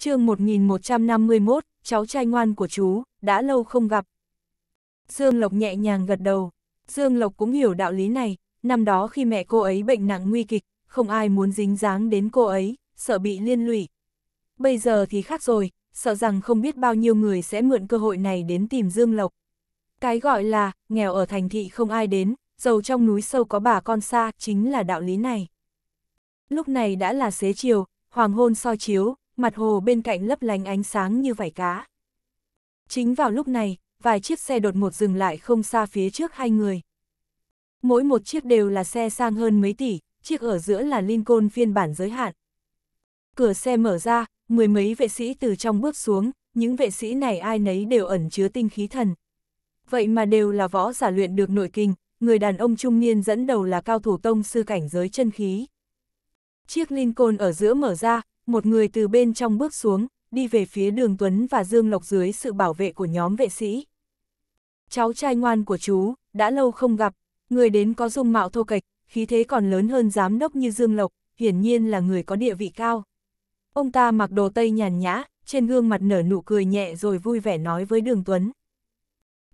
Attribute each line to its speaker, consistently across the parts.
Speaker 1: chương 1151, cháu trai ngoan của chú, đã lâu không gặp. Dương Lộc nhẹ nhàng gật đầu, Dương Lộc cũng hiểu đạo lý này, năm đó khi mẹ cô ấy bệnh nặng nguy kịch, không ai muốn dính dáng đến cô ấy, sợ bị liên lụy. Bây giờ thì khác rồi, sợ rằng không biết bao nhiêu người sẽ mượn cơ hội này đến tìm Dương Lộc. Cái gọi là, nghèo ở thành thị không ai đến, giàu trong núi sâu có bà con xa, chính là đạo lý này. Lúc này đã là xế chiều, hoàng hôn soi chiếu, mặt hồ bên cạnh lấp lánh ánh sáng như vảy cá. Chính vào lúc này, vài chiếc xe đột ngột dừng lại không xa phía trước hai người. Mỗi một chiếc đều là xe sang hơn mấy tỷ, chiếc ở giữa là Lincoln phiên bản giới hạn. Cửa xe mở ra, mười mấy vệ sĩ từ trong bước xuống, những vệ sĩ này ai nấy đều ẩn chứa tinh khí thần. Vậy mà đều là võ giả luyện được nội kinh, người đàn ông trung niên dẫn đầu là cao thủ tông sư cảnh giới chân khí. Chiếc Lincoln ở giữa mở ra, một người từ bên trong bước xuống, đi về phía đường Tuấn và Dương Lộc dưới sự bảo vệ của nhóm vệ sĩ. Cháu trai ngoan của chú, đã lâu không gặp, người đến có dung mạo thô kệch, khí thế còn lớn hơn giám đốc như Dương Lộc, hiển nhiên là người có địa vị cao. Ông ta mặc đồ tây nhàn nhã, trên gương mặt nở nụ cười nhẹ rồi vui vẻ nói với Đường Tuấn.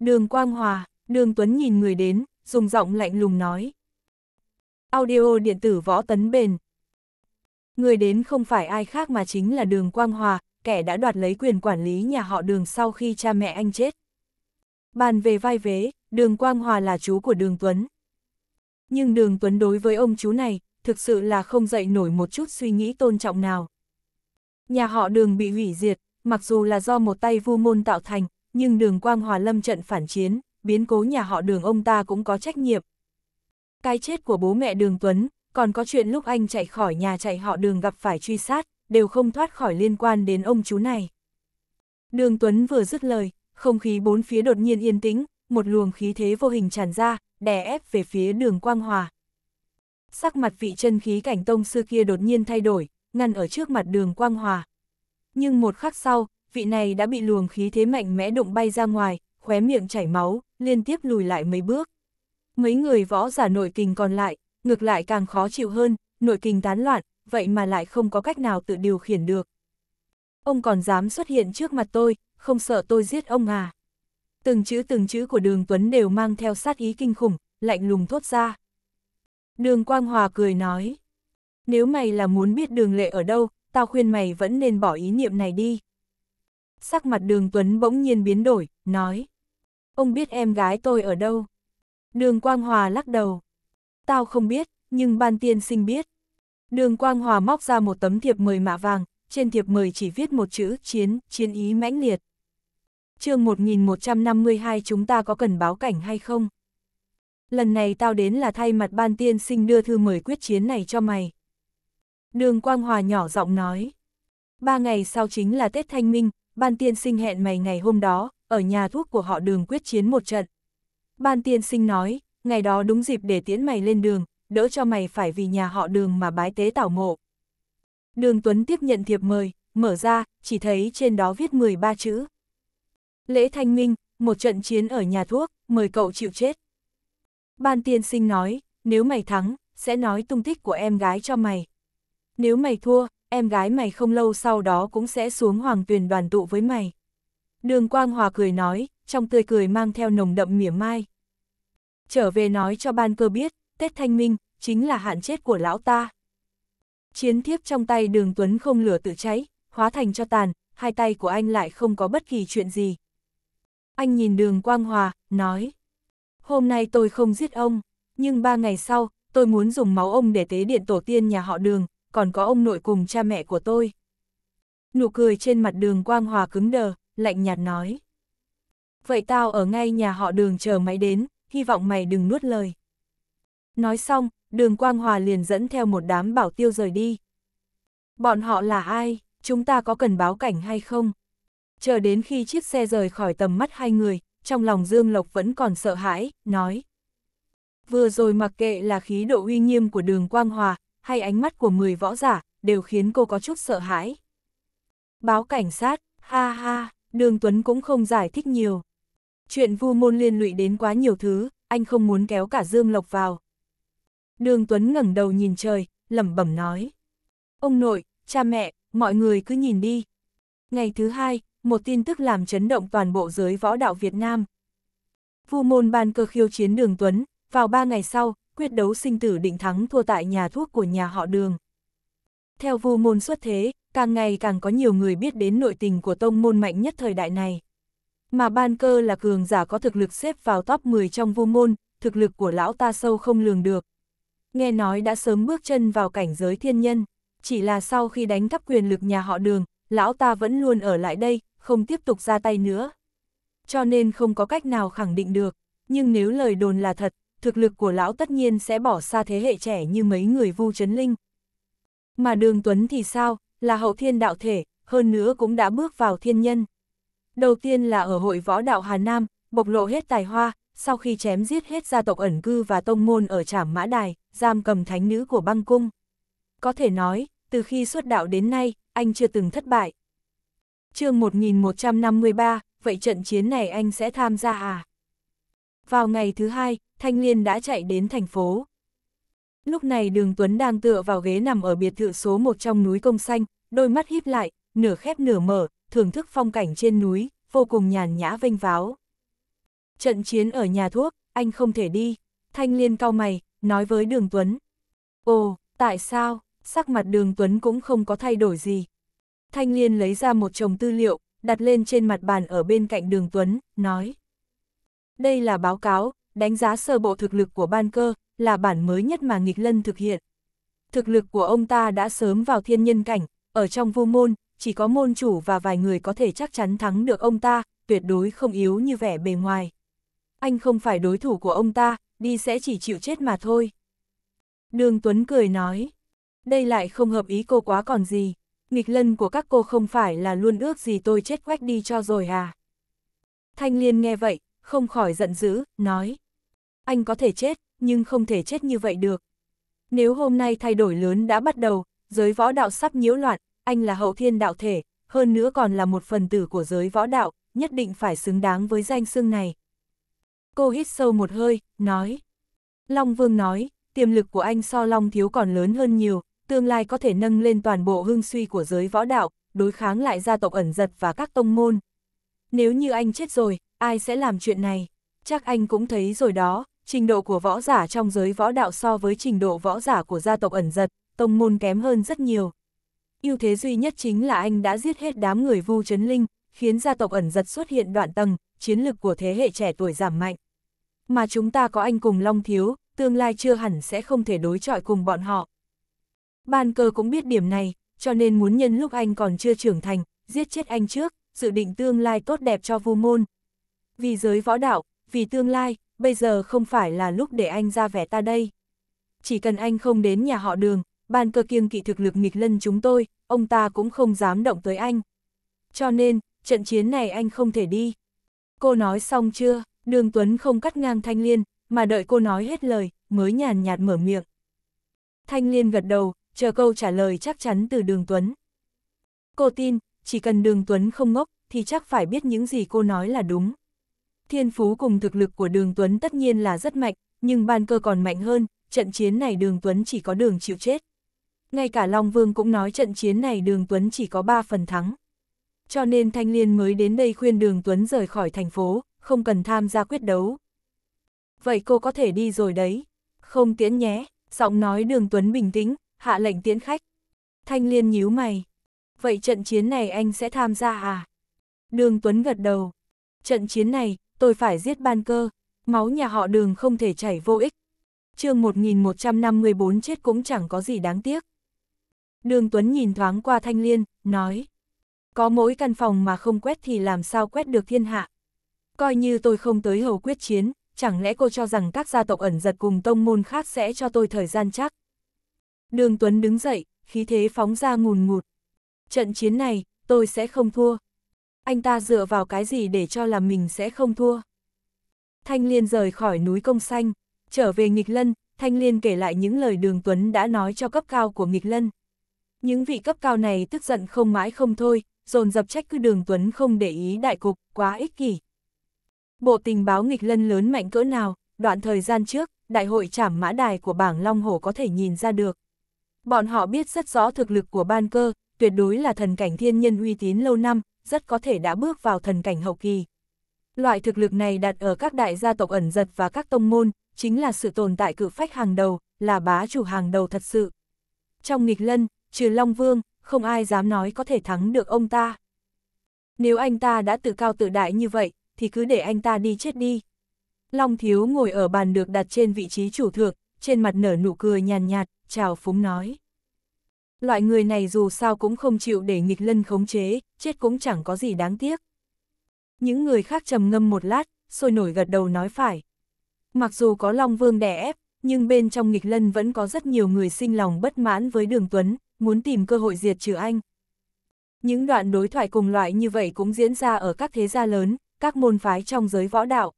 Speaker 1: Đường Quang Hòa, Đường Tuấn nhìn người đến, dùng giọng lạnh lùng nói. Audio điện tử võ tấn bền, Người đến không phải ai khác mà chính là đường Quang Hòa, kẻ đã đoạt lấy quyền quản lý nhà họ đường sau khi cha mẹ anh chết. Bàn về vai vế, đường Quang Hòa là chú của đường Tuấn. Nhưng đường Tuấn đối với ông chú này, thực sự là không dậy nổi một chút suy nghĩ tôn trọng nào. Nhà họ đường bị hủy diệt, mặc dù là do một tay vu môn tạo thành, nhưng đường Quang Hòa lâm trận phản chiến, biến cố nhà họ đường ông ta cũng có trách nhiệm. Cái chết của bố mẹ đường Tuấn, còn có chuyện lúc anh chạy khỏi nhà chạy họ đường gặp phải truy sát, đều không thoát khỏi liên quan đến ông chú này. Đường Tuấn vừa dứt lời, không khí bốn phía đột nhiên yên tĩnh, một luồng khí thế vô hình tràn ra, đè ép về phía đường Quang Hòa. Sắc mặt vị chân khí cảnh tông sư kia đột nhiên thay đổi, ngăn ở trước mặt đường Quang Hòa. Nhưng một khắc sau, vị này đã bị luồng khí thế mạnh mẽ đụng bay ra ngoài, khóe miệng chảy máu, liên tiếp lùi lại mấy bước. Mấy người võ giả nội kình còn lại, ngược lại càng khó chịu hơn, nội kinh tán loạn, vậy mà lại không có cách nào tự điều khiển được. Ông còn dám xuất hiện trước mặt tôi, không sợ tôi giết ông à. Từng chữ từng chữ của đường Tuấn đều mang theo sát ý kinh khủng, lạnh lùng thốt ra. Đường Quang Hòa cười nói, nếu mày là muốn biết đường lệ ở đâu, tao khuyên mày vẫn nên bỏ ý niệm này đi. Sắc mặt đường Tuấn bỗng nhiên biến đổi, nói, ông biết em gái tôi ở đâu. Đường Quang Hòa lắc đầu, tao không biết, nhưng ban tiên sinh biết. Đường Quang Hòa móc ra một tấm thiệp mời mạ vàng, trên thiệp mời chỉ viết một chữ chiến, chiến ý mãnh liệt. chương 1152 chúng ta có cần báo cảnh hay không? Lần này tao đến là thay mặt ban tiên sinh đưa thư mời quyết chiến này cho mày. Đường Quang Hòa nhỏ giọng nói. Ba ngày sau chính là Tết Thanh Minh, ban tiên sinh hẹn mày ngày hôm đó, ở nhà thuốc của họ đường quyết chiến một trận. Ban tiên sinh nói, ngày đó đúng dịp để tiễn mày lên đường, đỡ cho mày phải vì nhà họ đường mà bái tế tảo mộ. Đường Tuấn tiếp nhận thiệp mời, mở ra, chỉ thấy trên đó viết 13 chữ. Lễ Thanh Minh, một trận chiến ở nhà thuốc, mời cậu chịu chết. Ban tiên sinh nói, nếu mày thắng, sẽ nói tung tích của em gái cho mày. Nếu mày thua, em gái mày không lâu sau đó cũng sẽ xuống hoàng tuyển đoàn tụ với mày. Đường Quang Hòa cười nói, trong tươi cười mang theo nồng đậm mỉa mai trở về nói cho ban cơ biết, Tết Thanh Minh, chính là hạn chết của lão ta. Chiến thiếp trong tay đường Tuấn không lửa tự cháy, hóa thành cho tàn, hai tay của anh lại không có bất kỳ chuyện gì. Anh nhìn đường Quang Hòa, nói, hôm nay tôi không giết ông, nhưng ba ngày sau, tôi muốn dùng máu ông để tế điện tổ tiên nhà họ đường, còn có ông nội cùng cha mẹ của tôi. Nụ cười trên mặt đường Quang Hòa cứng đờ, lạnh nhạt nói. Vậy tao ở ngay nhà họ đường chờ máy đến, hy vọng mày đừng nuốt lời. Nói xong, đường Quang Hòa liền dẫn theo một đám bảo tiêu rời đi. Bọn họ là ai? Chúng ta có cần báo cảnh hay không? Chờ đến khi chiếc xe rời khỏi tầm mắt hai người, trong lòng Dương Lộc vẫn còn sợ hãi, nói. Vừa rồi mặc kệ là khí độ uy nghiêm của đường Quang Hòa, hay ánh mắt của 10 võ giả, đều khiến cô có chút sợ hãi. Báo cảnh sát, ha ha, đường Tuấn cũng không giải thích nhiều. Chuyện vu môn liên lụy đến quá nhiều thứ, anh không muốn kéo cả Dương Lộc vào. Đường Tuấn ngẩng đầu nhìn trời, lẩm bẩm nói. Ông nội, cha mẹ, mọi người cứ nhìn đi. Ngày thứ hai, một tin tức làm chấn động toàn bộ giới võ đạo Việt Nam. Vu môn ban cơ khiêu chiến đường Tuấn, vào ba ngày sau, quyết đấu sinh tử định thắng thua tại nhà thuốc của nhà họ đường. Theo vu môn xuất thế, càng ngày càng có nhiều người biết đến nội tình của tông môn mạnh nhất thời đại này mà ban cơ là cường giả có thực lực xếp vào top 10 trong vô môn, thực lực của lão ta sâu không lường được. Nghe nói đã sớm bước chân vào cảnh giới thiên nhân, chỉ là sau khi đánh cắp quyền lực nhà họ đường, lão ta vẫn luôn ở lại đây, không tiếp tục ra tay nữa. Cho nên không có cách nào khẳng định được, nhưng nếu lời đồn là thật, thực lực của lão tất nhiên sẽ bỏ xa thế hệ trẻ như mấy người vu chấn linh. Mà đường Tuấn thì sao, là hậu thiên đạo thể, hơn nữa cũng đã bước vào thiên nhân. Đầu tiên là ở hội võ đạo Hà Nam, bộc lộ hết tài hoa, sau khi chém giết hết gia tộc ẩn cư và tông môn ở trảm mã đài, giam cầm thánh nữ của băng cung. Có thể nói, từ khi xuất đạo đến nay, anh chưa từng thất bại. chương 1153, vậy trận chiến này anh sẽ tham gia à? Vào ngày thứ hai, Thanh Liên đã chạy đến thành phố. Lúc này Đường Tuấn đang tựa vào ghế nằm ở biệt thự số một trong núi Công Xanh, đôi mắt híp lại, nửa khép nửa mở, thưởng thức phong cảnh trên núi, vô cùng nhàn nhã vênh váo. Trận chiến ở nhà thuốc, anh không thể đi. Thanh Liên cau mày, nói với Đường Tuấn. Ồ, tại sao? Sắc mặt Đường Tuấn cũng không có thay đổi gì. Thanh Liên lấy ra một chồng tư liệu, đặt lên trên mặt bàn ở bên cạnh Đường Tuấn, nói. Đây là báo cáo, đánh giá sơ bộ thực lực của ban cơ, là bản mới nhất mà nghịch lân thực hiện. Thực lực của ông ta đã sớm vào thiên nhân cảnh, ở trong vô môn, chỉ có môn chủ và vài người có thể chắc chắn thắng được ông ta, tuyệt đối không yếu như vẻ bề ngoài. Anh không phải đối thủ của ông ta, đi sẽ chỉ chịu chết mà thôi. Đường Tuấn cười nói, đây lại không hợp ý cô quá còn gì, nghịch lân của các cô không phải là luôn ước gì tôi chết quách đi cho rồi à. Thanh Liên nghe vậy, không khỏi giận dữ, nói, anh có thể chết, nhưng không thể chết như vậy được. Nếu hôm nay thay đổi lớn đã bắt đầu, giới võ đạo sắp nhiễu loạn, anh là hậu thiên đạo thể, hơn nữa còn là một phần tử của giới võ đạo, nhất định phải xứng đáng với danh xưng này. Cô hít sâu một hơi, nói. Long Vương nói, tiềm lực của anh so Long Thiếu còn lớn hơn nhiều, tương lai có thể nâng lên toàn bộ hương suy của giới võ đạo, đối kháng lại gia tộc ẩn giật và các tông môn. Nếu như anh chết rồi, ai sẽ làm chuyện này? Chắc anh cũng thấy rồi đó, trình độ của võ giả trong giới võ đạo so với trình độ võ giả của gia tộc ẩn giật, tông môn kém hơn rất nhiều ưu thế duy nhất chính là anh đã giết hết đám người Vu Trấn Linh, khiến gia tộc ẩn giật xuất hiện đoạn tầng, chiến lực của thế hệ trẻ tuổi giảm mạnh. Mà chúng ta có anh cùng Long Thiếu, tương lai chưa hẳn sẽ không thể đối chọi cùng bọn họ. Ban cơ cũng biết điểm này, cho nên muốn nhân lúc anh còn chưa trưởng thành, giết chết anh trước, dự định tương lai tốt đẹp cho Vu Môn. Vì giới võ đạo, vì tương lai, bây giờ không phải là lúc để anh ra vẻ ta đây. Chỉ cần anh không đến nhà họ đường, ban cơ kiêng kỵ thực lực nghịch lân chúng tôi, ông ta cũng không dám động tới anh. Cho nên, trận chiến này anh không thể đi. Cô nói xong chưa, đường Tuấn không cắt ngang Thanh Liên, mà đợi cô nói hết lời, mới nhàn nhạt mở miệng. Thanh Liên gật đầu, chờ câu trả lời chắc chắn từ đường Tuấn. Cô tin, chỉ cần đường Tuấn không ngốc, thì chắc phải biết những gì cô nói là đúng. Thiên phú cùng thực lực của đường Tuấn tất nhiên là rất mạnh, nhưng ban cơ còn mạnh hơn, trận chiến này đường Tuấn chỉ có đường chịu chết ngay cả Long Vương cũng nói trận chiến này Đường Tuấn chỉ có 3 phần thắng. Cho nên Thanh Liên mới đến đây khuyên Đường Tuấn rời khỏi thành phố, không cần tham gia quyết đấu. Vậy cô có thể đi rồi đấy. Không tiễn nhé, giọng nói Đường Tuấn bình tĩnh, hạ lệnh tiễn khách. Thanh Liên nhíu mày. Vậy trận chiến này anh sẽ tham gia à? Đường Tuấn gật đầu. Trận chiến này, tôi phải giết ban cơ. Máu nhà họ đường không thể chảy vô ích. chương 1154 chết cũng chẳng có gì đáng tiếc. Đường Tuấn nhìn thoáng qua Thanh Liên, nói. Có mỗi căn phòng mà không quét thì làm sao quét được thiên hạ. Coi như tôi không tới hầu quyết chiến, chẳng lẽ cô cho rằng các gia tộc ẩn giật cùng tông môn khác sẽ cho tôi thời gian chắc. Đường Tuấn đứng dậy, khí thế phóng ra ngùn ngụt. Trận chiến này, tôi sẽ không thua. Anh ta dựa vào cái gì để cho là mình sẽ không thua. Thanh Liên rời khỏi núi Công Xanh, trở về Nghịch Lân, Thanh Liên kể lại những lời Đường Tuấn đã nói cho cấp cao của Nghịch Lân. Những vị cấp cao này tức giận không mãi không thôi, dồn dập trách cứ đường Tuấn không để ý đại cục, quá ích kỷ. Bộ tình báo nghịch lân lớn mạnh cỡ nào, đoạn thời gian trước, đại hội trảm mã đài của bảng Long Hổ có thể nhìn ra được. Bọn họ biết rất rõ thực lực của ban cơ, tuyệt đối là thần cảnh thiên nhân uy tín lâu năm, rất có thể đã bước vào thần cảnh hậu kỳ. Loại thực lực này đặt ở các đại gia tộc ẩn giật và các tông môn, chính là sự tồn tại cự phách hàng đầu, là bá chủ hàng đầu thật sự. Trong nghịch lân, trừ Long Vương, không ai dám nói có thể thắng được ông ta. Nếu anh ta đã tự cao tự đại như vậy, thì cứ để anh ta đi chết đi. Long Thiếu ngồi ở bàn được đặt trên vị trí chủ thượng, trên mặt nở nụ cười nhàn nhạt, chào phúng nói. Loại người này dù sao cũng không chịu để nghịch lân khống chế, chết cũng chẳng có gì đáng tiếc. Những người khác trầm ngâm một lát, sôi nổi gật đầu nói phải. Mặc dù có Long Vương đè ép, nhưng bên trong nghịch lân vẫn có rất nhiều người sinh lòng bất mãn với Đường Tuấn, muốn tìm cơ hội diệt trừ anh. Những đoạn đối thoại cùng loại như vậy cũng diễn ra ở các thế gia lớn, các môn phái trong giới võ đạo.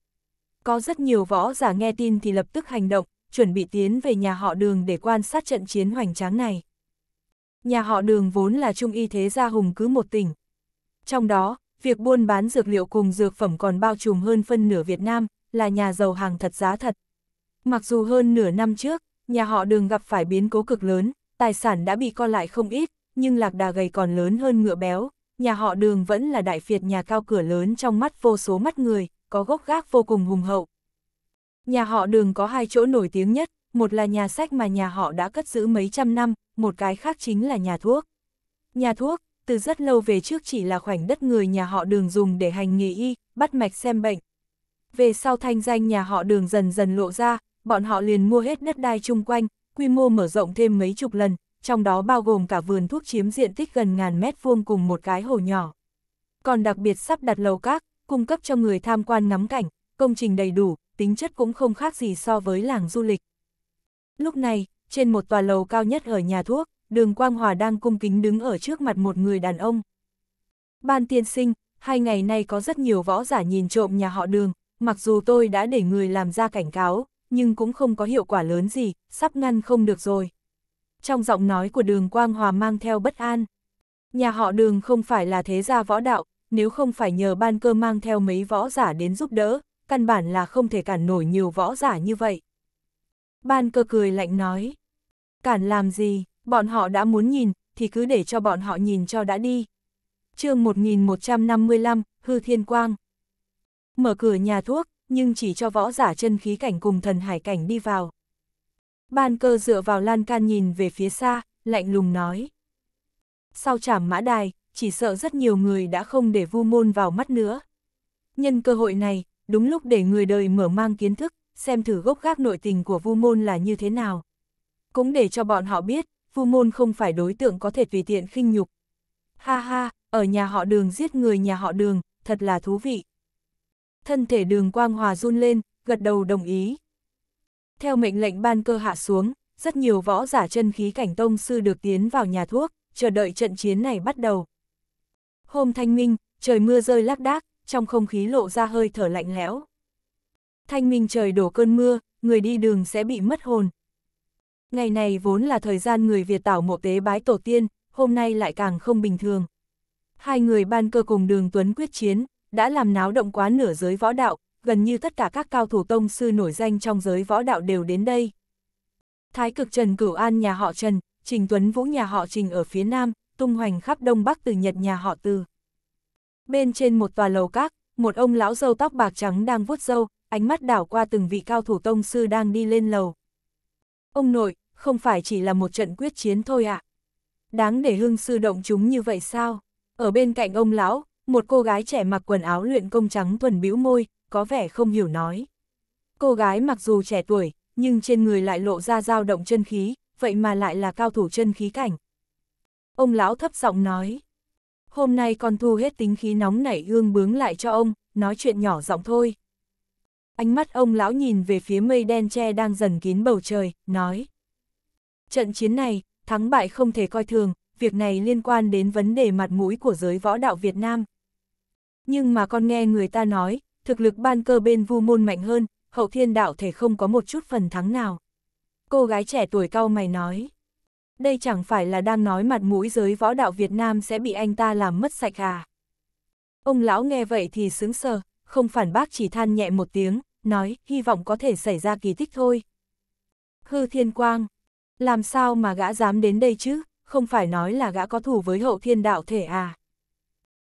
Speaker 1: Có rất nhiều võ giả nghe tin thì lập tức hành động, chuẩn bị tiến về nhà họ đường để quan sát trận chiến hoành tráng này. Nhà họ đường vốn là trung y thế gia hùng cứ một tỉnh. Trong đó, việc buôn bán dược liệu cùng dược phẩm còn bao trùm hơn phân nửa Việt Nam, là nhà giàu hàng thật giá thật. Mặc dù hơn nửa năm trước, nhà họ đường gặp phải biến cố cực lớn, tài sản đã bị co lại không ít, nhưng lạc đà gầy còn lớn hơn ngựa béo, nhà họ đường vẫn là đại phiệt nhà cao cửa lớn trong mắt vô số mắt người, có gốc gác vô cùng hùng hậu. Nhà họ đường có hai chỗ nổi tiếng nhất, một là nhà sách mà nhà họ đã cất giữ mấy trăm năm, một cái khác chính là nhà thuốc. Nhà thuốc, từ rất lâu về trước chỉ là khoảnh đất người nhà họ đường dùng để hành nghề y, bắt mạch xem bệnh. Về sau thanh danh nhà họ đường dần dần lộ ra, bọn họ liền mua hết đất đai chung quanh, quy mô mở rộng thêm mấy chục lần, trong đó bao gồm cả vườn thuốc chiếm diện tích gần ngàn mét vuông cùng một cái hồ nhỏ. Còn đặc biệt sắp đặt lầu các, cung cấp cho người tham quan ngắm cảnh, công trình đầy đủ, tính chất cũng không khác gì so với làng du lịch. Lúc này, trên một tòa lầu cao nhất ở nhà thuốc, đường Quang Hòa đang cung kính đứng ở trước mặt một người đàn ông. Ban tiên sinh, hai ngày nay có rất nhiều võ giả nhìn trộm nhà họ đường, mặc dù tôi đã để người làm ra cảnh cáo, nhưng cũng không có hiệu quả lớn gì, sắp ngăn không được rồi. Trong giọng nói của đường Quang Hòa mang theo bất an. Nhà họ đường không phải là thế gia võ đạo, nếu không phải nhờ ban cơ mang theo mấy võ giả đến giúp đỡ, căn bản là không thể cản nổi nhiều võ giả như vậy. Ban cơ cười lạnh nói, cản làm gì, bọn họ đã muốn nhìn, thì cứ để cho bọn họ nhìn cho đã đi. chương 1155, Hư Thiên Quang Mở cửa nhà thuốc, nhưng chỉ cho võ giả chân khí cảnh cùng thần hải cảnh đi vào. Ban cơ dựa vào lan can nhìn về phía xa, lạnh lùng nói. Sau trảm mã đài, chỉ sợ rất nhiều người đã không để vu môn vào mắt nữa. Nhân cơ hội này, đúng lúc để người đời mở mang kiến thức, xem thử gốc gác nội tình của vu môn là như thế nào. Cũng để cho bọn họ biết, vu môn không phải đối tượng có thể tùy tiện khinh nhục. Ha ha, ở nhà họ đường giết người nhà họ đường, thật là thú vị thân thể đường quang hòa run lên, gật đầu đồng ý. Theo mệnh lệnh ban cơ hạ xuống, rất nhiều võ giả chân khí cảnh tông sư được tiến vào nhà thuốc, chờ đợi trận chiến này bắt đầu. Hôm thanh minh, trời mưa rơi lác đác, trong không khí lộ ra hơi thở lạnh lẽo. Thanh minh trời đổ cơn mưa, người đi đường sẽ bị mất hồn. Ngày này vốn là thời gian người Việt tảo mộ tế bái tổ tiên, hôm nay lại càng không bình thường. Hai người ban cơ cùng đường Tuấn quyết chiến, đã làm náo động quá nửa giới võ đạo, gần như tất cả các cao thủ tông sư nổi danh trong giới võ đạo đều đến đây. Thái cực Trần Cửu An nhà họ Trần, Trình Tuấn Vũ nhà họ Trình ở phía Nam, tung hoành khắp Đông Bắc từ Nhật nhà họ Từ. Bên trên một tòa lầu các, một ông lão dâu tóc bạc trắng đang vuốt dâu, ánh mắt đảo qua từng vị cao thủ tông sư đang đi lên lầu. Ông nội, không phải chỉ là một trận quyết chiến thôi ạ. À? Đáng để hương sư động chúng như vậy sao? Ở bên cạnh ông lão, một cô gái trẻ mặc quần áo luyện công trắng thuần bĩu môi, có vẻ không hiểu nói. Cô gái mặc dù trẻ tuổi, nhưng trên người lại lộ ra dao động chân khí, vậy mà lại là cao thủ chân khí cảnh. Ông lão thấp giọng nói. Hôm nay con thu hết tính khí nóng nảy ương bướng lại cho ông, nói chuyện nhỏ giọng thôi. Ánh mắt ông lão nhìn về phía mây đen che đang dần kín bầu trời, nói. Trận chiến này, thắng bại không thể coi thường, việc này liên quan đến vấn đề mặt mũi của giới võ đạo Việt Nam, nhưng mà con nghe người ta nói, thực lực ban cơ bên vu môn mạnh hơn, hậu thiên đạo thể không có một chút phần thắng nào. Cô gái trẻ tuổi cao mày nói, đây chẳng phải là đang nói mặt mũi giới võ đạo Việt Nam sẽ bị anh ta làm mất sạch à. Ông lão nghe vậy thì sướng sờ, không phản bác chỉ than nhẹ một tiếng, nói hy vọng có thể xảy ra kỳ tích thôi. Hư Thiên Quang, làm sao mà gã dám đến đây chứ, không phải nói là gã có thủ với hậu thiên đạo thể à.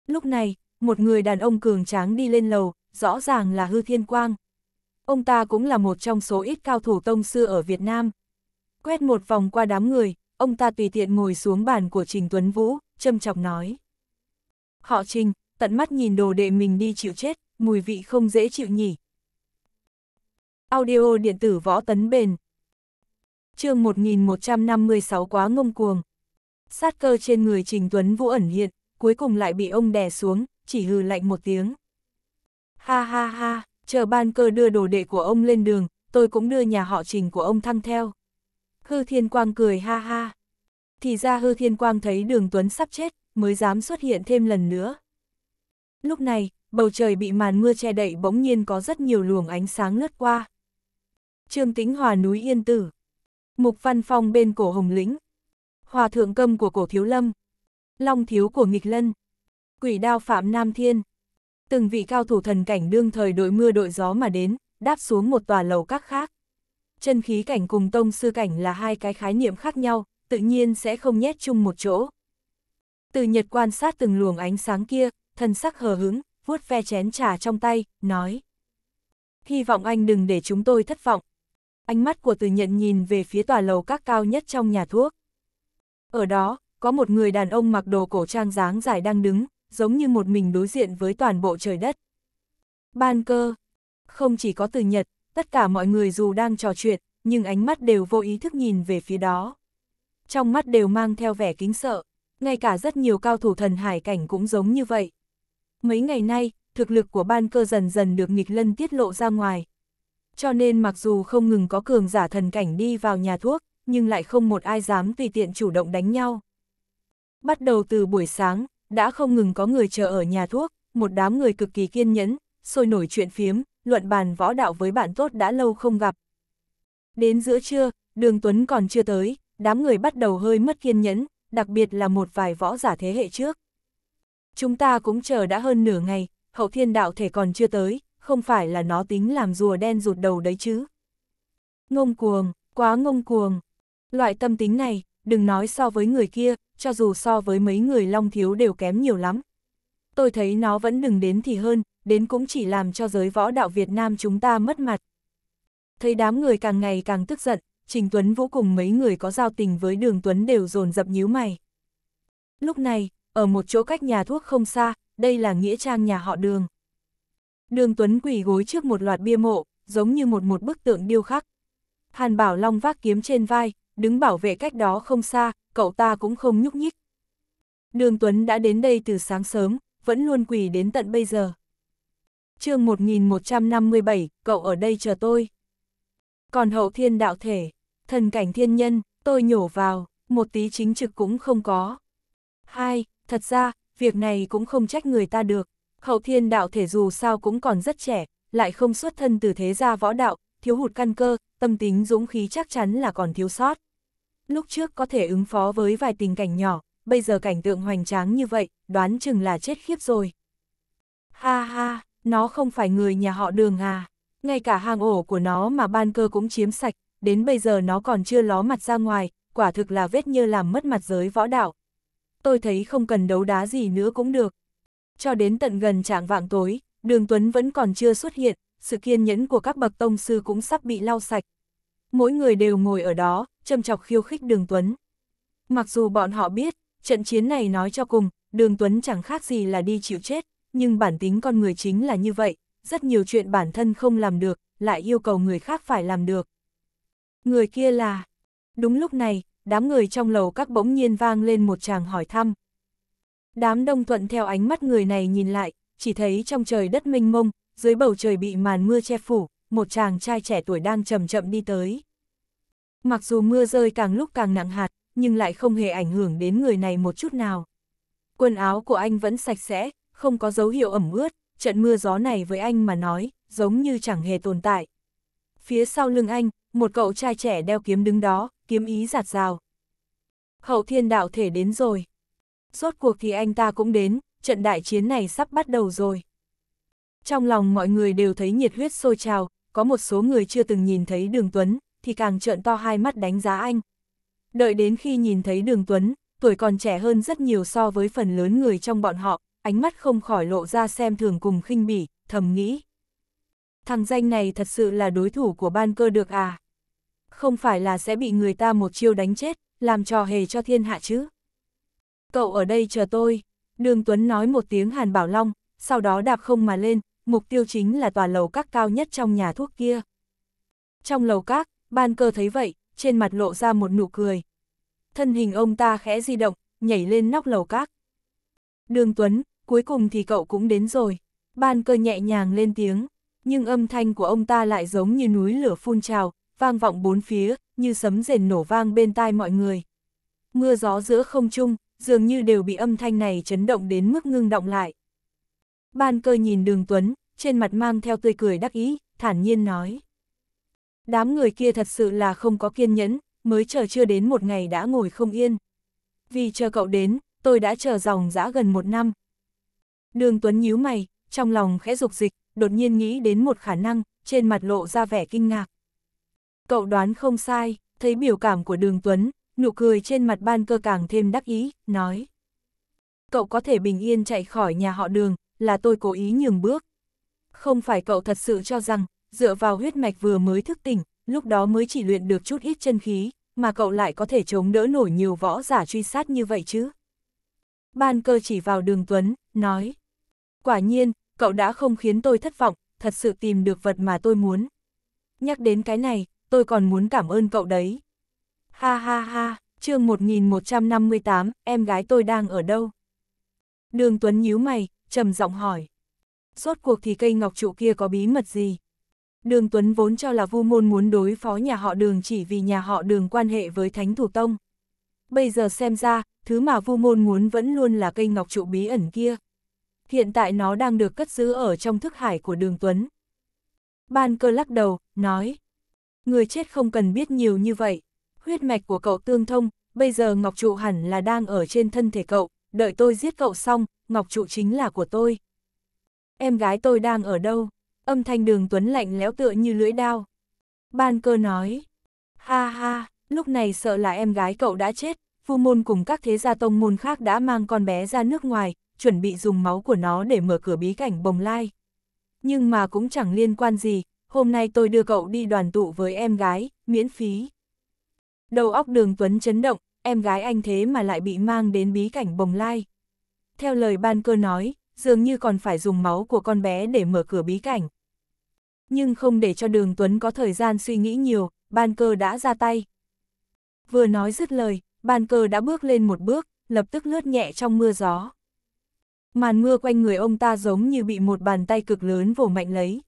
Speaker 1: Lúc này, một người đàn ông cường tráng đi lên lầu, rõ ràng là hư thiên quang. Ông ta cũng là một trong số ít cao thủ tông sư ở Việt Nam. Quét một vòng qua đám người, ông ta tùy tiện ngồi xuống bàn của Trình Tuấn Vũ, châm chọc nói. Họ Trình, tận mắt nhìn đồ đệ mình đi chịu chết, mùi vị không dễ chịu nhỉ. Audio điện tử võ tấn bền. chương 1156 quá ngông cuồng. Sát cơ trên người Trình Tuấn Vũ ẩn hiện, cuối cùng lại bị ông đè xuống, chỉ hừ lạnh một tiếng. Ha ha ha, chờ ban cơ đưa đồ đệ của ông lên đường, tôi cũng đưa nhà họ trình của ông thăng theo. Hư Thiên Quang cười ha ha. Thì ra Hư Thiên Quang thấy đường Tuấn sắp chết, mới dám xuất hiện thêm lần nữa. Lúc này, bầu trời bị màn mưa che đậy bỗng nhiên có rất nhiều luồng ánh sáng lướt qua. Trương Tĩnh Hòa núi Yên Tử. Mục Văn Phong bên cổ Hồng Lĩnh. Hòa thượng câm của cổ Thiếu Lâm. Long Thiếu của Nghịch Lân quỷ đao phạm Nam Thiên. Từng vị cao thủ thần cảnh đương thời đội mưa đội gió mà đến, đáp xuống một tòa lầu các khác. Chân khí cảnh cùng tông sư cảnh là hai cái khái niệm khác nhau, tự nhiên sẽ không nhét chung một chỗ. Từ Nhật quan sát từng luồng ánh sáng kia, thần sắc hờ hứng, vuốt ve chén trà trong tay, nói. Hy vọng anh đừng để chúng tôi thất vọng. Ánh mắt của từ nhận nhìn về phía tòa lầu các cao nhất trong nhà thuốc. Ở đó, có một người đàn ông mặc đồ cổ trang dáng dài đang đứng, giống như một mình đối diện với toàn bộ trời đất. Ban cơ, không chỉ có từ Nhật, tất cả mọi người dù đang trò chuyện, nhưng ánh mắt đều vô ý thức nhìn về phía đó. Trong mắt đều mang theo vẻ kính sợ, ngay cả rất nhiều cao thủ thần hải cảnh cũng giống như vậy. Mấy ngày nay, thực lực của ban cơ dần dần được nghịch lân tiết lộ ra ngoài. Cho nên mặc dù không ngừng có cường giả thần cảnh đi vào nhà thuốc, nhưng lại không một ai dám tùy tiện chủ động đánh nhau. Bắt đầu từ buổi sáng, đã không ngừng có người chờ ở nhà thuốc, một đám người cực kỳ kiên nhẫn, sôi nổi chuyện phiếm, luận bàn võ đạo với bạn tốt đã lâu không gặp. Đến giữa trưa, Đường Tuấn còn chưa tới, đám người bắt đầu hơi mất kiên nhẫn, đặc biệt là một vài võ giả thế hệ trước. Chúng ta cũng chờ đã hơn nửa ngày, hậu thiên đạo thể còn chưa tới, không phải là nó tính làm rùa đen rụt đầu đấy chứ. Ngông cuồng, quá ngông cuồng. Loại tâm tính này, đừng nói so với người kia, cho dù so với mấy người long thiếu đều kém nhiều lắm. Tôi thấy nó vẫn đừng đến thì hơn, đến cũng chỉ làm cho giới võ đạo Việt Nam chúng ta mất mặt. Thấy đám người càng ngày càng tức giận, Trình Tuấn Vũ cùng mấy người có giao tình với Đường Tuấn đều dồn dập nhíu mày. Lúc này, ở một chỗ cách nhà thuốc không xa, đây là nghĩa trang nhà họ Đường. Đường Tuấn quỳ gối trước một loạt bia mộ, giống như một một bức tượng điêu khắc. Hàn Bảo Long vác kiếm trên vai, đứng bảo vệ cách đó không xa, cậu ta cũng không nhúc nhích. Đường Tuấn đã đến đây từ sáng sớm, vẫn luôn quỳ đến tận bây giờ. chương 1157, cậu ở đây chờ tôi. Còn hậu thiên đạo thể, thần cảnh thiên nhân, tôi nhổ vào, một tí chính trực cũng không có. Hai, thật ra, việc này cũng không trách người ta được. Hậu thiên đạo thể dù sao cũng còn rất trẻ, lại không xuất thân từ thế gia võ đạo, thiếu hụt căn cơ, tâm tính dũng khí chắc chắn là còn thiếu sót lúc trước có thể ứng phó với vài tình cảnh nhỏ, bây giờ cảnh tượng hoành tráng như vậy, đoán chừng là chết khiếp rồi. Ha ha, nó không phải người nhà họ đường à, ngay cả hang ổ của nó mà ban cơ cũng chiếm sạch, đến bây giờ nó còn chưa ló mặt ra ngoài, quả thực là vết như làm mất mặt giới võ đạo. Tôi thấy không cần đấu đá gì nữa cũng được. Cho đến tận gần trạng vạng tối, đường Tuấn vẫn còn chưa xuất hiện, sự kiên nhẫn của các bậc tông sư cũng sắp bị lau sạch, mỗi người đều ngồi ở đó, châm chọc khiêu khích Đường Tuấn. Mặc dù bọn họ biết, trận chiến này nói cho cùng, Đường Tuấn chẳng khác gì là đi chịu chết, nhưng bản tính con người chính là như vậy, rất nhiều chuyện bản thân không làm được, lại yêu cầu người khác phải làm được. Người kia là... Đúng lúc này, đám người trong lầu các bỗng nhiên vang lên một chàng hỏi thăm. Đám đông thuận theo ánh mắt người này nhìn lại, chỉ thấy trong trời đất mênh mông, dưới bầu trời bị màn mưa che phủ, một chàng trai trẻ tuổi đang chậm chậm đi tới. Mặc dù mưa rơi càng lúc càng nặng hạt, nhưng lại không hề ảnh hưởng đến người này một chút nào. Quần áo của anh vẫn sạch sẽ, không có dấu hiệu ẩm ướt, trận mưa gió này với anh mà nói, giống như chẳng hề tồn tại. Phía sau lưng anh, một cậu trai trẻ đeo kiếm đứng đó, kiếm ý giạt rào. Hậu thiên đạo thể đến rồi. Rốt cuộc thì anh ta cũng đến, trận đại chiến này sắp bắt đầu rồi. Trong lòng mọi người đều thấy nhiệt huyết sôi trào, có một số người chưa từng nhìn thấy đường Tuấn, thì càng trợn to hai mắt đánh giá anh. Đợi đến khi nhìn thấy đường Tuấn, tuổi còn trẻ hơn rất nhiều so với phần lớn người trong bọn họ, ánh mắt không khỏi lộ ra xem thường cùng khinh bỉ, thầm nghĩ. Thằng danh này thật sự là đối thủ của ban cơ được à? Không phải là sẽ bị người ta một chiêu đánh chết, làm trò hề cho thiên hạ chứ? Cậu ở đây chờ tôi, đường Tuấn nói một tiếng hàn bảo long, sau đó đạp không mà lên, mục tiêu chính là tòa lầu các cao nhất trong nhà thuốc kia. Trong lầu các, ban cơ thấy vậy, trên mặt lộ ra một nụ cười. Thân hình ông ta khẽ di động, nhảy lên nóc lầu các. Đường Tuấn, cuối cùng thì cậu cũng đến rồi. Ban cơ nhẹ nhàng lên tiếng, nhưng âm thanh của ông ta lại giống như núi lửa phun trào, vang vọng bốn phía, như sấm rền nổ vang bên tai mọi người. Mưa gió giữa không trung, dường như đều bị âm thanh này chấn động đến mức ngưng động lại. Ban cơ nhìn đường Tuấn, trên mặt mang theo tươi cười đắc ý, thản nhiên nói. Đám người kia thật sự là không có kiên nhẫn, mới chờ chưa đến một ngày đã ngồi không yên. Vì chờ cậu đến, tôi đã chờ dòng dã gần một năm. Đường Tuấn nhíu mày, trong lòng khẽ dục dịch, đột nhiên nghĩ đến một khả năng, trên mặt lộ ra vẻ kinh ngạc. Cậu đoán không sai, thấy biểu cảm của đường Tuấn, nụ cười trên mặt ban cơ càng thêm đắc ý, nói. Cậu có thể bình yên chạy khỏi nhà họ đường, là tôi cố ý nhường bước. Không phải cậu thật sự cho rằng, dựa vào huyết mạch vừa mới thức tỉnh, lúc đó mới chỉ luyện được chút ít chân khí, mà cậu lại có thể chống đỡ nổi nhiều võ giả truy sát như vậy chứ. Ban cơ chỉ vào đường Tuấn, nói. Quả nhiên, cậu đã không khiến tôi thất vọng, thật sự tìm được vật mà tôi muốn. Nhắc đến cái này, tôi còn muốn cảm ơn cậu đấy. Ha ha ha, chương 1158, em gái tôi đang ở đâu? Đường Tuấn nhíu mày, trầm giọng hỏi. Rốt cuộc thì cây ngọc trụ kia có bí mật gì? Đường Tuấn vốn cho là Vu Môn muốn đối phó nhà họ Đường chỉ vì nhà họ Đường quan hệ với Thánh Thủ Tông. Bây giờ xem ra, thứ mà Vu Môn muốn vẫn luôn là cây ngọc trụ bí ẩn kia. Hiện tại nó đang được cất giữ ở trong thức hải của Đường Tuấn. Ban cơ lắc đầu, nói. Người chết không cần biết nhiều như vậy. Huyết mạch của cậu tương thông, bây giờ ngọc trụ hẳn là đang ở trên thân thể cậu, đợi tôi giết cậu xong, ngọc trụ chính là của tôi. Em gái tôi đang ở đâu? Âm thanh đường Tuấn lạnh lẽo tựa như lưỡi đao. Ban cơ nói, ha ha, lúc này sợ là em gái cậu đã chết, phu môn cùng các thế gia tông môn khác đã mang con bé ra nước ngoài, chuẩn bị dùng máu của nó để mở cửa bí cảnh bồng lai. Nhưng mà cũng chẳng liên quan gì, hôm nay tôi đưa cậu đi đoàn tụ với em gái, miễn phí. Đầu óc đường Tuấn chấn động, em gái anh thế mà lại bị mang đến bí cảnh bồng lai. Theo lời ban cơ nói, dường như còn phải dùng máu của con bé để mở cửa bí cảnh. Nhưng không để cho đường Tuấn có thời gian suy nghĩ nhiều, ban cơ đã ra tay. Vừa nói dứt lời, ban cơ đã bước lên một bước, lập tức lướt nhẹ trong mưa gió. Màn mưa quanh người ông ta giống như bị một bàn tay cực lớn vồ mạnh lấy.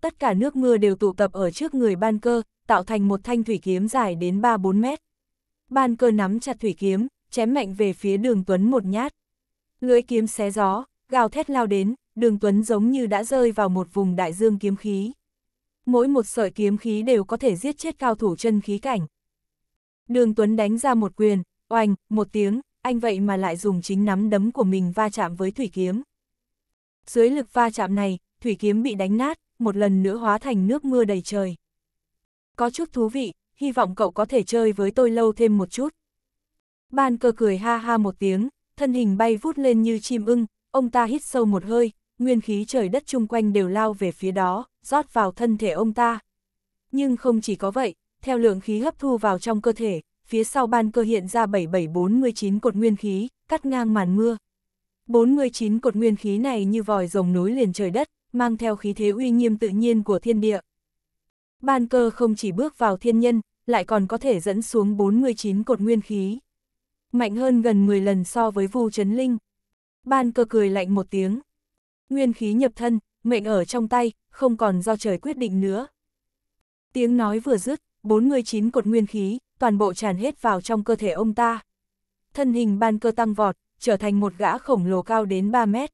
Speaker 1: Tất cả nước mưa đều tụ tập ở trước người ban cơ, tạo thành một thanh thủy kiếm dài đến 3-4 mét ban cơ nắm chặt thủy kiếm, chém mạnh về phía đường Tuấn một nhát. Lưỡi kiếm xé gió, gào thét lao đến, đường Tuấn giống như đã rơi vào một vùng đại dương kiếm khí. Mỗi một sợi kiếm khí đều có thể giết chết cao thủ chân khí cảnh. Đường Tuấn đánh ra một quyền, oanh, một tiếng, anh vậy mà lại dùng chính nắm đấm của mình va chạm với thủy kiếm. Dưới lực va chạm này, thủy kiếm bị đánh nát, một lần nữa hóa thành nước mưa đầy trời. Có chút thú vị, hy vọng cậu có thể chơi với tôi lâu thêm một chút. Ban cơ cười ha ha một tiếng, thân hình bay vút lên như chim ưng, ông ta hít sâu một hơi, nguyên khí trời đất chung quanh đều lao về phía đó, rót vào thân thể ông ta. Nhưng không chỉ có vậy, theo lượng khí hấp thu vào trong cơ thể, phía sau ban cơ hiện ra 7749 cột nguyên khí, cắt ngang màn mưa. 49 cột nguyên khí này như vòi rồng núi liền trời đất, mang theo khí thế uy nghiêm tự nhiên của thiên địa, Ban cơ không chỉ bước vào thiên nhân, lại còn có thể dẫn xuống 49 cột nguyên khí. Mạnh hơn gần 10 lần so với Vu Trấn Linh. Ban cơ cười lạnh một tiếng. Nguyên khí nhập thân, mệnh ở trong tay, không còn do trời quyết định nữa. Tiếng nói vừa dứt, 49 cột nguyên khí, toàn bộ tràn hết vào trong cơ thể ông ta. Thân hình ban cơ tăng vọt, trở thành một gã khổng lồ cao đến 3 mét.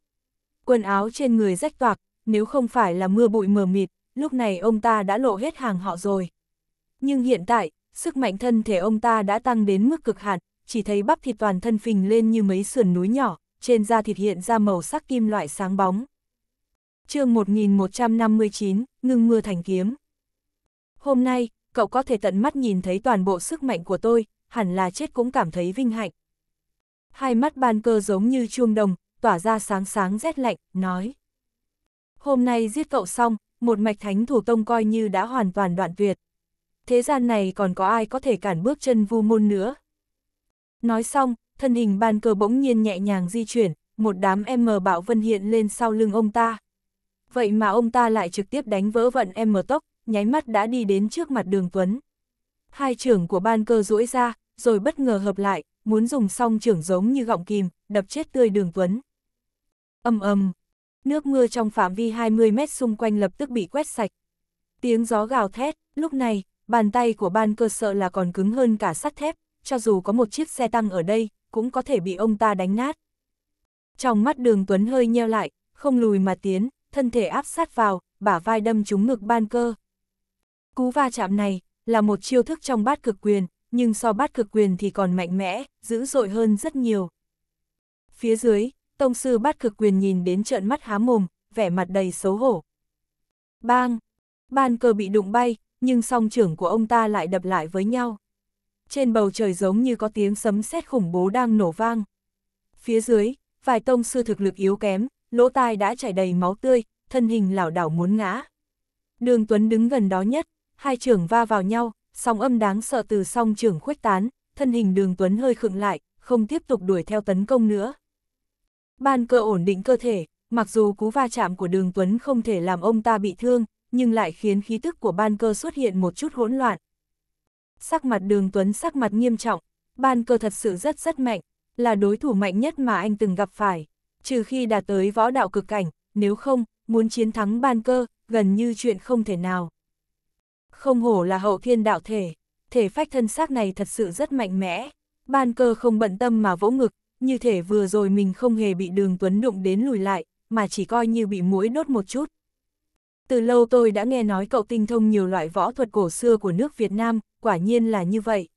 Speaker 1: Quần áo trên người rách toạc, nếu không phải là mưa bụi mờ mịt, lúc này ông ta đã lộ hết hàng họ rồi. Nhưng hiện tại, sức mạnh thân thể ông ta đã tăng đến mức cực hạn, chỉ thấy bắp thịt toàn thân phình lên như mấy sườn núi nhỏ, trên da thịt hiện ra màu sắc kim loại sáng bóng. chương 1159, ngưng mưa thành kiếm. Hôm nay, cậu có thể tận mắt nhìn thấy toàn bộ sức mạnh của tôi, hẳn là chết cũng cảm thấy vinh hạnh. Hai mắt ban cơ giống như chuông đồng, tỏa ra sáng sáng rét lạnh, nói. Hôm nay giết cậu xong, một mạch thánh thủ tông coi như đã hoàn toàn đoạn tuyệt. Thế gian này còn có ai có thể cản bước chân vu môn nữa? Nói xong, thân hình ban cờ bỗng nhiên nhẹ nhàng di chuyển, một đám M bạo vân hiện lên sau lưng ông ta. Vậy mà ông ta lại trực tiếp đánh vỡ vận M tốc, nháy mắt đã đi đến trước mặt đường Tuấn. Hai trưởng của ban cơ duỗi ra, rồi bất ngờ hợp lại, muốn dùng song trưởng giống như gọng kìm, đập chết tươi đường Tuấn. Âm âm, Nước mưa trong phạm vi 20 mét xung quanh lập tức bị quét sạch. Tiếng gió gào thét, lúc này, bàn tay của ban cơ sợ là còn cứng hơn cả sắt thép, cho dù có một chiếc xe tăng ở đây, cũng có thể bị ông ta đánh nát. Trong mắt đường Tuấn hơi nheo lại, không lùi mà tiến, thân thể áp sát vào, bả vai đâm trúng ngực ban cơ. Cú va chạm này, là một chiêu thức trong bát cực quyền, nhưng so bát cực quyền thì còn mạnh mẽ, dữ dội hơn rất nhiều. Phía dưới, tông sư bát cực quyền nhìn đến trợn mắt há mồm, vẻ mặt đầy xấu hổ. Bang! Bàn cờ bị đụng bay, nhưng song trưởng của ông ta lại đập lại với nhau. Trên bầu trời giống như có tiếng sấm sét khủng bố đang nổ vang. Phía dưới, vài tông sư thực lực yếu kém, lỗ tai đã chảy đầy máu tươi, thân hình lảo đảo muốn ngã. Đường Tuấn đứng gần đó nhất, hai trưởng va vào nhau, song âm đáng sợ từ song trưởng khuếch tán, thân hình đường Tuấn hơi khựng lại, không tiếp tục đuổi theo tấn công nữa. Ban cơ ổn định cơ thể, mặc dù cú va chạm của đường Tuấn không thể làm ông ta bị thương, nhưng lại khiến khí tức của ban cơ xuất hiện một chút hỗn loạn. Sắc mặt đường Tuấn sắc mặt nghiêm trọng, ban cơ thật sự rất rất mạnh, là đối thủ mạnh nhất mà anh từng gặp phải, trừ khi đạt tới võ đạo cực cảnh, nếu không, muốn chiến thắng ban cơ, gần như chuyện không thể nào. Không hổ là hậu thiên đạo thể, thể phách thân xác này thật sự rất mạnh mẽ, ban cơ không bận tâm mà vỗ ngực, như thể vừa rồi mình không hề bị đường Tuấn đụng đến lùi lại, mà chỉ coi như bị mũi đốt một chút. Từ lâu tôi đã nghe nói cậu tinh thông nhiều loại võ thuật cổ xưa của nước Việt Nam, quả nhiên là như vậy.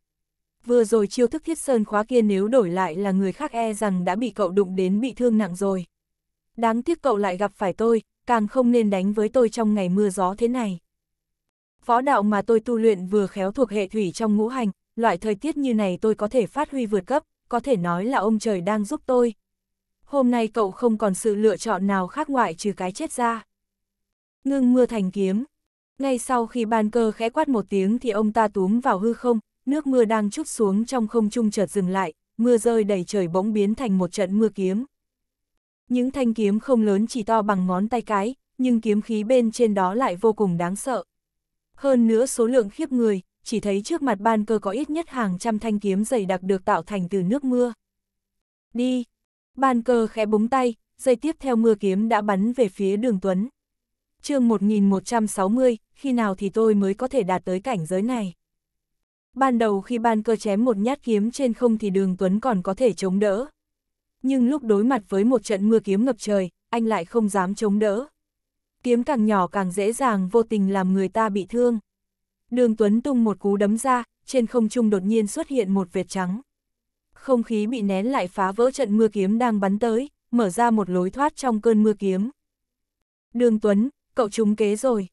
Speaker 1: Vừa rồi chiêu thức thiết sơn khóa kia nếu đổi lại là người khác e rằng đã bị cậu đụng đến bị thương nặng rồi. Đáng tiếc cậu lại gặp phải tôi, càng không nên đánh với tôi trong ngày mưa gió thế này. Võ đạo mà tôi tu luyện vừa khéo thuộc hệ thủy trong ngũ hành, loại thời tiết như này tôi có thể phát huy vượt cấp, có thể nói là ông trời đang giúp tôi. Hôm nay cậu không còn sự lựa chọn nào khác ngoại trừ cái chết ra. Ngưng mưa thành kiếm. Ngay sau khi ban cơ khẽ quát một tiếng thì ông ta túm vào hư không, nước mưa đang chút xuống trong không trung chợt dừng lại, mưa rơi đầy trời bỗng biến thành một trận mưa kiếm. Những thanh kiếm không lớn chỉ to bằng ngón tay cái, nhưng kiếm khí bên trên đó lại vô cùng đáng sợ. Hơn nữa số lượng khiếp người, chỉ thấy trước mặt ban cơ có ít nhất hàng trăm thanh kiếm dày đặc được tạo thành từ nước mưa. Đi! Ban cơ khẽ búng tay, dây tiếp theo mưa kiếm đã bắn về phía đường Tuấn. chương 1160, khi nào thì tôi mới có thể đạt tới cảnh giới này? Ban đầu khi ban cơ chém một nhát kiếm trên không thì đường Tuấn còn có thể chống đỡ. Nhưng lúc đối mặt với một trận mưa kiếm ngập trời, anh lại không dám chống đỡ. Kiếm càng nhỏ càng dễ dàng vô tình làm người ta bị thương. Đường Tuấn tung một cú đấm ra, trên không trung đột nhiên xuất hiện một vệt trắng. Không khí bị nén lại phá vỡ trận mưa kiếm đang bắn tới, mở ra một lối thoát trong cơn mưa kiếm. Đường Tuấn, cậu trúng kế rồi.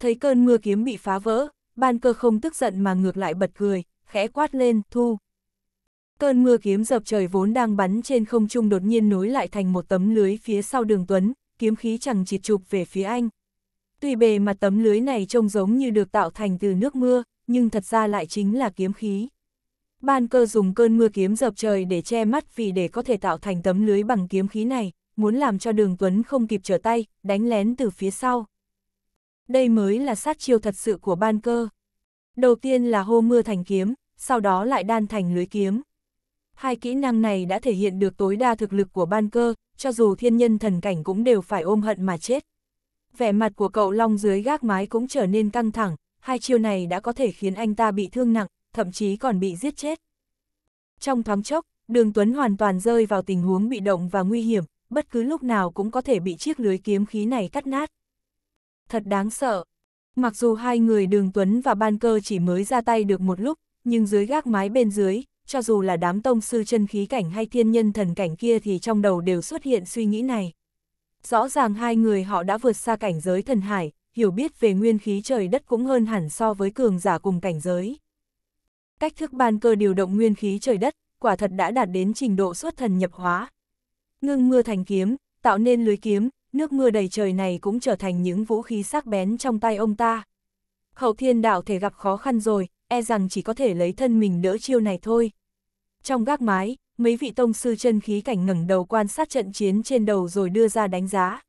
Speaker 1: Thấy cơn mưa kiếm bị phá vỡ, ban cơ không tức giận mà ngược lại bật cười, khẽ quát lên, thu. Cơn mưa kiếm dập trời vốn đang bắn trên không trung đột nhiên nối lại thành một tấm lưới phía sau đường Tuấn, kiếm khí chẳng chịt chụp về phía anh. Tuy bề mặt tấm lưới này trông giống như được tạo thành từ nước mưa, nhưng thật ra lại chính là kiếm khí. Ban cơ dùng cơn mưa kiếm dập trời để che mắt vì để có thể tạo thành tấm lưới bằng kiếm khí này, muốn làm cho đường Tuấn không kịp trở tay, đánh lén từ phía sau. Đây mới là sát chiêu thật sự của ban cơ. Đầu tiên là hô mưa thành kiếm, sau đó lại đan thành lưới kiếm. Hai kỹ năng này đã thể hiện được tối đa thực lực của ban cơ, cho dù thiên nhân thần cảnh cũng đều phải ôm hận mà chết vẻ mặt của cậu Long dưới gác mái cũng trở nên căng thẳng, hai chiêu này đã có thể khiến anh ta bị thương nặng, thậm chí còn bị giết chết. Trong thoáng chốc, Đường Tuấn hoàn toàn rơi vào tình huống bị động và nguy hiểm, bất cứ lúc nào cũng có thể bị chiếc lưới kiếm khí này cắt nát. Thật đáng sợ. Mặc dù hai người Đường Tuấn và Ban Cơ chỉ mới ra tay được một lúc, nhưng dưới gác mái bên dưới, cho dù là đám tông sư chân khí cảnh hay thiên nhân thần cảnh kia thì trong đầu đều xuất hiện suy nghĩ này rõ ràng hai người họ đã vượt xa cảnh giới thần hải, hiểu biết về nguyên khí trời đất cũng hơn hẳn so với cường giả cùng cảnh giới. Cách thức ban cơ điều động nguyên khí trời đất, quả thật đã đạt đến trình độ xuất thần nhập hóa. Ngưng mưa thành kiếm, tạo nên lưới kiếm, nước mưa đầy trời này cũng trở thành những vũ khí sắc bén trong tay ông ta. Hậu thiên đạo thể gặp khó khăn rồi, e rằng chỉ có thể lấy thân mình đỡ chiêu này thôi. Trong gác mái, mấy vị tông sư chân khí cảnh ngẩng đầu quan sát trận chiến trên đầu rồi đưa ra đánh giá.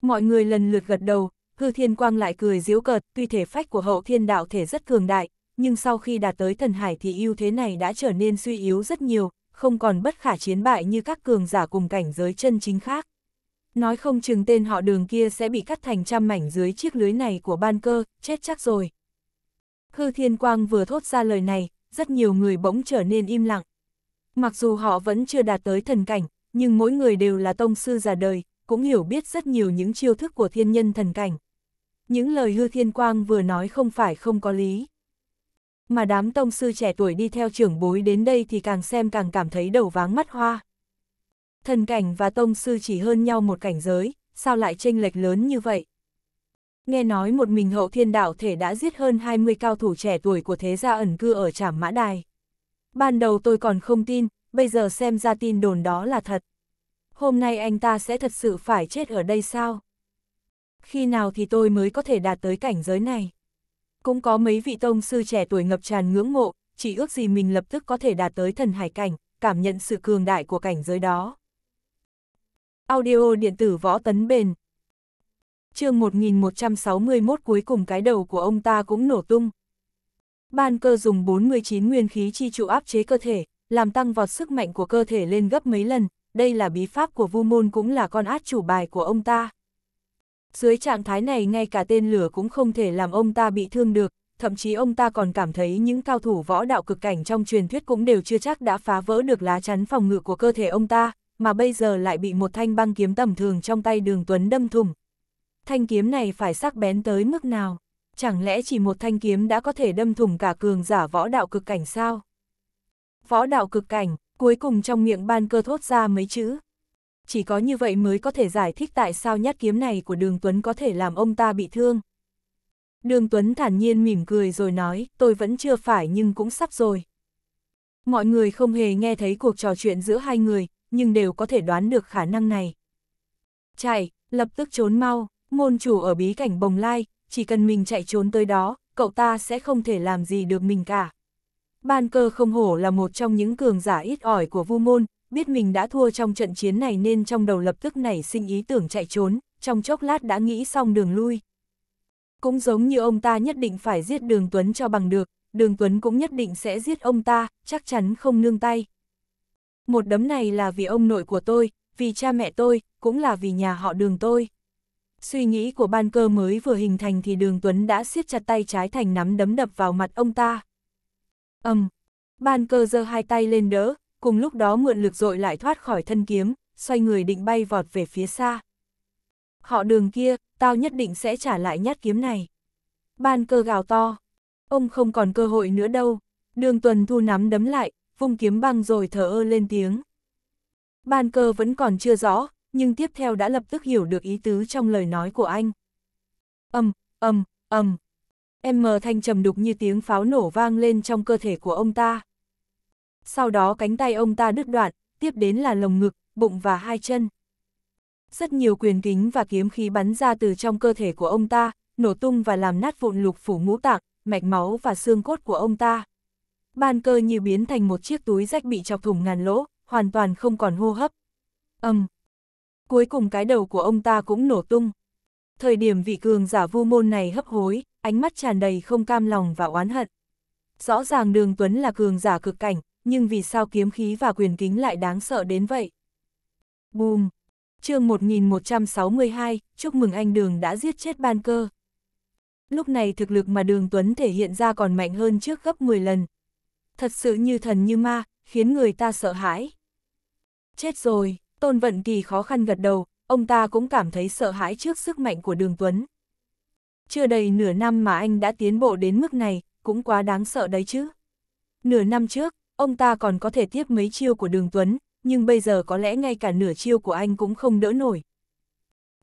Speaker 1: Mọi người lần lượt gật đầu, hư thiên quang lại cười diếu cợt, tuy thể phách của hậu thiên đạo thể rất cường đại, nhưng sau khi đạt tới thần hải thì ưu thế này đã trở nên suy yếu rất nhiều, không còn bất khả chiến bại như các cường giả cùng cảnh giới chân chính khác. Nói không chừng tên họ đường kia sẽ bị cắt thành trăm mảnh dưới chiếc lưới này của ban cơ, chết chắc rồi. Hư Thiên Quang vừa thốt ra lời này, rất nhiều người bỗng trở nên im lặng. Mặc dù họ vẫn chưa đạt tới thần cảnh, nhưng mỗi người đều là tông sư già đời, cũng hiểu biết rất nhiều những chiêu thức của thiên nhân thần cảnh. Những lời hư thiên quang vừa nói không phải không có lý. Mà đám tông sư trẻ tuổi đi theo trưởng bối đến đây thì càng xem càng cảm thấy đầu váng mắt hoa. Thần cảnh và tông sư chỉ hơn nhau một cảnh giới, sao lại chênh lệch lớn như vậy? Nghe nói một mình hậu thiên đạo thể đã giết hơn 20 cao thủ trẻ tuổi của thế gia ẩn cư ở Trảm Mã Đài. Ban đầu tôi còn không tin, bây giờ xem ra tin đồn đó là thật. Hôm nay anh ta sẽ thật sự phải chết ở đây sao? Khi nào thì tôi mới có thể đạt tới cảnh giới này? Cũng có mấy vị tông sư trẻ tuổi ngập tràn ngưỡng mộ, chỉ ước gì mình lập tức có thể đạt tới thần hải cảnh, cảm nhận sự cường đại của cảnh giới đó. Audio điện tử võ tấn bền Chương 1161 cuối cùng cái đầu của ông ta cũng nổ tung. Ban cơ dùng 49 nguyên khí chi trụ áp chế cơ thể, làm tăng vọt sức mạnh của cơ thể lên gấp mấy lần, đây là bí pháp của Vu Môn cũng là con át chủ bài của ông ta. Dưới trạng thái này ngay cả tên lửa cũng không thể làm ông ta bị thương được, thậm chí ông ta còn cảm thấy những cao thủ võ đạo cực cảnh trong truyền thuyết cũng đều chưa chắc đã phá vỡ được lá chắn phòng ngự của cơ thể ông ta, mà bây giờ lại bị một thanh băng kiếm tầm thường trong tay đường Tuấn đâm thủng. Thanh kiếm này phải sắc bén tới mức nào? chẳng lẽ chỉ một thanh kiếm đã có thể đâm thủng cả cường giả võ đạo cực cảnh sao? Võ đạo cực cảnh, cuối cùng trong miệng ban cơ thốt ra mấy chữ. Chỉ có như vậy mới có thể giải thích tại sao nhát kiếm này của đường Tuấn có thể làm ông ta bị thương. Đường Tuấn thản nhiên mỉm cười rồi nói, tôi vẫn chưa phải nhưng cũng sắp rồi. Mọi người không hề nghe thấy cuộc trò chuyện giữa hai người, nhưng đều có thể đoán được khả năng này. Chạy, lập tức trốn mau, môn chủ ở bí cảnh bồng lai, chỉ cần mình chạy trốn tới đó, cậu ta sẽ không thể làm gì được mình cả. Ban cơ không hổ là một trong những cường giả ít ỏi của vu môn, biết mình đã thua trong trận chiến này nên trong đầu lập tức nảy sinh ý tưởng chạy trốn, trong chốc lát đã nghĩ xong đường lui. Cũng giống như ông ta nhất định phải giết đường Tuấn cho bằng được, đường Tuấn cũng nhất định sẽ giết ông ta, chắc chắn không nương tay. Một đấm này là vì ông nội của tôi, vì cha mẹ tôi, cũng là vì nhà họ đường tôi. Suy nghĩ của ban cơ mới vừa hình thành thì đường Tuấn đã siết chặt tay trái thành nắm đấm đập vào mặt ông ta. Âm, um, ban cơ giơ hai tay lên đỡ, cùng lúc đó mượn lực dội lại thoát khỏi thân kiếm, xoay người định bay vọt về phía xa. Họ đường kia, tao nhất định sẽ trả lại nhát kiếm này. Ban cơ gào to, ông không còn cơ hội nữa đâu. Đường tuấn thu nắm đấm lại, vung kiếm băng rồi thở ơ lên tiếng. Ban cơ vẫn còn chưa rõ, nhưng tiếp theo đã lập tức hiểu được ý tứ trong lời nói của anh. Âm, âm, âm. Em mờ thanh trầm đục như tiếng pháo nổ vang lên trong cơ thể của ông ta. Sau đó cánh tay ông ta đứt đoạn, tiếp đến là lồng ngực, bụng và hai chân. Rất nhiều quyền kính và kiếm khí bắn ra từ trong cơ thể của ông ta, nổ tung và làm nát vụn lục phủ ngũ tạng, mạch máu và xương cốt của ông ta. Ban cơ như biến thành một chiếc túi rách bị chọc thủng ngàn lỗ, hoàn toàn không còn hô hấp. Âm, cuối cùng cái đầu của ông ta cũng nổ tung. Thời điểm vị cường giả vu môn này hấp hối, ánh mắt tràn đầy không cam lòng và oán hận. Rõ ràng đường Tuấn là cường giả cực cảnh, nhưng vì sao kiếm khí và quyền kính lại đáng sợ đến vậy? Bùm! chương 1162, chúc mừng anh Đường đã giết chết ban cơ. Lúc này thực lực mà Đường Tuấn thể hiện ra còn mạnh hơn trước gấp 10 lần. Thật sự như thần như ma, khiến người ta sợ hãi. Chết rồi! Tôn Vận Kỳ khó khăn gật đầu, ông ta cũng cảm thấy sợ hãi trước sức mạnh của Đường Tuấn. Chưa đầy nửa năm mà anh đã tiến bộ đến mức này, cũng quá đáng sợ đấy chứ. Nửa năm trước, ông ta còn có thể tiếp mấy chiêu của Đường Tuấn, nhưng bây giờ có lẽ ngay cả nửa chiêu của anh cũng không đỡ nổi.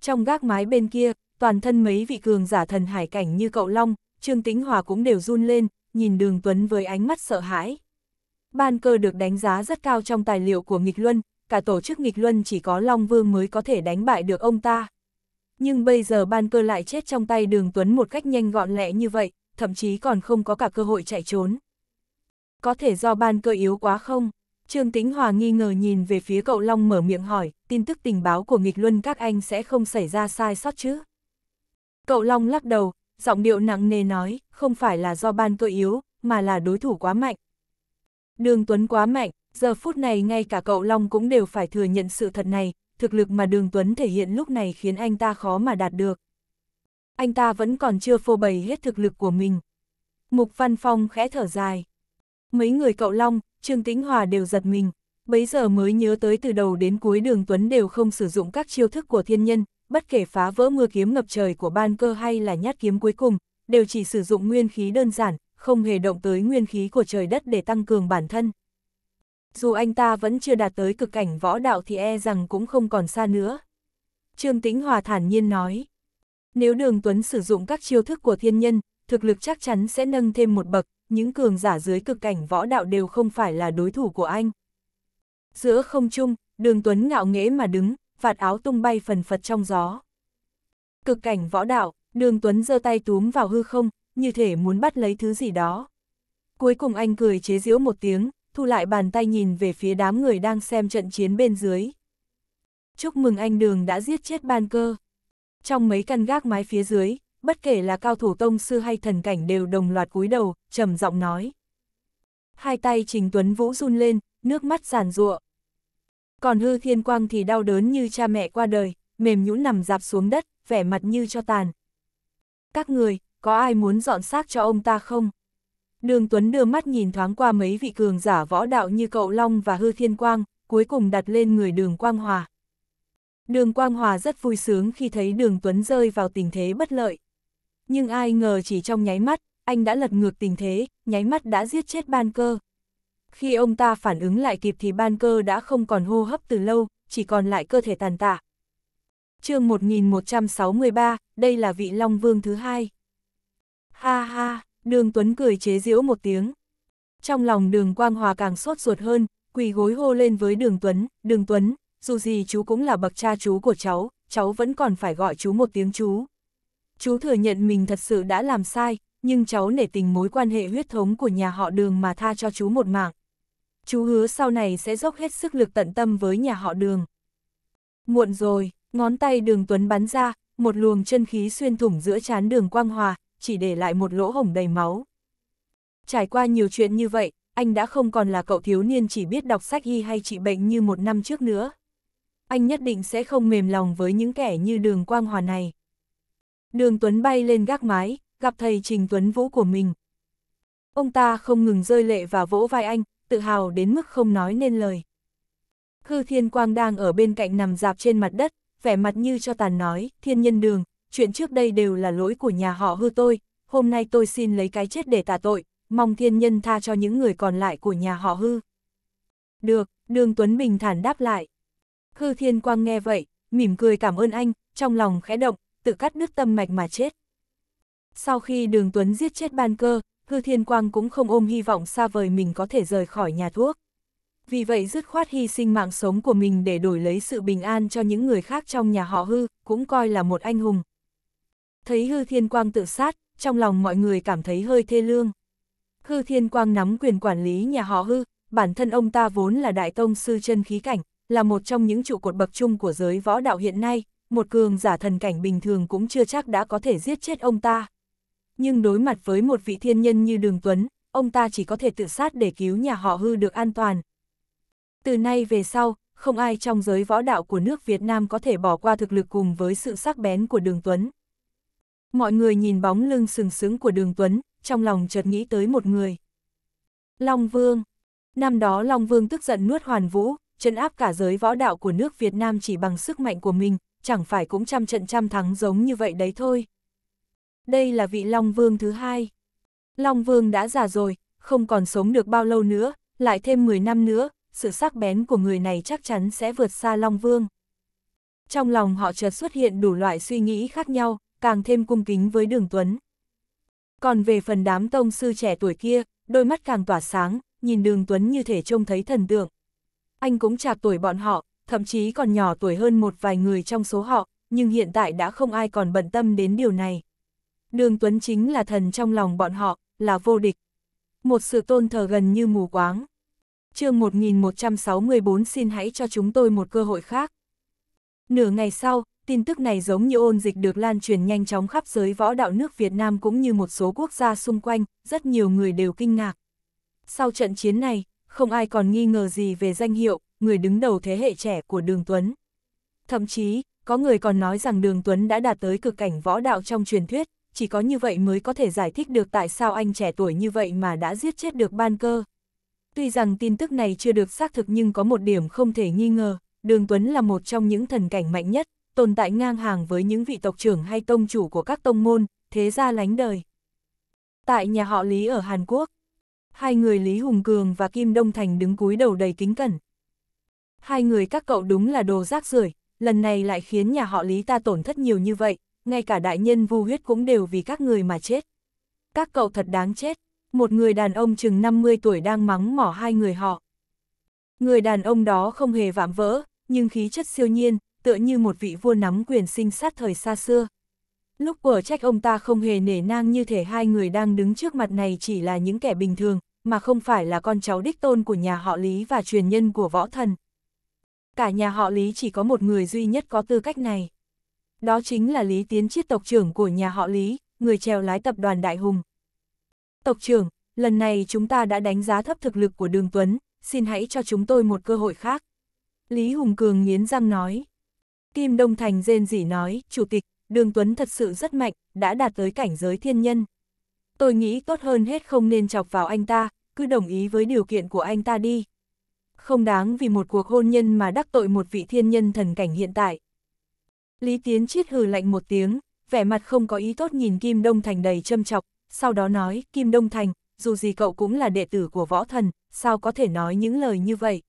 Speaker 1: Trong gác mái bên kia, toàn thân mấy vị cường giả thần hải cảnh như cậu Long, Trương Tĩnh Hòa cũng đều run lên, nhìn Đường Tuấn với ánh mắt sợ hãi. Ban cơ được đánh giá rất cao trong tài liệu của nghịch luân, cả tổ chức nghịch luân chỉ có Long Vương mới có thể đánh bại được ông ta. Nhưng bây giờ ban cơ lại chết trong tay đường Tuấn một cách nhanh gọn lẹ như vậy, thậm chí còn không có cả cơ hội chạy trốn. Có thể do ban cơ yếu quá không? Trương Tĩnh Hòa nghi ngờ nhìn về phía cậu Long mở miệng hỏi, tin tức tình báo của nghịch luân các anh sẽ không xảy ra sai sót chứ? Cậu Long lắc đầu, giọng điệu nặng nề nói, không phải là do ban cơ yếu, mà là đối thủ quá mạnh. Đường Tuấn quá mạnh, Giờ phút này ngay cả cậu Long cũng đều phải thừa nhận sự thật này, thực lực mà Đường Tuấn thể hiện lúc này khiến anh ta khó mà đạt được. Anh ta vẫn còn chưa phô bày hết thực lực của mình. Mục Văn Phong khẽ thở dài. Mấy người cậu Long, Trương Tĩnh Hòa đều giật mình, bấy giờ mới nhớ tới từ đầu đến cuối Đường Tuấn đều không sử dụng các chiêu thức của thiên nhân, bất kể phá vỡ mưa kiếm ngập trời của ban cơ hay là nhát kiếm cuối cùng, đều chỉ sử dụng nguyên khí đơn giản, không hề động tới nguyên khí của trời đất để tăng cường bản thân dù anh ta vẫn chưa đạt tới cực cảnh võ đạo thì e rằng cũng không còn xa nữa. Trương Tĩnh Hòa thản nhiên nói, nếu Đường Tuấn sử dụng các chiêu thức của thiên nhân, thực lực chắc chắn sẽ nâng thêm một bậc, những cường giả dưới cực cảnh võ đạo đều không phải là đối thủ của anh. Giữa không trung, Đường Tuấn ngạo nghễ mà đứng, vạt áo tung bay phần phật trong gió. Cực cảnh võ đạo, Đường Tuấn giơ tay túm vào hư không, như thể muốn bắt lấy thứ gì đó. Cuối cùng anh cười chế giễu một tiếng, thu lại bàn tay nhìn về phía đám người đang xem trận chiến bên dưới. Chúc mừng anh Đường đã giết chết ban cơ. Trong mấy căn gác mái phía dưới, bất kể là cao thủ tông sư hay thần cảnh đều đồng loạt cúi đầu, trầm giọng nói. Hai tay Trình Tuấn Vũ run lên, nước mắt giàn ruộng. Còn hư thiên quang thì đau đớn như cha mẹ qua đời, mềm nhũn nằm dạp xuống đất, vẻ mặt như cho tàn. Các người, có ai muốn dọn xác cho ông ta không? Đường Tuấn đưa mắt nhìn thoáng qua mấy vị cường giả võ đạo như cậu Long và Hư Thiên Quang, cuối cùng đặt lên người đường Quang Hòa. Đường Quang Hòa rất vui sướng khi thấy đường Tuấn rơi vào tình thế bất lợi. Nhưng ai ngờ chỉ trong nháy mắt, anh đã lật ngược tình thế, nháy mắt đã giết chết ban cơ. Khi ông ta phản ứng lại kịp thì ban cơ đã không còn hô hấp từ lâu, chỉ còn lại cơ thể tàn tạ. chương 1163, đây là vị Long Vương thứ hai. Ha ha! Đường Tuấn cười chế giễu một tiếng. Trong lòng đường Quang Hòa càng sốt ruột hơn, quỳ gối hô lên với đường Tuấn, đường Tuấn, dù gì chú cũng là bậc cha chú của cháu, cháu vẫn còn phải gọi chú một tiếng chú. Chú thừa nhận mình thật sự đã làm sai, nhưng cháu nể tình mối quan hệ huyết thống của nhà họ đường mà tha cho chú một mạng. Chú hứa sau này sẽ dốc hết sức lực tận tâm với nhà họ đường. Muộn rồi, ngón tay đường Tuấn bắn ra, một luồng chân khí xuyên thủng giữa chán đường Quang Hòa, chỉ để lại một lỗ hổng đầy máu. Trải qua nhiều chuyện như vậy, anh đã không còn là cậu thiếu niên chỉ biết đọc sách y hay trị bệnh như một năm trước nữa. Anh nhất định sẽ không mềm lòng với những kẻ như đường quang hòa này. Đường Tuấn bay lên gác mái, gặp thầy Trình Tuấn Vũ của mình. Ông ta không ngừng rơi lệ và vỗ vai anh, tự hào đến mức không nói nên lời. Khư Thiên Quang đang ở bên cạnh nằm dạp trên mặt đất, vẻ mặt như cho tàn nói, thiên nhân đường, chuyện trước đây đều là lỗi của nhà họ hư tôi, hôm nay tôi xin lấy cái chết để tạ tội, mong thiên nhân tha cho những người còn lại của nhà họ hư. Được, Đường Tuấn bình thản đáp lại. Hư Thiên Quang nghe vậy, mỉm cười cảm ơn anh, trong lòng khẽ động, tự cắt đứt tâm mạch mà chết. Sau khi Đường Tuấn giết chết ban cơ, Hư Thiên Quang cũng không ôm hy vọng xa vời mình có thể rời khỏi nhà thuốc. Vì vậy dứt khoát hy sinh mạng sống của mình để đổi lấy sự bình an cho những người khác trong nhà họ Hư, cũng coi là một anh hùng thấy hư thiên quang tự sát, trong lòng mọi người cảm thấy hơi thê lương. Hư thiên quang nắm quyền quản lý nhà họ hư, bản thân ông ta vốn là đại tông sư chân khí cảnh, là một trong những trụ cột bậc trung của giới võ đạo hiện nay, một cường giả thần cảnh bình thường cũng chưa chắc đã có thể giết chết ông ta. Nhưng đối mặt với một vị thiên nhân như Đường Tuấn, ông ta chỉ có thể tự sát để cứu nhà họ hư được an toàn. Từ nay về sau, không ai trong giới võ đạo của nước Việt Nam có thể bỏ qua thực lực cùng với sự sắc bén của Đường Tuấn. Mọi người nhìn bóng lưng sừng sững của đường Tuấn, trong lòng chợt nghĩ tới một người. Long Vương Năm đó Long Vương tức giận nuốt hoàn vũ, trấn áp cả giới võ đạo của nước Việt Nam chỉ bằng sức mạnh của mình, chẳng phải cũng trăm trận trăm thắng giống như vậy đấy thôi. Đây là vị Long Vương thứ hai. Long Vương đã già rồi, không còn sống được bao lâu nữa, lại thêm 10 năm nữa, sự sắc bén của người này chắc chắn sẽ vượt xa Long Vương. Trong lòng họ chợt xuất hiện đủ loại suy nghĩ khác nhau, càng thêm cung kính với đường Tuấn. Còn về phần đám tông sư trẻ tuổi kia, đôi mắt càng tỏa sáng, nhìn đường Tuấn như thể trông thấy thần tượng. Anh cũng chạc tuổi bọn họ, thậm chí còn nhỏ tuổi hơn một vài người trong số họ, nhưng hiện tại đã không ai còn bận tâm đến điều này. Đường Tuấn chính là thần trong lòng bọn họ, là vô địch. Một sự tôn thờ gần như mù quáng. chương 1164 xin hãy cho chúng tôi một cơ hội khác. Nửa ngày sau, Tin tức này giống như ôn dịch được lan truyền nhanh chóng khắp giới võ đạo nước Việt Nam cũng như một số quốc gia xung quanh, rất nhiều người đều kinh ngạc. Sau trận chiến này, không ai còn nghi ngờ gì về danh hiệu, người đứng đầu thế hệ trẻ của Đường Tuấn. Thậm chí, có người còn nói rằng Đường Tuấn đã đạt tới cực cảnh võ đạo trong truyền thuyết, chỉ có như vậy mới có thể giải thích được tại sao anh trẻ tuổi như vậy mà đã giết chết được ban cơ. Tuy rằng tin tức này chưa được xác thực nhưng có một điểm không thể nghi ngờ, Đường Tuấn là một trong những thần cảnh mạnh nhất, tồn tại ngang hàng với những vị tộc trưởng hay tông chủ của các tông môn, thế gia lánh đời. Tại nhà họ Lý ở Hàn Quốc, hai người Lý Hùng Cường và Kim Đông Thành đứng cúi đầu đầy kính cẩn. Hai người các cậu đúng là đồ rác rưởi, lần này lại khiến nhà họ Lý ta tổn thất nhiều như vậy, ngay cả đại nhân vu huyết cũng đều vì các người mà chết. Các cậu thật đáng chết, một người đàn ông chừng 50 tuổi đang mắng mỏ hai người họ. Người đàn ông đó không hề vạm vỡ, nhưng khí chất siêu nhiên, tựa như một vị vua nắm quyền sinh sát thời xa xưa. Lúc của trách ông ta không hề nể nang như thể hai người đang đứng trước mặt này chỉ là những kẻ bình thường, mà không phải là con cháu đích tôn của nhà họ Lý và truyền nhân của võ thần. Cả nhà họ Lý chỉ có một người duy nhất có tư cách này. Đó chính là Lý Tiến Chiết tộc trưởng của nhà họ Lý, người treo lái tập đoàn Đại Hùng. Tộc trưởng, lần này chúng ta đã đánh giá thấp thực lực của Đường Tuấn, xin hãy cho chúng tôi một cơ hội khác. Lý Hùng Cường nghiến răng nói. Kim Đông Thành rên rỉ nói, Chủ tịch, Đường Tuấn thật sự rất mạnh, đã đạt tới cảnh giới thiên nhân. Tôi nghĩ tốt hơn hết không nên chọc vào anh ta, cứ đồng ý với điều kiện của anh ta đi. Không đáng vì một cuộc hôn nhân mà đắc tội một vị thiên nhân thần cảnh hiện tại. Lý Tiến chiết hừ lạnh một tiếng, vẻ mặt không có ý tốt nhìn Kim Đông Thành đầy châm chọc, sau đó nói, Kim Đông Thành, dù gì cậu cũng là đệ tử của võ thần, sao có thể nói những lời như vậy.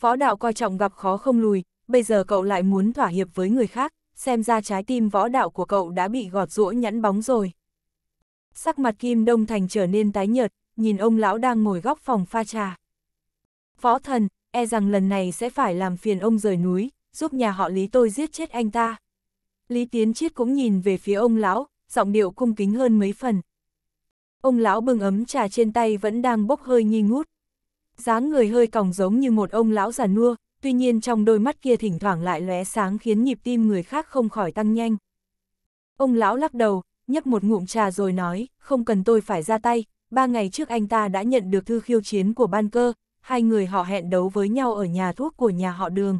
Speaker 1: Võ đạo coi trọng gặp khó không lùi, bây giờ cậu lại muốn thỏa hiệp với người khác, xem ra trái tim võ đạo của cậu đã bị gọt rũa nhẫn bóng rồi. Sắc mặt Kim Đông Thành trở nên tái nhợt, nhìn ông lão đang ngồi góc phòng pha trà. Võ thần, e rằng lần này sẽ phải làm phiền ông rời núi, giúp nhà họ Lý tôi giết chết anh ta. Lý Tiến Chiết cũng nhìn về phía ông lão, giọng điệu cung kính hơn mấy phần. Ông lão bưng ấm trà trên tay vẫn đang bốc hơi nghi ngút. dáng người hơi còng giống như một ông lão già nua, tuy nhiên trong đôi mắt kia thỉnh thoảng lại lóe sáng khiến nhịp tim người khác không khỏi tăng nhanh. Ông lão lắc đầu, nhấp một ngụm trà rồi nói, không cần tôi phải ra tay, ba ngày trước anh ta đã nhận được thư khiêu chiến của ban cơ, hai người họ hẹn đấu với nhau ở nhà thuốc của nhà họ đường.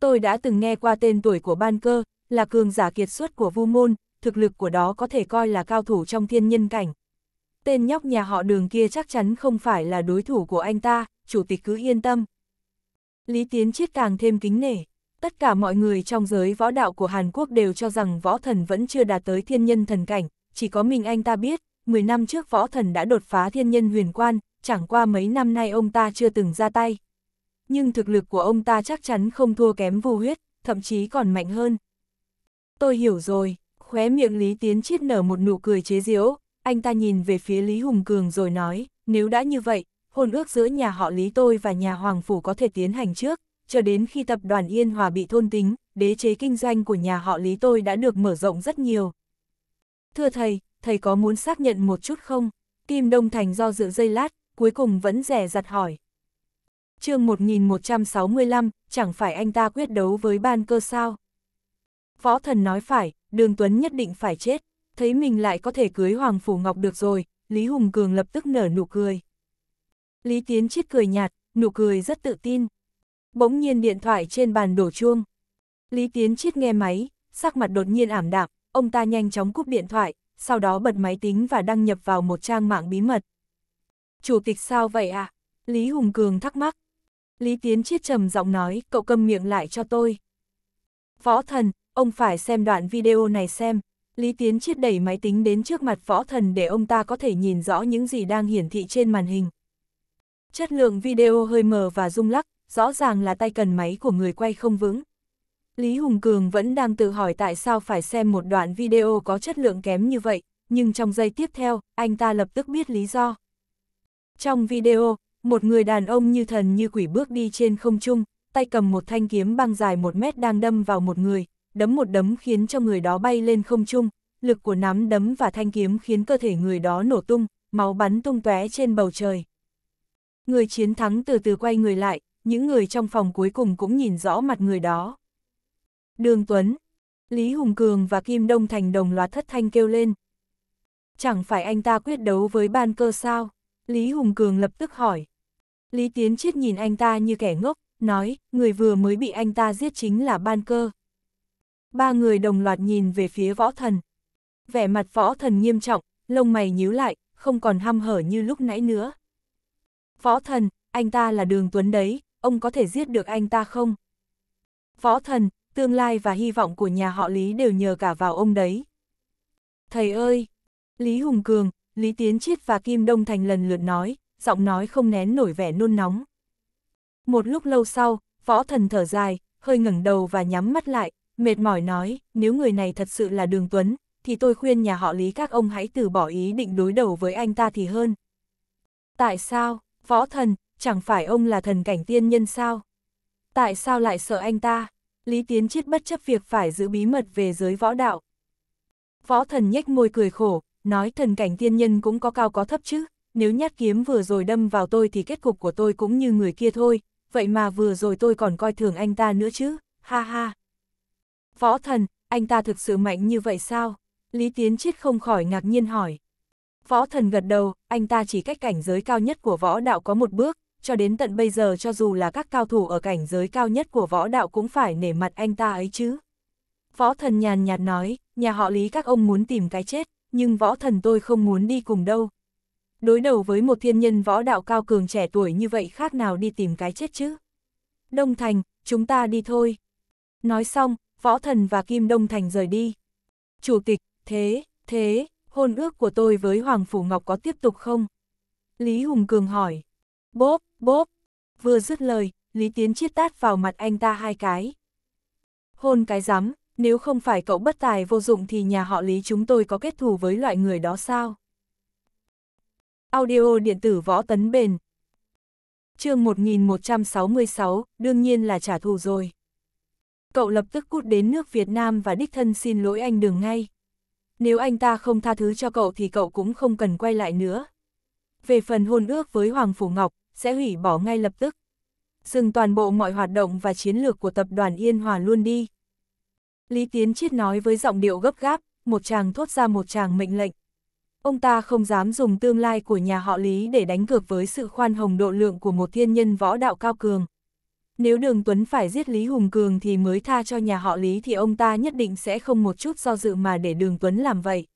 Speaker 1: Tôi đã từng nghe qua tên tuổi của ban cơ, là cường giả kiệt xuất của vu môn, thực lực của đó có thể coi là cao thủ trong thiên nhân cảnh. Tên nhóc nhà họ đường kia chắc chắn không phải là đối thủ của anh ta, chủ tịch cứ yên tâm, Lý Tiến Chiết càng thêm kính nể. Tất cả mọi người trong giới võ đạo của Hàn Quốc đều cho rằng võ thần vẫn chưa đạt tới thiên nhân thần cảnh, chỉ có mình anh ta biết, 10 năm trước võ thần đã đột phá thiên nhân huyền quan, chẳng qua mấy năm nay ông ta chưa từng ra tay. Nhưng thực lực của ông ta chắc chắn không thua kém vu huyết, thậm chí còn mạnh hơn. Tôi hiểu rồi, khóe miệng Lý Tiến Chiết nở một nụ cười chế giễu, anh ta nhìn về phía Lý Hùng Cường rồi nói, nếu đã như vậy, hôn ước giữa nhà họ Lý tôi và nhà Hoàng Phủ có thể tiến hành trước, cho đến khi tập đoàn Yên Hòa bị thôn tính, đế chế kinh doanh của nhà họ Lý tôi đã được mở rộng rất nhiều. Thưa thầy, thầy có muốn xác nhận một chút không? Kim Đông Thành do dự dây lát, cuối cùng vẫn rẻ giặt hỏi. chương 1165, chẳng phải anh ta quyết đấu với ban cơ sao? Võ thần nói phải, Đường Tuấn nhất định phải chết, thấy mình lại có thể cưới Hoàng Phủ Ngọc được rồi, Lý Hùng Cường lập tức nở nụ cười. Lý Tiến Chiết cười nhạt, nụ cười rất tự tin. Bỗng nhiên điện thoại trên bàn đổ chuông. Lý Tiến Chiết nghe máy, sắc mặt đột nhiên ảm đạm, ông ta nhanh chóng cúp điện thoại, sau đó bật máy tính và đăng nhập vào một trang mạng bí mật. Chủ tịch sao vậy ạ? À? Lý Hùng Cường thắc mắc. Lý Tiến Chiết trầm giọng nói, cậu câm miệng lại cho tôi. Võ thần, ông phải xem đoạn video này xem. Lý Tiến Chiết đẩy máy tính đến trước mặt võ thần để ông ta có thể nhìn rõ những gì đang hiển thị trên màn hình. Chất lượng video hơi mờ và rung lắc, rõ ràng là tay cần máy của người quay không vững. Lý Hùng Cường vẫn đang tự hỏi tại sao phải xem một đoạn video có chất lượng kém như vậy, nhưng trong giây tiếp theo, anh ta lập tức biết lý do. Trong video, một người đàn ông như thần như quỷ bước đi trên không trung, tay cầm một thanh kiếm băng dài một mét đang đâm vào một người, đấm một đấm khiến cho người đó bay lên không trung, lực của nắm đấm và thanh kiếm khiến cơ thể người đó nổ tung, máu bắn tung tóe trên bầu trời. Người chiến thắng từ từ quay người lại, những người trong phòng cuối cùng cũng nhìn rõ mặt người đó. Đường Tuấn, Lý Hùng Cường và Kim Đông Thành đồng loạt thất thanh kêu lên. Chẳng phải anh ta quyết đấu với ban cơ sao? Lý Hùng Cường lập tức hỏi. Lý Tiến Chiết nhìn anh ta như kẻ ngốc, nói, người vừa mới bị anh ta giết chính là ban cơ. Ba người đồng loạt nhìn về phía võ thần. Vẻ mặt võ thần nghiêm trọng, lông mày nhíu lại, không còn hăm hở như lúc nãy nữa. Phó thần, anh ta là đường tuấn đấy, ông có thể giết được anh ta không? Phó thần, tương lai và hy vọng của nhà họ Lý đều nhờ cả vào ông đấy. Thầy ơi! Lý Hùng Cường, Lý Tiến Chiết và Kim Đông Thành lần lượt nói, giọng nói không nén nổi vẻ nôn nóng. Một lúc lâu sau, Phó thần thở dài, hơi ngẩng đầu và nhắm mắt lại, mệt mỏi nói, nếu người này thật sự là Đường Tuấn, thì tôi khuyên nhà họ Lý các ông hãy từ bỏ ý định đối đầu với anh ta thì hơn. Tại sao? Võ thần, chẳng phải ông là thần cảnh tiên nhân sao? Tại sao lại sợ anh ta? Lý Tiến Chiết bất chấp việc phải giữ bí mật về giới võ đạo. Võ thần nhếch môi cười khổ, nói thần cảnh tiên nhân cũng có cao có thấp chứ, nếu nhát kiếm vừa rồi đâm vào tôi thì kết cục của tôi cũng như người kia thôi, vậy mà vừa rồi tôi còn coi thường anh ta nữa chứ, ha ha. Võ thần, anh ta thực sự mạnh như vậy sao? Lý Tiến Chiết không khỏi ngạc nhiên hỏi. Phó thần gật đầu, anh ta chỉ cách cảnh giới cao nhất của võ đạo có một bước, cho đến tận bây giờ cho dù là các cao thủ ở cảnh giới cao nhất của võ đạo cũng phải nể mặt anh ta ấy chứ. Phó thần nhàn nhạt nói, nhà họ Lý các ông muốn tìm cái chết, nhưng võ thần tôi không muốn đi cùng đâu. Đối đầu với một thiên nhân võ đạo cao cường trẻ tuổi như vậy khác nào đi tìm cái chết chứ. Đông Thành, chúng ta đi thôi. Nói xong, võ thần và Kim Đông Thành rời đi. Chủ tịch, thế, thế, hôn ước của tôi với Hoàng Phủ Ngọc có tiếp tục không? Lý Hùng Cường hỏi. Bốp, bốp. Vừa dứt lời, Lý Tiến chiết tát vào mặt anh ta hai cái. Hôn cái rắm, nếu không phải cậu bất tài vô dụng thì nhà họ Lý chúng tôi có kết thù với loại người đó sao? Audio điện tử võ tấn bền. chương 1166, đương nhiên là trả thù rồi. Cậu lập tức cút đến nước Việt Nam và đích thân xin lỗi anh đường ngay. Nếu anh ta không tha thứ cho cậu thì cậu cũng không cần quay lại nữa. Về phần hôn ước với Hoàng Phủ Ngọc, sẽ hủy bỏ ngay lập tức. Dừng toàn bộ mọi hoạt động và chiến lược của tập đoàn Yên Hòa luôn đi. Lý Tiến Chiết nói với giọng điệu gấp gáp, một chàng thốt ra một chàng mệnh lệnh. Ông ta không dám dùng tương lai của nhà họ Lý để đánh cược với sự khoan hồng độ lượng của một thiên nhân võ đạo cao cường. Nếu đường Tuấn phải giết Lý Hùng Cường thì mới tha cho nhà họ Lý thì ông ta nhất định sẽ không một chút do dự mà để đường Tuấn làm vậy.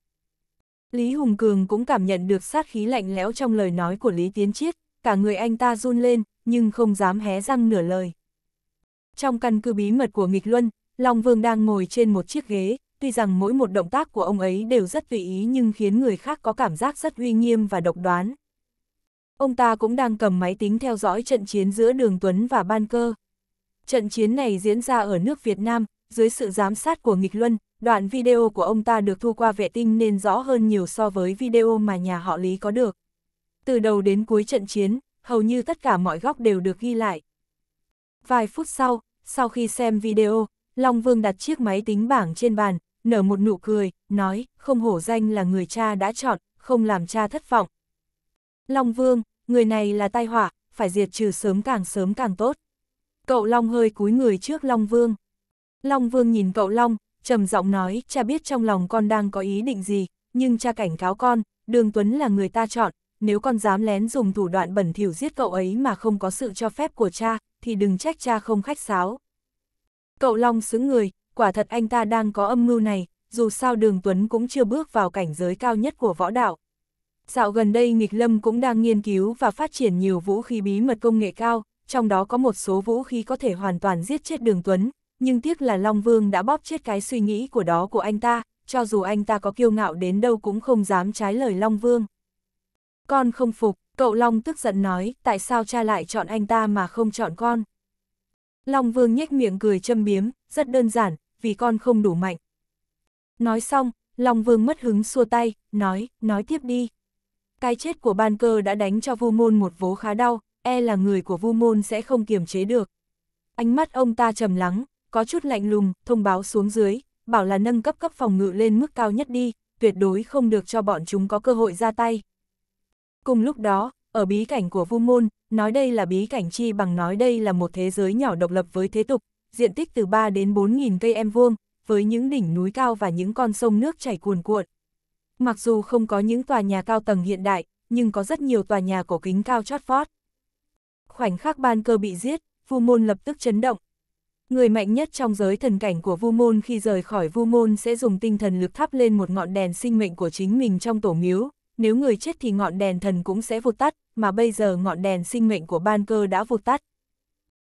Speaker 1: Lý Hùng Cường cũng cảm nhận được sát khí lạnh lẽo trong lời nói của Lý Tiến Chiết, cả người anh ta run lên, nhưng không dám hé răng nửa lời. Trong căn cứ bí mật của nghịch luân, Long Vương đang ngồi trên một chiếc ghế, tuy rằng mỗi một động tác của ông ấy đều rất tùy ý nhưng khiến người khác có cảm giác rất uy nghiêm và độc đoán ông ta cũng đang cầm máy tính theo dõi trận chiến giữa Đường Tuấn và Ban Cơ. Trận chiến này diễn ra ở nước Việt Nam, dưới sự giám sát của nghịch luân, đoạn video của ông ta được thu qua vệ tinh nên rõ hơn nhiều so với video mà nhà họ Lý có được. Từ đầu đến cuối trận chiến, hầu như tất cả mọi góc đều được ghi lại. Vài phút sau, sau khi xem video, Long Vương đặt chiếc máy tính bảng trên bàn, nở một nụ cười, nói, không hổ danh là người cha đã chọn, không làm cha thất vọng. Long Vương, người này là tai họa, phải diệt trừ sớm càng sớm càng tốt. Cậu Long hơi cúi người trước Long Vương. Long Vương nhìn cậu Long, trầm giọng nói, cha biết trong lòng con đang có ý định gì, nhưng cha cảnh cáo con, Đường Tuấn là người ta chọn, nếu con dám lén dùng thủ đoạn bẩn thỉu giết cậu ấy mà không có sự cho phép của cha, thì đừng trách cha không khách sáo. Cậu Long xứng người, quả thật anh ta đang có âm mưu này, dù sao Đường Tuấn cũng chưa bước vào cảnh giới cao nhất của võ đạo, Dạo gần đây nghịch lâm cũng đang nghiên cứu và phát triển nhiều vũ khí bí mật công nghệ cao, trong đó có một số vũ khí có thể hoàn toàn giết chết đường Tuấn, nhưng tiếc là Long Vương đã bóp chết cái suy nghĩ của đó của anh ta, cho dù anh ta có kiêu ngạo đến đâu cũng không dám trái lời Long Vương. Con không phục, cậu Long tức giận nói, tại sao cha lại chọn anh ta mà không chọn con? Long Vương nhếch miệng cười châm biếm, rất đơn giản, vì con không đủ mạnh. Nói xong, Long Vương mất hứng xua tay, nói, nói tiếp đi. Cái chết của ban cơ đã đánh cho Vu Môn một vố khá đau, e là người của Vu Môn sẽ không kiềm chế được. Ánh mắt ông ta trầm lắng, có chút lạnh lùng, thông báo xuống dưới, bảo là nâng cấp cấp phòng ngự lên mức cao nhất đi, tuyệt đối không được cho bọn chúng có cơ hội ra tay. Cùng lúc đó, ở bí cảnh của Vu Môn, nói đây là bí cảnh chi bằng nói đây là một thế giới nhỏ độc lập với thế tục, diện tích từ 3 đến 4.000 cây em vuông, với những đỉnh núi cao và những con sông nước chảy cuồn cuộn, Mặc dù không có những tòa nhà cao tầng hiện đại, nhưng có rất nhiều tòa nhà cổ kính cao chót vót. Khoảnh khắc ban cơ bị giết, Vu Môn lập tức chấn động. Người mạnh nhất trong giới thần cảnh của Vu Môn khi rời khỏi Vu Môn sẽ dùng tinh thần lực thắp lên một ngọn đèn sinh mệnh của chính mình trong tổ miếu, nếu người chết thì ngọn đèn thần cũng sẽ vụt tắt, mà bây giờ ngọn đèn sinh mệnh của ban cơ đã vụt tắt.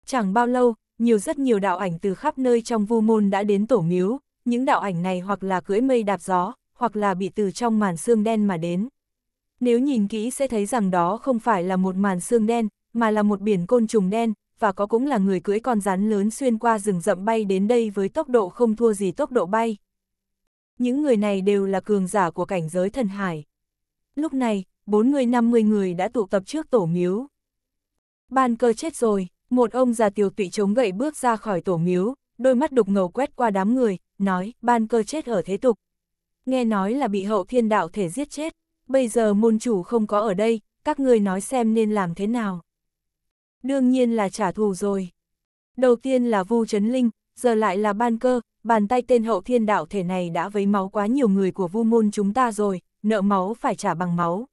Speaker 1: Chẳng bao lâu, nhiều rất nhiều đạo ảnh từ khắp nơi trong Vu Môn đã đến tổ miếu, những đạo ảnh này hoặc là cưỡi mây đạp gió, hoặc là bị từ trong màn xương đen mà đến. Nếu nhìn kỹ sẽ thấy rằng đó không phải là một màn xương đen, mà là một biển côn trùng đen, và có cũng là người cưỡi con rắn lớn xuyên qua rừng rậm bay đến đây với tốc độ không thua gì tốc độ bay. Những người này đều là cường giả của cảnh giới thần hải. Lúc này, 40-50 người người đã tụ tập trước tổ miếu. Ban cơ chết rồi, một ông già tiều tụy chống gậy bước ra khỏi tổ miếu, đôi mắt đục ngầu quét qua đám người, nói, ban cơ chết ở thế tục, nghe nói là bị hậu thiên đạo thể giết chết, bây giờ môn chủ không có ở đây, các người nói xem nên làm thế nào. Đương nhiên là trả thù rồi. Đầu tiên là Vu Chấn Linh, giờ lại là ban cơ, bàn tay tên hậu thiên đạo thể này đã vấy máu quá nhiều người của vu môn chúng ta rồi, nợ máu phải trả bằng máu.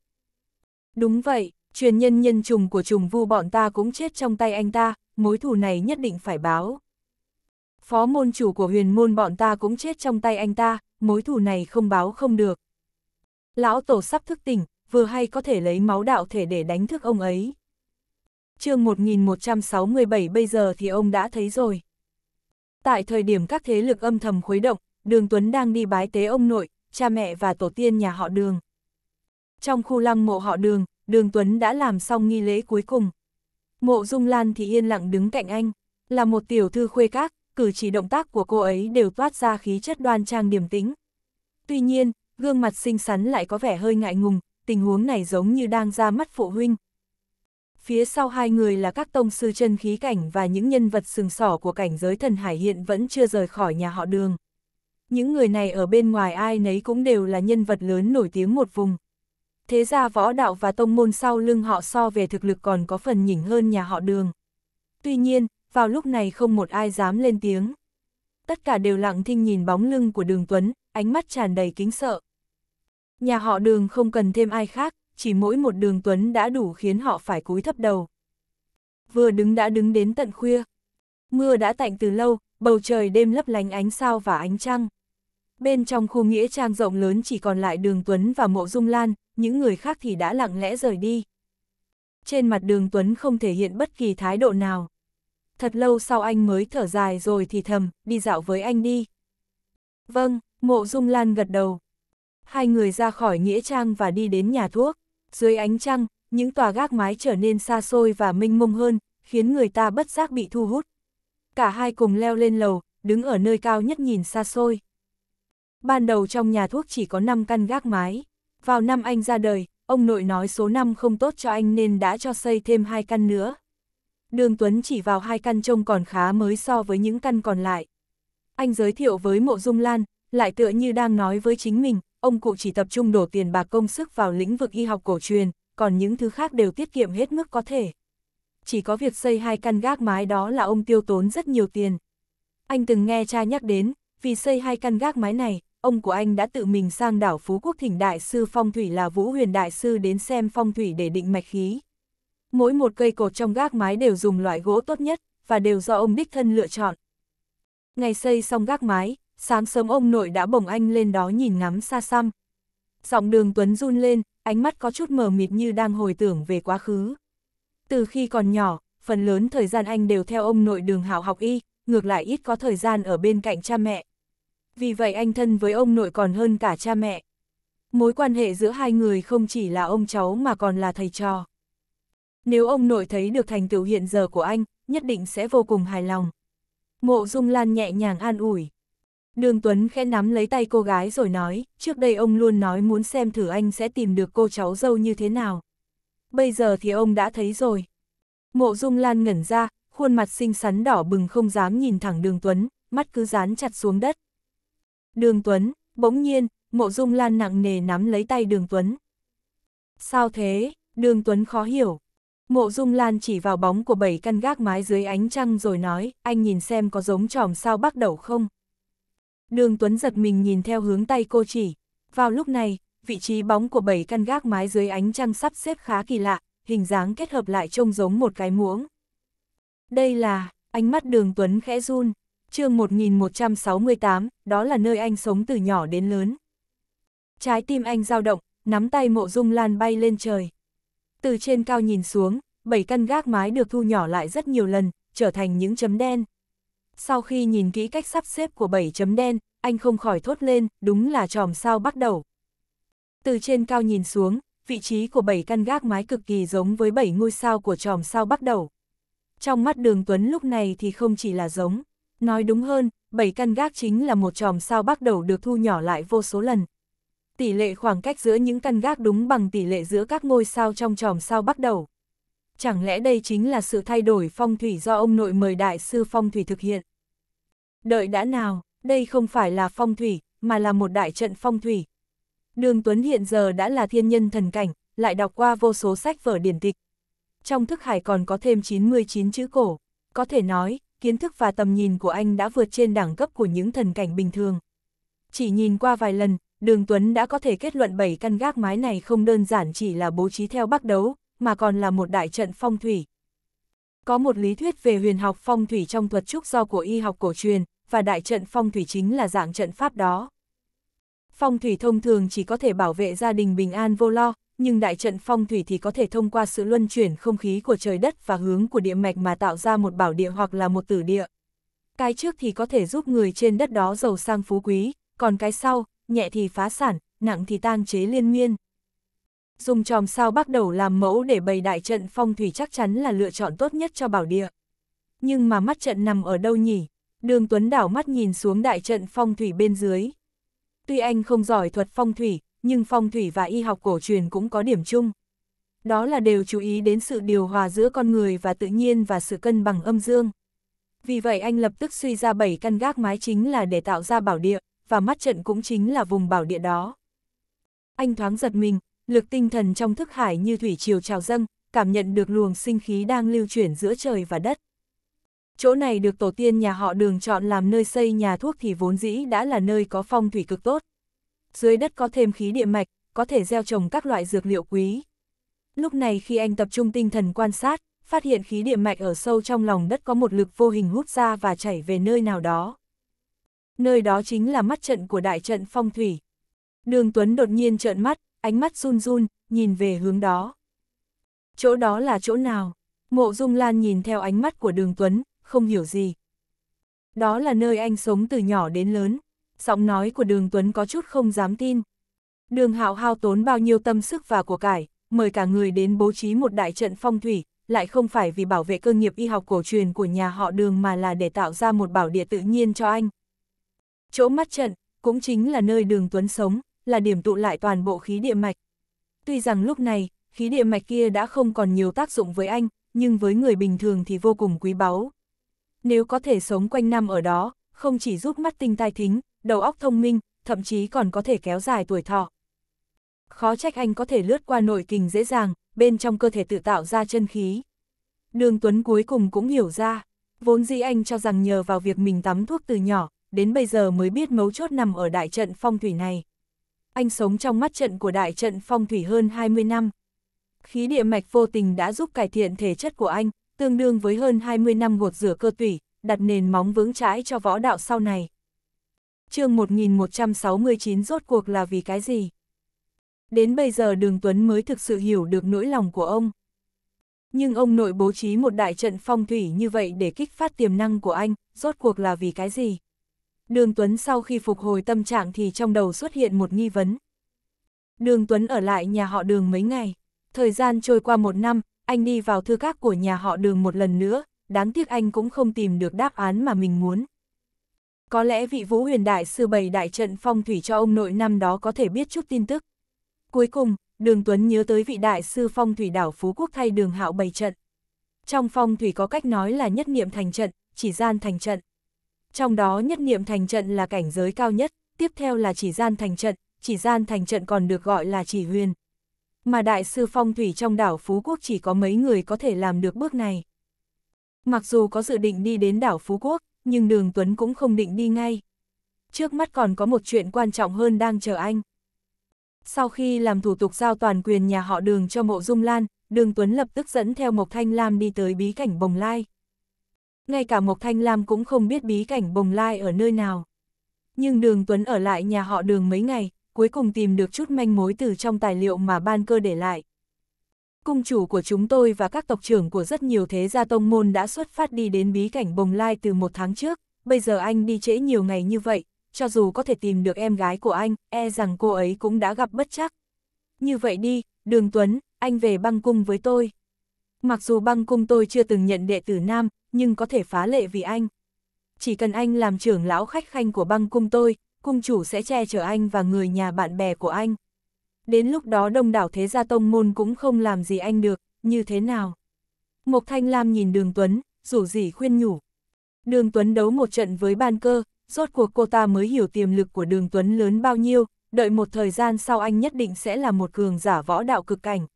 Speaker 1: Đúng vậy, truyền nhân nhân trùng của trùng vu bọn ta cũng chết trong tay anh ta, mối thù này nhất định phải báo. Phó môn chủ của huyền môn bọn ta cũng chết trong tay anh ta, mối thù này không báo không được. Lão Tổ sắp thức tỉnh, vừa hay có thể lấy máu đạo thể để đánh thức ông ấy. chương 1167 bây giờ thì ông đã thấy rồi. Tại thời điểm các thế lực âm thầm khuấy động, Đường Tuấn đang đi bái tế ông nội, cha mẹ và tổ tiên nhà họ Đường. Trong khu lăng mộ họ Đường, Đường Tuấn đã làm xong nghi lễ cuối cùng. Mộ Dung Lan thì yên lặng đứng cạnh anh, là một tiểu thư khuê các, cử chỉ động tác của cô ấy đều toát ra khí chất đoan trang điềm tĩnh. Tuy nhiên, gương mặt xinh xắn lại có vẻ hơi ngại ngùng, tình huống này giống như đang ra mắt phụ huynh. Phía sau hai người là các tông sư chân khí cảnh và những nhân vật sừng sỏ của cảnh giới thần hải hiện vẫn chưa rời khỏi nhà họ đường. Những người này ở bên ngoài ai nấy cũng đều là nhân vật lớn nổi tiếng một vùng. Thế ra võ đạo và tông môn sau lưng họ so về thực lực còn có phần nhỉnh hơn nhà họ đường. Tuy nhiên, vào lúc này không một ai dám lên tiếng. Tất cả đều lặng thinh nhìn bóng lưng của đường Tuấn, ánh mắt tràn đầy kính sợ. Nhà họ đường không cần thêm ai khác, chỉ mỗi một đường Tuấn đã đủ khiến họ phải cúi thấp đầu. Vừa đứng đã đứng đến tận khuya. Mưa đã tạnh từ lâu, bầu trời đêm lấp lánh ánh sao và ánh trăng. Bên trong khu nghĩa trang rộng lớn chỉ còn lại đường Tuấn và mộ dung lan, những người khác thì đã lặng lẽ rời đi. Trên mặt đường Tuấn không thể hiện bất kỳ thái độ nào thật lâu sau anh mới thở dài rồi thì thầm, đi dạo với anh đi. Vâng, mộ dung lan gật đầu. Hai người ra khỏi Nghĩa Trang và đi đến nhà thuốc. Dưới ánh trăng, những tòa gác mái trở nên xa xôi và mênh mông hơn, khiến người ta bất giác bị thu hút. Cả hai cùng leo lên lầu, đứng ở nơi cao nhất nhìn xa xôi. Ban đầu trong nhà thuốc chỉ có 5 căn gác mái. Vào năm anh ra đời, ông nội nói số năm không tốt cho anh nên đã cho xây thêm hai căn nữa đường Tuấn chỉ vào hai căn trông còn khá mới so với những căn còn lại. Anh giới thiệu với mộ dung lan, lại tựa như đang nói với chính mình, ông cụ chỉ tập trung đổ tiền bạc công sức vào lĩnh vực y học cổ truyền, còn những thứ khác đều tiết kiệm hết mức có thể. Chỉ có việc xây hai căn gác mái đó là ông tiêu tốn rất nhiều tiền. Anh từng nghe cha nhắc đến, vì xây hai căn gác mái này, ông của anh đã tự mình sang đảo Phú Quốc thỉnh đại sư phong thủy là Vũ Huyền đại sư đến xem phong thủy để định mạch khí mỗi một cây cột trong gác mái đều dùng loại gỗ tốt nhất, và đều do ông đích thân lựa chọn. Ngày xây xong gác mái, sáng sớm ông nội đã bồng anh lên đó nhìn ngắm xa xăm. Giọng đường Tuấn run lên, ánh mắt có chút mờ mịt như đang hồi tưởng về quá khứ. Từ khi còn nhỏ, phần lớn thời gian anh đều theo ông nội đường hảo học y, ngược lại ít có thời gian ở bên cạnh cha mẹ. Vì vậy anh thân với ông nội còn hơn cả cha mẹ. Mối quan hệ giữa hai người không chỉ là ông cháu mà còn là thầy trò. Nếu ông nội thấy được thành tựu hiện giờ của anh, nhất định sẽ vô cùng hài lòng. Mộ Dung Lan nhẹ nhàng an ủi. Đường Tuấn khẽ nắm lấy tay cô gái rồi nói, trước đây ông luôn nói muốn xem thử anh sẽ tìm được cô cháu dâu như thế nào. Bây giờ thì ông đã thấy rồi. Mộ Dung Lan ngẩn ra, khuôn mặt xinh xắn đỏ bừng không dám nhìn thẳng Đường Tuấn, mắt cứ dán chặt xuống đất. Đường Tuấn, bỗng nhiên, Mộ Dung Lan nặng nề nắm lấy tay Đường Tuấn. Sao thế? Đường Tuấn khó hiểu. Mộ Dung Lan chỉ vào bóng của bảy căn gác mái dưới ánh trăng rồi nói, anh nhìn xem có giống tròm sao bắt đầu không? Đường Tuấn giật mình nhìn theo hướng tay cô chỉ. Vào lúc này, vị trí bóng của bảy căn gác mái dưới ánh trăng sắp xếp khá kỳ lạ, hình dáng kết hợp lại trông giống một cái muỗng. Đây là, ánh mắt đường Tuấn khẽ run, chương 1168, đó là nơi anh sống từ nhỏ đến lớn. Trái tim anh dao động, nắm tay mộ dung lan bay lên trời. Từ trên cao nhìn xuống, bảy căn gác mái được thu nhỏ lại rất nhiều lần, trở thành những chấm đen. Sau khi nhìn kỹ cách sắp xếp của bảy chấm đen, anh không khỏi thốt lên, đúng là tròm sao bắt đầu. Từ trên cao nhìn xuống, vị trí của bảy căn gác mái cực kỳ giống với bảy ngôi sao của tròm sao bắt đầu. Trong mắt đường Tuấn lúc này thì không chỉ là giống. Nói đúng hơn, bảy căn gác chính là một tròm sao bắt đầu được thu nhỏ lại vô số lần, tỷ lệ khoảng cách giữa những căn gác đúng bằng tỷ lệ giữa các ngôi sao trong tròm sao bắt đầu. Chẳng lẽ đây chính là sự thay đổi phong thủy do ông nội mời đại sư phong thủy thực hiện? Đợi đã nào, đây không phải là phong thủy, mà là một đại trận phong thủy. Đường Tuấn hiện giờ đã là thiên nhân thần cảnh, lại đọc qua vô số sách vở điển tịch. Trong thức hải còn có thêm 99 chữ cổ, có thể nói, kiến thức và tầm nhìn của anh đã vượt trên đẳng cấp của những thần cảnh bình thường. Chỉ nhìn qua vài lần, Đường Tuấn đã có thể kết luận bảy căn gác mái này không đơn giản chỉ là bố trí theo bắc đấu, mà còn là một đại trận phong thủy. Có một lý thuyết về huyền học phong thủy trong thuật trúc do của y học cổ truyền, và đại trận phong thủy chính là dạng trận pháp đó. Phong thủy thông thường chỉ có thể bảo vệ gia đình bình an vô lo, nhưng đại trận phong thủy thì có thể thông qua sự luân chuyển không khí của trời đất và hướng của địa mạch mà tạo ra một bảo địa hoặc là một tử địa. Cái trước thì có thể giúp người trên đất đó giàu sang phú quý, còn cái sau nhẹ thì phá sản, nặng thì tan chế liên miên. Dùng tròm sao bắt đầu làm mẫu để bày đại trận phong thủy chắc chắn là lựa chọn tốt nhất cho bảo địa. Nhưng mà mắt trận nằm ở đâu nhỉ? Đường Tuấn đảo mắt nhìn xuống đại trận phong thủy bên dưới. Tuy anh không giỏi thuật phong thủy, nhưng phong thủy và y học cổ truyền cũng có điểm chung. Đó là đều chú ý đến sự điều hòa giữa con người và tự nhiên và sự cân bằng âm dương. Vì vậy anh lập tức suy ra 7 căn gác mái chính là để tạo ra bảo địa và mắt trận cũng chính là vùng bảo địa đó. Anh thoáng giật mình, lực tinh thần trong thức hải như thủy triều trào dâng, cảm nhận được luồng sinh khí đang lưu chuyển giữa trời và đất. Chỗ này được tổ tiên nhà họ đường chọn làm nơi xây nhà thuốc thì vốn dĩ đã là nơi có phong thủy cực tốt. Dưới đất có thêm khí địa mạch, có thể gieo trồng các loại dược liệu quý. Lúc này khi anh tập trung tinh thần quan sát, phát hiện khí địa mạch ở sâu trong lòng đất có một lực vô hình hút ra và chảy về nơi nào đó nơi đó chính là mắt trận của đại trận phong thủy. Đường Tuấn đột nhiên trợn mắt, ánh mắt run run, nhìn về hướng đó. Chỗ đó là chỗ nào? Mộ Dung Lan nhìn theo ánh mắt của đường Tuấn, không hiểu gì. Đó là nơi anh sống từ nhỏ đến lớn. Giọng nói của đường Tuấn có chút không dám tin. Đường hạo hao tốn bao nhiêu tâm sức và của cải, mời cả người đến bố trí một đại trận phong thủy, lại không phải vì bảo vệ cơ nghiệp y học cổ truyền của nhà họ đường mà là để tạo ra một bảo địa tự nhiên cho anh, Chỗ mắt trận, cũng chính là nơi đường Tuấn sống, là điểm tụ lại toàn bộ khí địa mạch. Tuy rằng lúc này, khí địa mạch kia đã không còn nhiều tác dụng với anh, nhưng với người bình thường thì vô cùng quý báu. Nếu có thể sống quanh năm ở đó, không chỉ giúp mắt tinh tai thính, đầu óc thông minh, thậm chí còn có thể kéo dài tuổi thọ. Khó trách anh có thể lướt qua nội kình dễ dàng, bên trong cơ thể tự tạo ra chân khí. Đường Tuấn cuối cùng cũng hiểu ra, vốn dĩ anh cho rằng nhờ vào việc mình tắm thuốc từ nhỏ, đến bây giờ mới biết mấu chốt nằm ở đại trận phong thủy này. Anh sống trong mắt trận của đại trận phong thủy hơn 20 năm. Khí địa mạch vô tình đã giúp cải thiện thể chất của anh, tương đương với hơn 20 năm gột rửa cơ tủy, đặt nền móng vững chãi cho võ đạo sau này. chương 1169 rốt cuộc là vì cái gì? Đến bây giờ Đường Tuấn mới thực sự hiểu được nỗi lòng của ông. Nhưng ông nội bố trí một đại trận phong thủy như vậy để kích phát tiềm năng của anh, rốt cuộc là vì cái gì? Đường Tuấn sau khi phục hồi tâm trạng thì trong đầu xuất hiện một nghi vấn. Đường Tuấn ở lại nhà họ đường mấy ngày, thời gian trôi qua một năm, anh đi vào thư các của nhà họ đường một lần nữa, đáng tiếc anh cũng không tìm được đáp án mà mình muốn. Có lẽ vị Vũ Huyền Đại sư bày đại trận phong thủy cho ông nội năm đó có thể biết chút tin tức. Cuối cùng, Đường Tuấn nhớ tới vị đại sư phong thủy đảo Phú Quốc thay đường hạo bày trận. Trong phong thủy có cách nói là nhất niệm thành trận, chỉ gian thành trận trong đó nhất niệm thành trận là cảnh giới cao nhất, tiếp theo là chỉ gian thành trận, chỉ gian thành trận còn được gọi là chỉ huyền. Mà đại sư phong thủy trong đảo Phú Quốc chỉ có mấy người có thể làm được bước này. Mặc dù có dự định đi đến đảo Phú Quốc, nhưng đường Tuấn cũng không định đi ngay. Trước mắt còn có một chuyện quan trọng hơn đang chờ anh. Sau khi làm thủ tục giao toàn quyền nhà họ đường cho mộ dung lan, đường Tuấn lập tức dẫn theo Mộc Thanh Lam đi tới bí cảnh Bồng Lai ngay cả Mộc Thanh Lam cũng không biết bí cảnh bồng lai ở nơi nào. Nhưng đường Tuấn ở lại nhà họ đường mấy ngày, cuối cùng tìm được chút manh mối từ trong tài liệu mà ban cơ để lại. Cung chủ của chúng tôi và các tộc trưởng của rất nhiều thế gia tông môn đã xuất phát đi đến bí cảnh bồng lai từ một tháng trước, bây giờ anh đi trễ nhiều ngày như vậy, cho dù có thể tìm được em gái của anh, e rằng cô ấy cũng đã gặp bất chắc. Như vậy đi, đường Tuấn, anh về băng cung với tôi. Mặc dù băng cung tôi chưa từng nhận đệ tử nam, nhưng có thể phá lệ vì anh. Chỉ cần anh làm trưởng lão khách khanh của băng cung tôi, cung chủ sẽ che chở anh và người nhà bạn bè của anh. Đến lúc đó đông đảo thế gia tông môn cũng không làm gì anh được, như thế nào? Mộc Thanh Lam nhìn Đường Tuấn, rủ rỉ khuyên nhủ. Đường Tuấn đấu một trận với ban cơ, rốt cuộc cô ta mới hiểu tiềm lực của Đường Tuấn lớn bao nhiêu, đợi một thời gian sau anh nhất định sẽ là một cường giả võ đạo cực cảnh,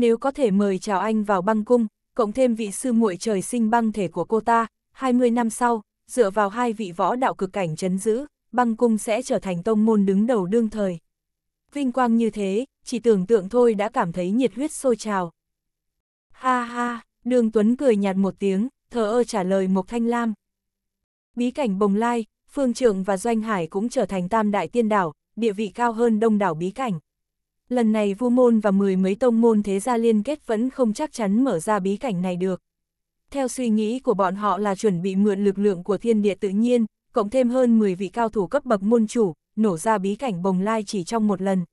Speaker 1: nếu có thể mời chào anh vào băng cung, cộng thêm vị sư muội trời sinh băng thể của cô ta, 20 năm sau, dựa vào hai vị võ đạo cực cảnh chấn giữ, băng cung sẽ trở thành tông môn đứng đầu đương thời. Vinh quang như thế, chỉ tưởng tượng thôi đã cảm thấy nhiệt huyết sôi trào. Ha ha, đường Tuấn cười nhạt một tiếng, thờ ơ trả lời Mộc Thanh Lam. Bí cảnh Bồng Lai, Phương Trượng và Doanh Hải cũng trở thành tam đại tiên đảo, địa vị cao hơn đông đảo bí cảnh lần này vu môn và mười mấy tông môn thế gia liên kết vẫn không chắc chắn mở ra bí cảnh này được. Theo suy nghĩ của bọn họ là chuẩn bị mượn lực lượng của thiên địa tự nhiên, cộng thêm hơn 10 vị cao thủ cấp bậc môn chủ, nổ ra bí cảnh bồng lai chỉ trong một lần.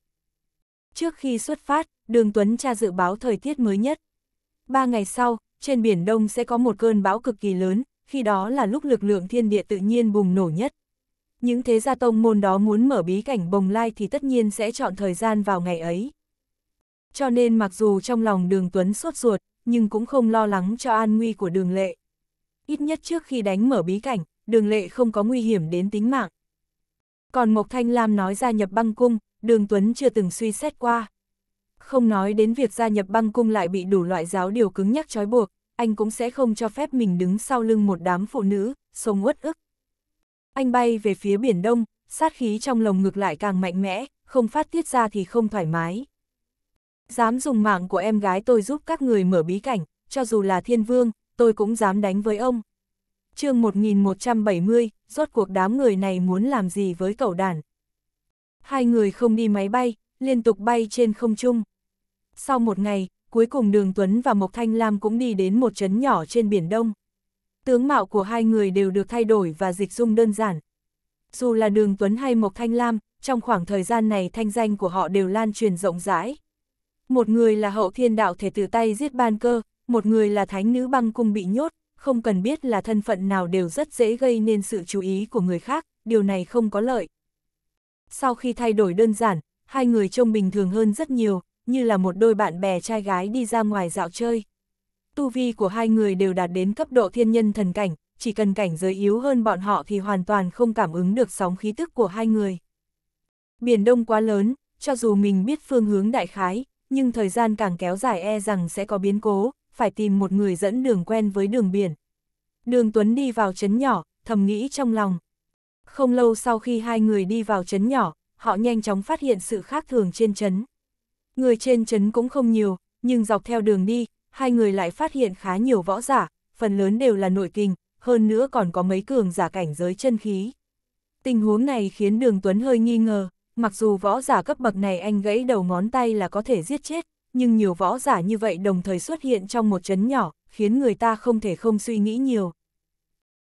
Speaker 1: Trước khi xuất phát, Đường Tuấn tra dự báo thời tiết mới nhất. Ba ngày sau, trên biển Đông sẽ có một cơn bão cực kỳ lớn, khi đó là lúc lực lượng thiên địa tự nhiên bùng nổ nhất, những thế gia tông môn đó muốn mở bí cảnh bồng lai thì tất nhiên sẽ chọn thời gian vào ngày ấy. Cho nên mặc dù trong lòng đường Tuấn sốt ruột, nhưng cũng không lo lắng cho an nguy của đường lệ. Ít nhất trước khi đánh mở bí cảnh, đường lệ không có nguy hiểm đến tính mạng. Còn Mộc Thanh Lam nói gia nhập băng cung, đường Tuấn chưa từng suy xét qua. Không nói đến việc gia nhập băng cung lại bị đủ loại giáo điều cứng nhắc trói buộc, anh cũng sẽ không cho phép mình đứng sau lưng một đám phụ nữ, sống uất ức anh bay về phía biển đông, sát khí trong lồng ngực lại càng mạnh mẽ, không phát tiết ra thì không thoải mái. Dám dùng mạng của em gái tôi giúp các người mở bí cảnh, cho dù là thiên vương, tôi cũng dám đánh với ông. chương 1170, rốt cuộc đám người này muốn làm gì với cậu đàn. Hai người không đi máy bay, liên tục bay trên không trung. Sau một ngày, cuối cùng Đường Tuấn và Mộc Thanh Lam cũng đi đến một trấn nhỏ trên biển Đông tướng mạo của hai người đều được thay đổi và dịch dung đơn giản. Dù là Đường Tuấn hay Mộc Thanh Lam, trong khoảng thời gian này thanh danh của họ đều lan truyền rộng rãi. Một người là hậu thiên đạo thể tự tay giết ban cơ, một người là thánh nữ băng cung bị nhốt, không cần biết là thân phận nào đều rất dễ gây nên sự chú ý của người khác, điều này không có lợi. Sau khi thay đổi đơn giản, hai người trông bình thường hơn rất nhiều, như là một đôi bạn bè trai gái đi ra ngoài dạo chơi tu vi của hai người đều đạt đến cấp độ thiên nhân thần cảnh, chỉ cần cảnh giới yếu hơn bọn họ thì hoàn toàn không cảm ứng được sóng khí tức của hai người. Biển Đông quá lớn, cho dù mình biết phương hướng đại khái, nhưng thời gian càng kéo dài e rằng sẽ có biến cố, phải tìm một người dẫn đường quen với đường biển. Đường Tuấn đi vào chấn nhỏ, thầm nghĩ trong lòng. Không lâu sau khi hai người đi vào chấn nhỏ, họ nhanh chóng phát hiện sự khác thường trên chấn. Người trên chấn cũng không nhiều, nhưng dọc theo đường đi, hai người lại phát hiện khá nhiều võ giả, phần lớn đều là nội kinh, hơn nữa còn có mấy cường giả cảnh giới chân khí. Tình huống này khiến Đường Tuấn hơi nghi ngờ, mặc dù võ giả cấp bậc này anh gãy đầu ngón tay là có thể giết chết, nhưng nhiều võ giả như vậy đồng thời xuất hiện trong một chấn nhỏ, khiến người ta không thể không suy nghĩ nhiều.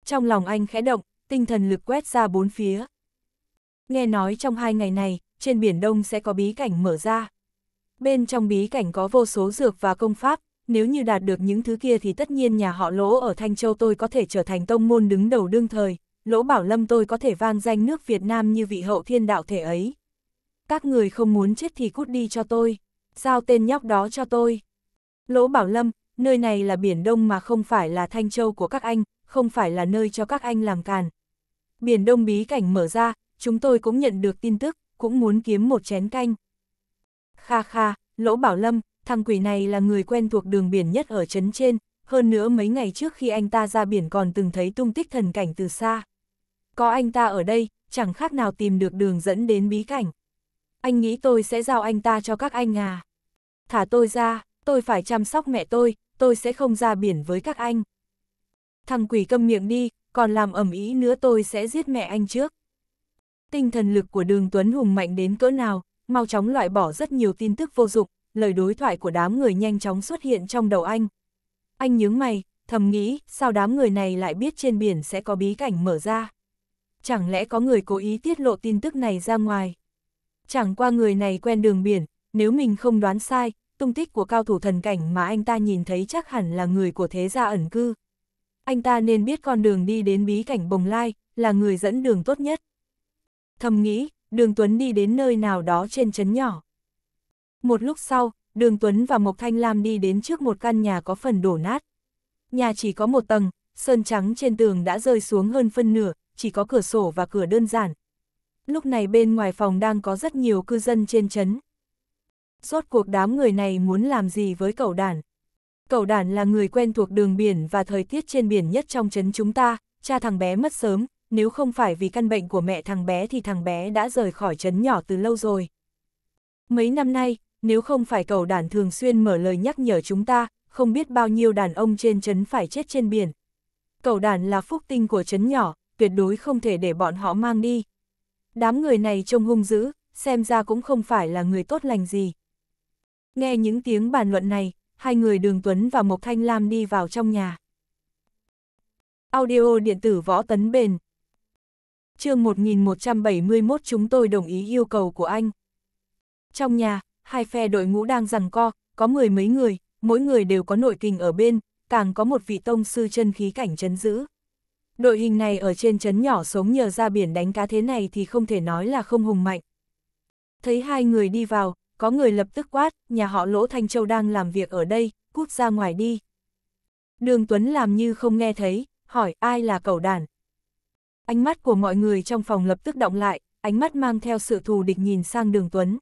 Speaker 1: Trong lòng anh khẽ động, tinh thần lực quét ra bốn phía. Nghe nói trong hai ngày này, trên biển Đông sẽ có bí cảnh mở ra. Bên trong bí cảnh có vô số dược và công pháp, nếu như đạt được những thứ kia thì tất nhiên nhà họ lỗ ở Thanh Châu tôi có thể trở thành tông môn đứng đầu đương thời, lỗ bảo lâm tôi có thể vang danh nước Việt Nam như vị hậu thiên đạo thể ấy. Các người không muốn chết thì cút đi cho tôi, giao tên nhóc đó cho tôi. Lỗ bảo lâm, nơi này là Biển Đông mà không phải là Thanh Châu của các anh, không phải là nơi cho các anh làm càn. Biển Đông bí cảnh mở ra, chúng tôi cũng nhận được tin tức, cũng muốn kiếm một chén canh. Kha kha, lỗ bảo lâm, thằng quỷ này là người quen thuộc đường biển nhất ở trấn trên, hơn nữa mấy ngày trước khi anh ta ra biển còn từng thấy tung tích thần cảnh từ xa. Có anh ta ở đây, chẳng khác nào tìm được đường dẫn đến bí cảnh. Anh nghĩ tôi sẽ giao anh ta cho các anh à. Thả tôi ra, tôi phải chăm sóc mẹ tôi, tôi sẽ không ra biển với các anh. Thằng quỷ câm miệng đi, còn làm ẩm ý nữa tôi sẽ giết mẹ anh trước. Tinh thần lực của đường Tuấn Hùng mạnh đến cỡ nào, mau chóng loại bỏ rất nhiều tin tức vô dụng, lời đối thoại của đám người nhanh chóng xuất hiện trong đầu anh. Anh nhướng mày, thầm nghĩ, sao đám người này lại biết trên biển sẽ có bí cảnh mở ra? Chẳng lẽ có người cố ý tiết lộ tin tức này ra ngoài? Chẳng qua người này quen đường biển, nếu mình không đoán sai, tung tích của cao thủ thần cảnh mà anh ta nhìn thấy chắc hẳn là người của thế gia ẩn cư. Anh ta nên biết con đường đi đến bí cảnh bồng lai, là người dẫn đường tốt nhất. Thầm nghĩ, đường Tuấn đi đến nơi nào đó trên chấn nhỏ. Một lúc sau, Đường Tuấn và Mộc Thanh Lam đi đến trước một căn nhà có phần đổ nát. Nhà chỉ có một tầng, sơn trắng trên tường đã rơi xuống hơn phân nửa, chỉ có cửa sổ và cửa đơn giản. Lúc này bên ngoài phòng đang có rất nhiều cư dân trên chấn. Rốt cuộc đám người này muốn làm gì với cậu đản? Cậu đản là người quen thuộc đường biển và thời tiết trên biển nhất trong chấn chúng ta, cha thằng bé mất sớm, nếu không phải vì căn bệnh của mẹ thằng bé thì thằng bé đã rời khỏi chấn nhỏ từ lâu rồi. Mấy năm nay, nếu không phải cầu đàn thường xuyên mở lời nhắc nhở chúng ta, không biết bao nhiêu đàn ông trên chấn phải chết trên biển. Cầu đàn là phúc tinh của chấn nhỏ, tuyệt đối không thể để bọn họ mang đi. Đám người này trông hung dữ, xem ra cũng không phải là người tốt lành gì. Nghe những tiếng bàn luận này, hai người Đường Tuấn và Mộc Thanh Lam đi vào trong nhà. Audio điện tử võ tấn bền chương 1171 chúng tôi đồng ý yêu cầu của anh. Trong nhà, hai phe đội ngũ đang rằng co, có mười mấy người, mỗi người đều có nội kình ở bên, càng có một vị tông sư chân khí cảnh chấn giữ. Đội hình này ở trên chấn nhỏ sống nhờ ra biển đánh cá thế này thì không thể nói là không hùng mạnh. Thấy hai người đi vào, có người lập tức quát, nhà họ Lỗ Thanh Châu đang làm việc ở đây, cút ra ngoài đi. Đường Tuấn làm như không nghe thấy, hỏi ai là cậu đàn. Ánh mắt của mọi người trong phòng lập tức động lại, ánh mắt mang theo sự thù địch nhìn sang đường Tuấn.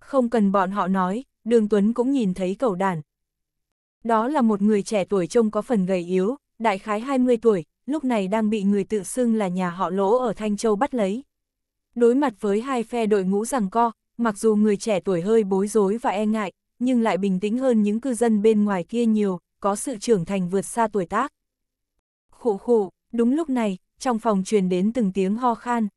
Speaker 1: Không cần bọn họ nói, Đường Tuấn cũng nhìn thấy cầu Đàn. Đó là một người trẻ tuổi trông có phần gầy yếu, đại khái 20 tuổi, lúc này đang bị người tự xưng là nhà họ lỗ ở Thanh Châu bắt lấy. Đối mặt với hai phe đội ngũ rằng co, mặc dù người trẻ tuổi hơi bối rối và e ngại, nhưng lại bình tĩnh hơn những cư dân bên ngoài kia nhiều, có sự trưởng thành vượt xa tuổi tác. Khổ khổ. đúng lúc này, trong phòng truyền đến từng tiếng ho khan.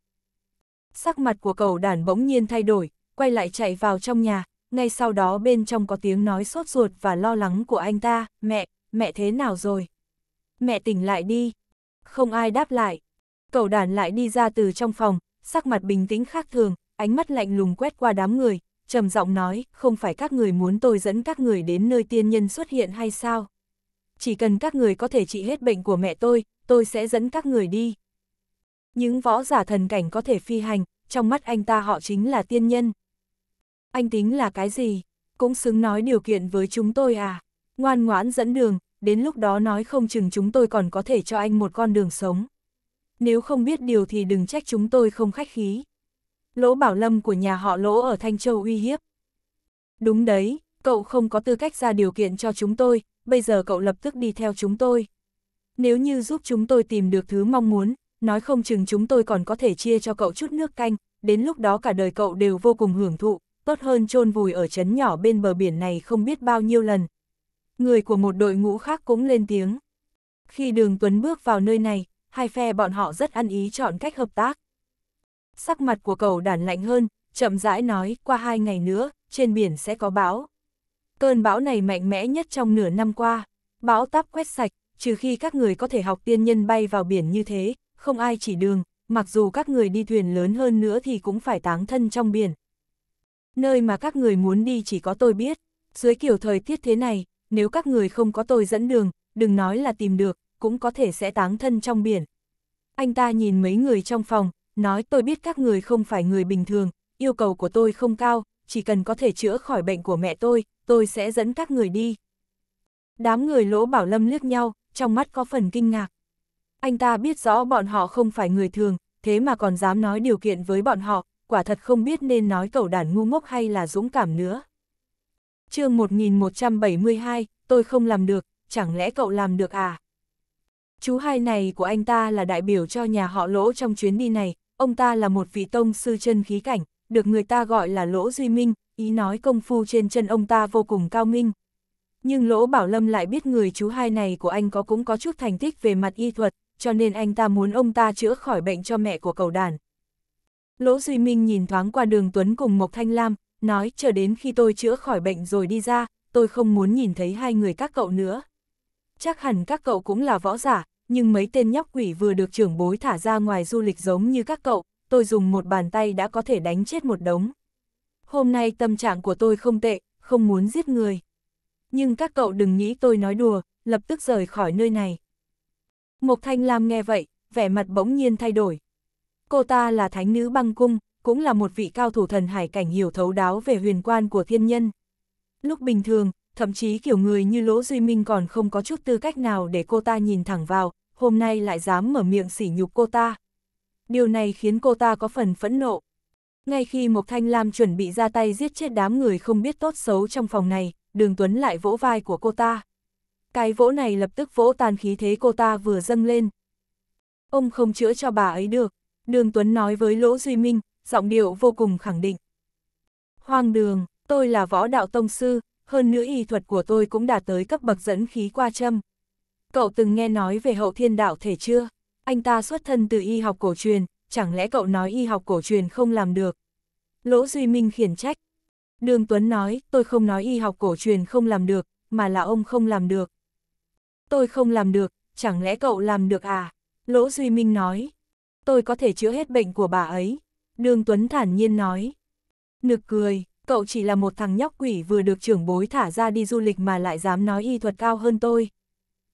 Speaker 1: Sắc mặt của cậu đàn bỗng nhiên thay đổi, quay lại chạy vào trong nhà, ngay sau đó bên trong có tiếng nói sốt ruột và lo lắng của anh ta, mẹ, mẹ thế nào rồi? Mẹ tỉnh lại đi. Không ai đáp lại. Cậu đàn lại đi ra từ trong phòng, sắc mặt bình tĩnh khác thường, ánh mắt lạnh lùng quét qua đám người, trầm giọng nói, không phải các người muốn tôi dẫn các người đến nơi tiên nhân xuất hiện hay sao? Chỉ cần các người có thể trị hết bệnh của mẹ tôi, tôi sẽ dẫn các người đi. Những võ giả thần cảnh có thể phi hành, trong mắt anh ta họ chính là tiên nhân. Anh tính là cái gì? Cũng xứng nói điều kiện với chúng tôi à? Ngoan ngoãn dẫn đường, đến lúc đó nói không chừng chúng tôi còn có thể cho anh một con đường sống. Nếu không biết điều thì đừng trách chúng tôi không khách khí. Lỗ Bảo Lâm của nhà họ Lỗ ở Thanh Châu uy hiếp. Đúng đấy, cậu không có tư cách ra điều kiện cho chúng tôi, bây giờ cậu lập tức đi theo chúng tôi. Nếu như giúp chúng tôi tìm được thứ mong muốn, nói không chừng chúng tôi còn có thể chia cho cậu chút nước canh, đến lúc đó cả đời cậu đều vô cùng hưởng thụ tốt hơn chôn vùi ở chấn nhỏ bên bờ biển này không biết bao nhiêu lần. Người của một đội ngũ khác cũng lên tiếng. Khi đường Tuấn bước vào nơi này, hai phe bọn họ rất ăn ý chọn cách hợp tác. Sắc mặt của cầu đàn lạnh hơn, chậm rãi nói qua hai ngày nữa, trên biển sẽ có bão. Cơn bão này mạnh mẽ nhất trong nửa năm qua, bão táp quét sạch, trừ khi các người có thể học tiên nhân bay vào biển như thế, không ai chỉ đường, mặc dù các người đi thuyền lớn hơn nữa thì cũng phải táng thân trong biển, nơi mà các người muốn đi chỉ có tôi biết. Dưới kiểu thời tiết thế này, nếu các người không có tôi dẫn đường, đừng nói là tìm được, cũng có thể sẽ táng thân trong biển. Anh ta nhìn mấy người trong phòng, nói tôi biết các người không phải người bình thường, yêu cầu của tôi không cao, chỉ cần có thể chữa khỏi bệnh của mẹ tôi, tôi sẽ dẫn các người đi. Đám người lỗ bảo lâm liếc nhau, trong mắt có phần kinh ngạc. Anh ta biết rõ bọn họ không phải người thường, thế mà còn dám nói điều kiện với bọn họ, quả thật không biết nên nói cẩu đản ngu ngốc hay là dũng cảm nữa. chương 1172, tôi không làm được, chẳng lẽ cậu làm được à? Chú hai này của anh ta là đại biểu cho nhà họ lỗ trong chuyến đi này, ông ta là một vị tông sư chân khí cảnh, được người ta gọi là lỗ duy minh, ý nói công phu trên chân ông ta vô cùng cao minh. Nhưng lỗ bảo lâm lại biết người chú hai này của anh có cũng có chút thành tích về mặt y thuật, cho nên anh ta muốn ông ta chữa khỏi bệnh cho mẹ của cầu đàn, Lỗ Duy Minh nhìn thoáng qua đường Tuấn cùng Mộc Thanh Lam, nói chờ đến khi tôi chữa khỏi bệnh rồi đi ra, tôi không muốn nhìn thấy hai người các cậu nữa. Chắc hẳn các cậu cũng là võ giả, nhưng mấy tên nhóc quỷ vừa được trưởng bối thả ra ngoài du lịch giống như các cậu, tôi dùng một bàn tay đã có thể đánh chết một đống. Hôm nay tâm trạng của tôi không tệ, không muốn giết người. Nhưng các cậu đừng nghĩ tôi nói đùa, lập tức rời khỏi nơi này. Mộc Thanh Lam nghe vậy, vẻ mặt bỗng nhiên thay đổi, cô ta là thánh nữ băng cung, cũng là một vị cao thủ thần hải cảnh hiểu thấu đáo về huyền quan của thiên nhân. Lúc bình thường, thậm chí kiểu người như Lỗ Duy Minh còn không có chút tư cách nào để cô ta nhìn thẳng vào, hôm nay lại dám mở miệng sỉ nhục cô ta. Điều này khiến cô ta có phần phẫn nộ. Ngay khi Mộc Thanh Lam chuẩn bị ra tay giết chết đám người không biết tốt xấu trong phòng này, Đường Tuấn lại vỗ vai của cô ta. Cái vỗ này lập tức vỗ tan khí thế cô ta vừa dâng lên. Ông không chữa cho bà ấy được. Đường Tuấn nói với Lỗ Duy Minh, giọng điệu vô cùng khẳng định. Hoàng đường, tôi là võ đạo tông sư, hơn nữa y thuật của tôi cũng đạt tới cấp bậc dẫn khí qua châm. Cậu từng nghe nói về hậu thiên đạo thể chưa? Anh ta xuất thân từ y học cổ truyền, chẳng lẽ cậu nói y học cổ truyền không làm được? Lỗ Duy Minh khiển trách. Đường Tuấn nói, tôi không nói y học cổ truyền không làm được, mà là ông không làm được. Tôi không làm được, chẳng lẽ cậu làm được à? Lỗ Duy Minh nói, tôi có thể chữa hết bệnh của bà ấy. Đường Tuấn thản nhiên nói. Nực cười, cậu chỉ là một thằng nhóc quỷ vừa được trưởng bối thả ra đi du lịch mà lại dám nói y thuật cao hơn tôi.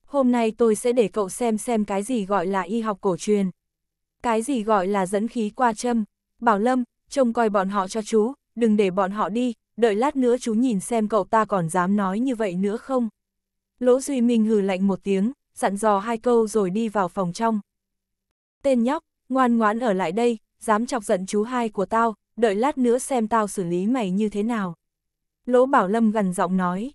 Speaker 1: Hôm nay tôi sẽ để cậu xem xem cái gì gọi là y học cổ truyền. Cái gì gọi là dẫn khí qua châm. Bảo Lâm, trông coi bọn họ cho chú, đừng để bọn họ đi, đợi lát nữa chú nhìn xem cậu ta còn dám nói như vậy nữa không. Lỗ Duy Minh hừ lạnh một tiếng, dặn dò hai câu rồi đi vào phòng trong. Tên nhóc, ngoan ngoãn ở lại đây, dám chọc giận chú hai của tao, đợi lát nữa xem tao xử lý mày như thế nào. Lỗ Bảo Lâm gần giọng nói.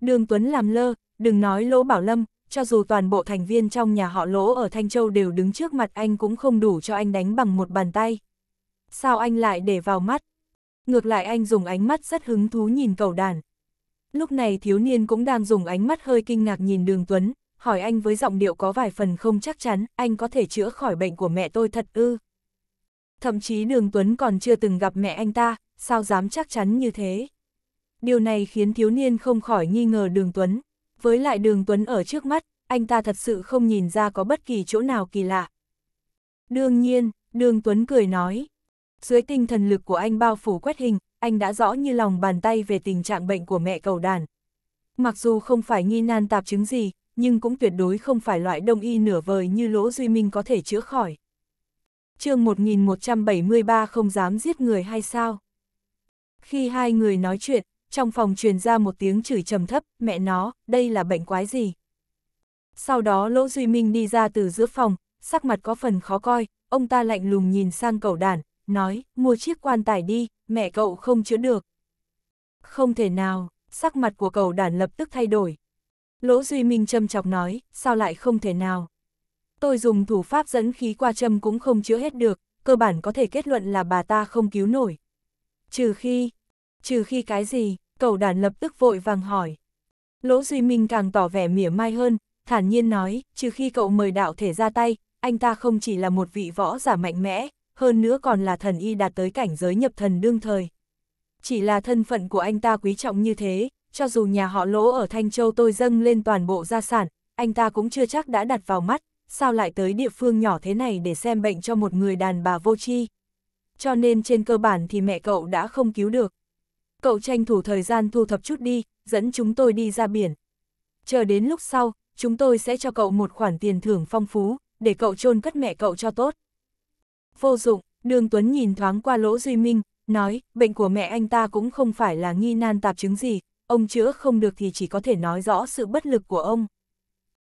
Speaker 1: Đường Tuấn làm lơ, đừng nói Lỗ Bảo Lâm, cho dù toàn bộ thành viên trong nhà họ Lỗ ở Thanh Châu đều đứng trước mặt anh cũng không đủ cho anh đánh bằng một bàn tay. Sao anh lại để vào mắt? Ngược lại anh dùng ánh mắt rất hứng thú nhìn cầu đàn. Lúc này thiếu niên cũng đang dùng ánh mắt hơi kinh ngạc nhìn Đường Tuấn, hỏi anh với giọng điệu có vài phần không chắc chắn, anh có thể chữa khỏi bệnh của mẹ tôi thật ư. Thậm chí Đường Tuấn còn chưa từng gặp mẹ anh ta, sao dám chắc chắn như thế. Điều này khiến thiếu niên không khỏi nghi ngờ Đường Tuấn. Với lại Đường Tuấn ở trước mắt, anh ta thật sự không nhìn ra có bất kỳ chỗ nào kỳ lạ. Đương nhiên, Đường Tuấn cười nói. Dưới tinh thần lực của anh bao phủ quét hình, anh đã rõ như lòng bàn tay về tình trạng bệnh của mẹ cầu đàn. Mặc dù không phải nghi nan tạp chứng gì, nhưng cũng tuyệt đối không phải loại đông y nửa vời như Lỗ Duy Minh có thể chữa khỏi. chương 1173 không dám giết người hay sao? Khi hai người nói chuyện, trong phòng truyền ra một tiếng chửi trầm thấp, mẹ nó, đây là bệnh quái gì? Sau đó Lỗ Duy Minh đi ra từ giữa phòng, sắc mặt có phần khó coi, ông ta lạnh lùng nhìn sang cậu đàn, nói, mua chiếc quan tài đi, mẹ cậu không chữa được. Không thể nào, sắc mặt của cậu đàn lập tức thay đổi, Lỗ Duy Minh châm chọc nói, sao lại không thể nào? Tôi dùng thủ pháp dẫn khí qua châm cũng không chữa hết được, cơ bản có thể kết luận là bà ta không cứu nổi. Trừ khi, trừ khi cái gì, cậu đàn lập tức vội vàng hỏi. Lỗ Duy Minh càng tỏ vẻ mỉa mai hơn, thản nhiên nói, trừ khi cậu mời đạo thể ra tay, anh ta không chỉ là một vị võ giả mạnh mẽ, hơn nữa còn là thần y đạt tới cảnh giới nhập thần đương thời. Chỉ là thân phận của anh ta quý trọng như thế, cho dù nhà họ lỗ ở Thanh Châu tôi dâng lên toàn bộ gia sản, anh ta cũng chưa chắc đã đặt vào mắt, sao lại tới địa phương nhỏ thế này để xem bệnh cho một người đàn bà vô tri. Cho nên trên cơ bản thì mẹ cậu đã không cứu được. Cậu tranh thủ thời gian thu thập chút đi, dẫn chúng tôi đi ra biển. Chờ đến lúc sau, chúng tôi sẽ cho cậu một khoản tiền thưởng phong phú, để cậu chôn cất mẹ cậu cho tốt. Vô dụng, Đường Tuấn nhìn thoáng qua lỗ Duy Minh, nói, bệnh của mẹ anh ta cũng không phải là nghi nan tạp chứng gì, ông chữa không được thì chỉ có thể nói rõ sự bất lực của ông.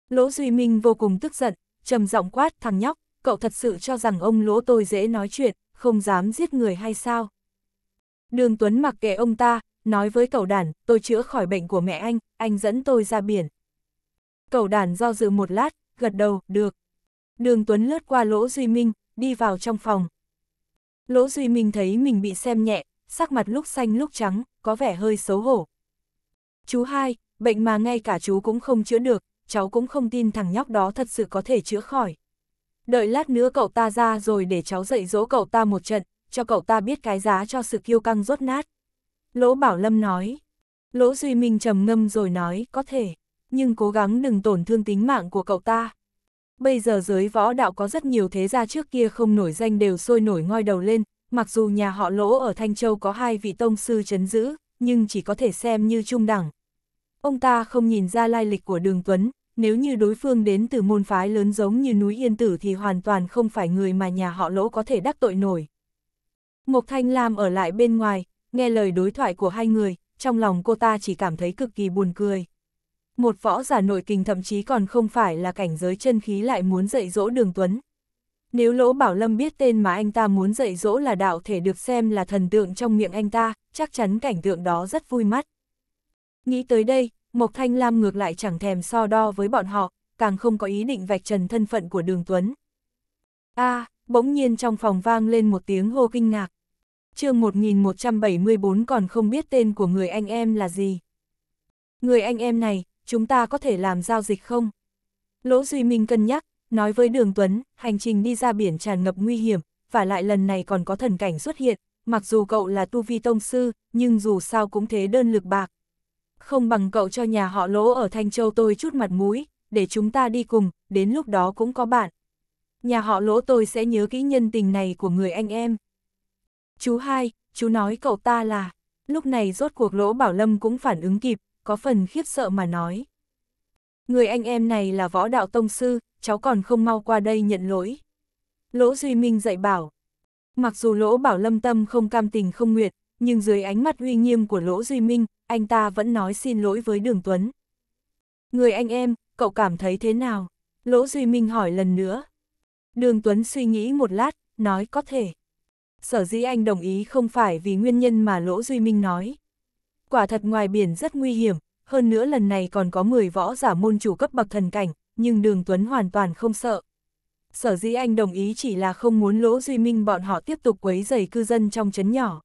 Speaker 1: Lỗ Duy Minh vô cùng tức giận, trầm giọng quát thằng nhóc, cậu thật sự cho rằng ông lỗ tôi dễ nói chuyện, không dám giết người hay sao? Đường Tuấn mặc kệ ông ta, nói với cậu đàn, tôi chữa khỏi bệnh của mẹ anh, anh dẫn tôi ra biển. Cậu đàn do dự một lát, gật đầu, được. Đường Tuấn lướt qua lỗ Duy Minh, đi vào trong phòng. Lỗ Duy Minh thấy mình bị xem nhẹ, sắc mặt lúc xanh lúc trắng, có vẻ hơi xấu hổ, Chú hai, bệnh mà ngay cả chú cũng không chữa được, cháu cũng không tin thằng nhóc đó thật sự có thể chữa khỏi. Đợi lát nữa cậu ta ra rồi để cháu dạy dỗ cậu ta một trận, cho cậu ta biết cái giá cho sự kiêu căng rốt nát. Lỗ Bảo Lâm nói. Lỗ Duy Minh trầm ngâm rồi nói, có thể, nhưng cố gắng đừng tổn thương tính mạng của cậu ta. Bây giờ giới võ đạo có rất nhiều thế gia trước kia không nổi danh đều sôi nổi ngoi đầu lên, mặc dù nhà họ lỗ ở Thanh Châu có hai vị tông sư chấn giữ, nhưng chỉ có thể xem như trung đẳng. Ông ta không nhìn ra lai lịch của Đường Tuấn, nếu như đối phương đến từ môn phái lớn giống như núi Yên Tử thì hoàn toàn không phải người mà nhà họ lỗ có thể đắc tội nổi. Mộc Thanh Lam ở lại bên ngoài, nghe lời đối thoại của hai người, trong lòng cô ta chỉ cảm thấy cực kỳ buồn cười. Một võ giả nội kinh thậm chí còn không phải là cảnh giới chân khí lại muốn dạy dỗ Đường Tuấn. Nếu Lỗ Bảo Lâm biết tên mà anh ta muốn dạy dỗ là đạo thể được xem là thần tượng trong miệng anh ta, chắc chắn cảnh tượng đó rất vui mắt. Nghĩ tới đây, Mộc Thanh Lam ngược lại chẳng thèm so đo với bọn họ, càng không có ý định vạch trần thân phận của Đường Tuấn. A, à, bỗng nhiên trong phòng vang lên một tiếng hô kinh ngạc. Chương 1174 còn không biết tên của người anh em là gì. Người anh em này, chúng ta có thể làm giao dịch không? Lỗ Duy Minh cân nhắc, Nói với Đường Tuấn, hành trình đi ra biển tràn ngập nguy hiểm, và lại lần này còn có thần cảnh xuất hiện, mặc dù cậu là tu vi tông sư, nhưng dù sao cũng thế đơn lực bạc. Không bằng cậu cho nhà họ lỗ ở Thanh Châu tôi chút mặt mũi, để chúng ta đi cùng, đến lúc đó cũng có bạn. Nhà họ lỗ tôi sẽ nhớ kỹ nhân tình này của người anh em. Chú hai, chú nói cậu ta là, lúc này rốt cuộc lỗ Bảo Lâm cũng phản ứng kịp, có phần khiếp sợ mà nói người anh em này là võ đạo tông sư, cháu còn không mau qua đây nhận lỗi. Lỗ Duy Minh dạy bảo. Mặc dù lỗ bảo lâm tâm không cam tình không nguyệt, nhưng dưới ánh mắt uy nghiêm của lỗ Duy Minh, anh ta vẫn nói xin lỗi với Đường Tuấn. Người anh em, cậu cảm thấy thế nào? Lỗ Duy Minh hỏi lần nữa. Đường Tuấn suy nghĩ một lát, nói có thể. Sở dĩ anh đồng ý không phải vì nguyên nhân mà Lỗ Duy Minh nói. Quả thật ngoài biển rất nguy hiểm, hơn nữa lần này còn có 10 võ giả môn chủ cấp bậc thần cảnh, nhưng Đường Tuấn hoàn toàn không sợ. Sở dĩ anh đồng ý chỉ là không muốn Lỗ Duy Minh bọn họ tiếp tục quấy rầy cư dân trong chấn nhỏ.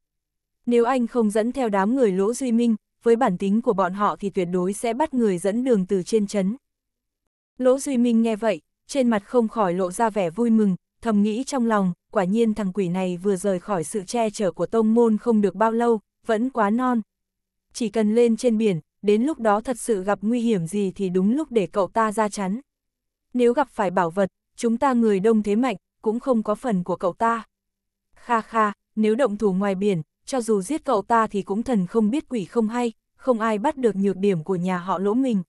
Speaker 1: Nếu anh không dẫn theo đám người Lỗ Duy Minh, với bản tính của bọn họ thì tuyệt đối sẽ bắt người dẫn đường từ trên chấn. Lỗ Duy Minh nghe vậy, trên mặt không khỏi lộ ra vẻ vui mừng, thầm nghĩ trong lòng, quả nhiên thằng quỷ này vừa rời khỏi sự che chở của tông môn không được bao lâu, vẫn quá non. Chỉ cần lên trên biển, đến lúc đó thật sự gặp nguy hiểm gì thì đúng lúc để cậu ta ra chắn. Nếu gặp phải bảo vật, chúng ta người đông thế mạnh, cũng không có phần của cậu ta. Kha kha, nếu động thủ ngoài biển, cho dù giết cậu ta thì cũng thần không biết quỷ không hay, không ai bắt được nhược điểm của nhà họ lỗ mình.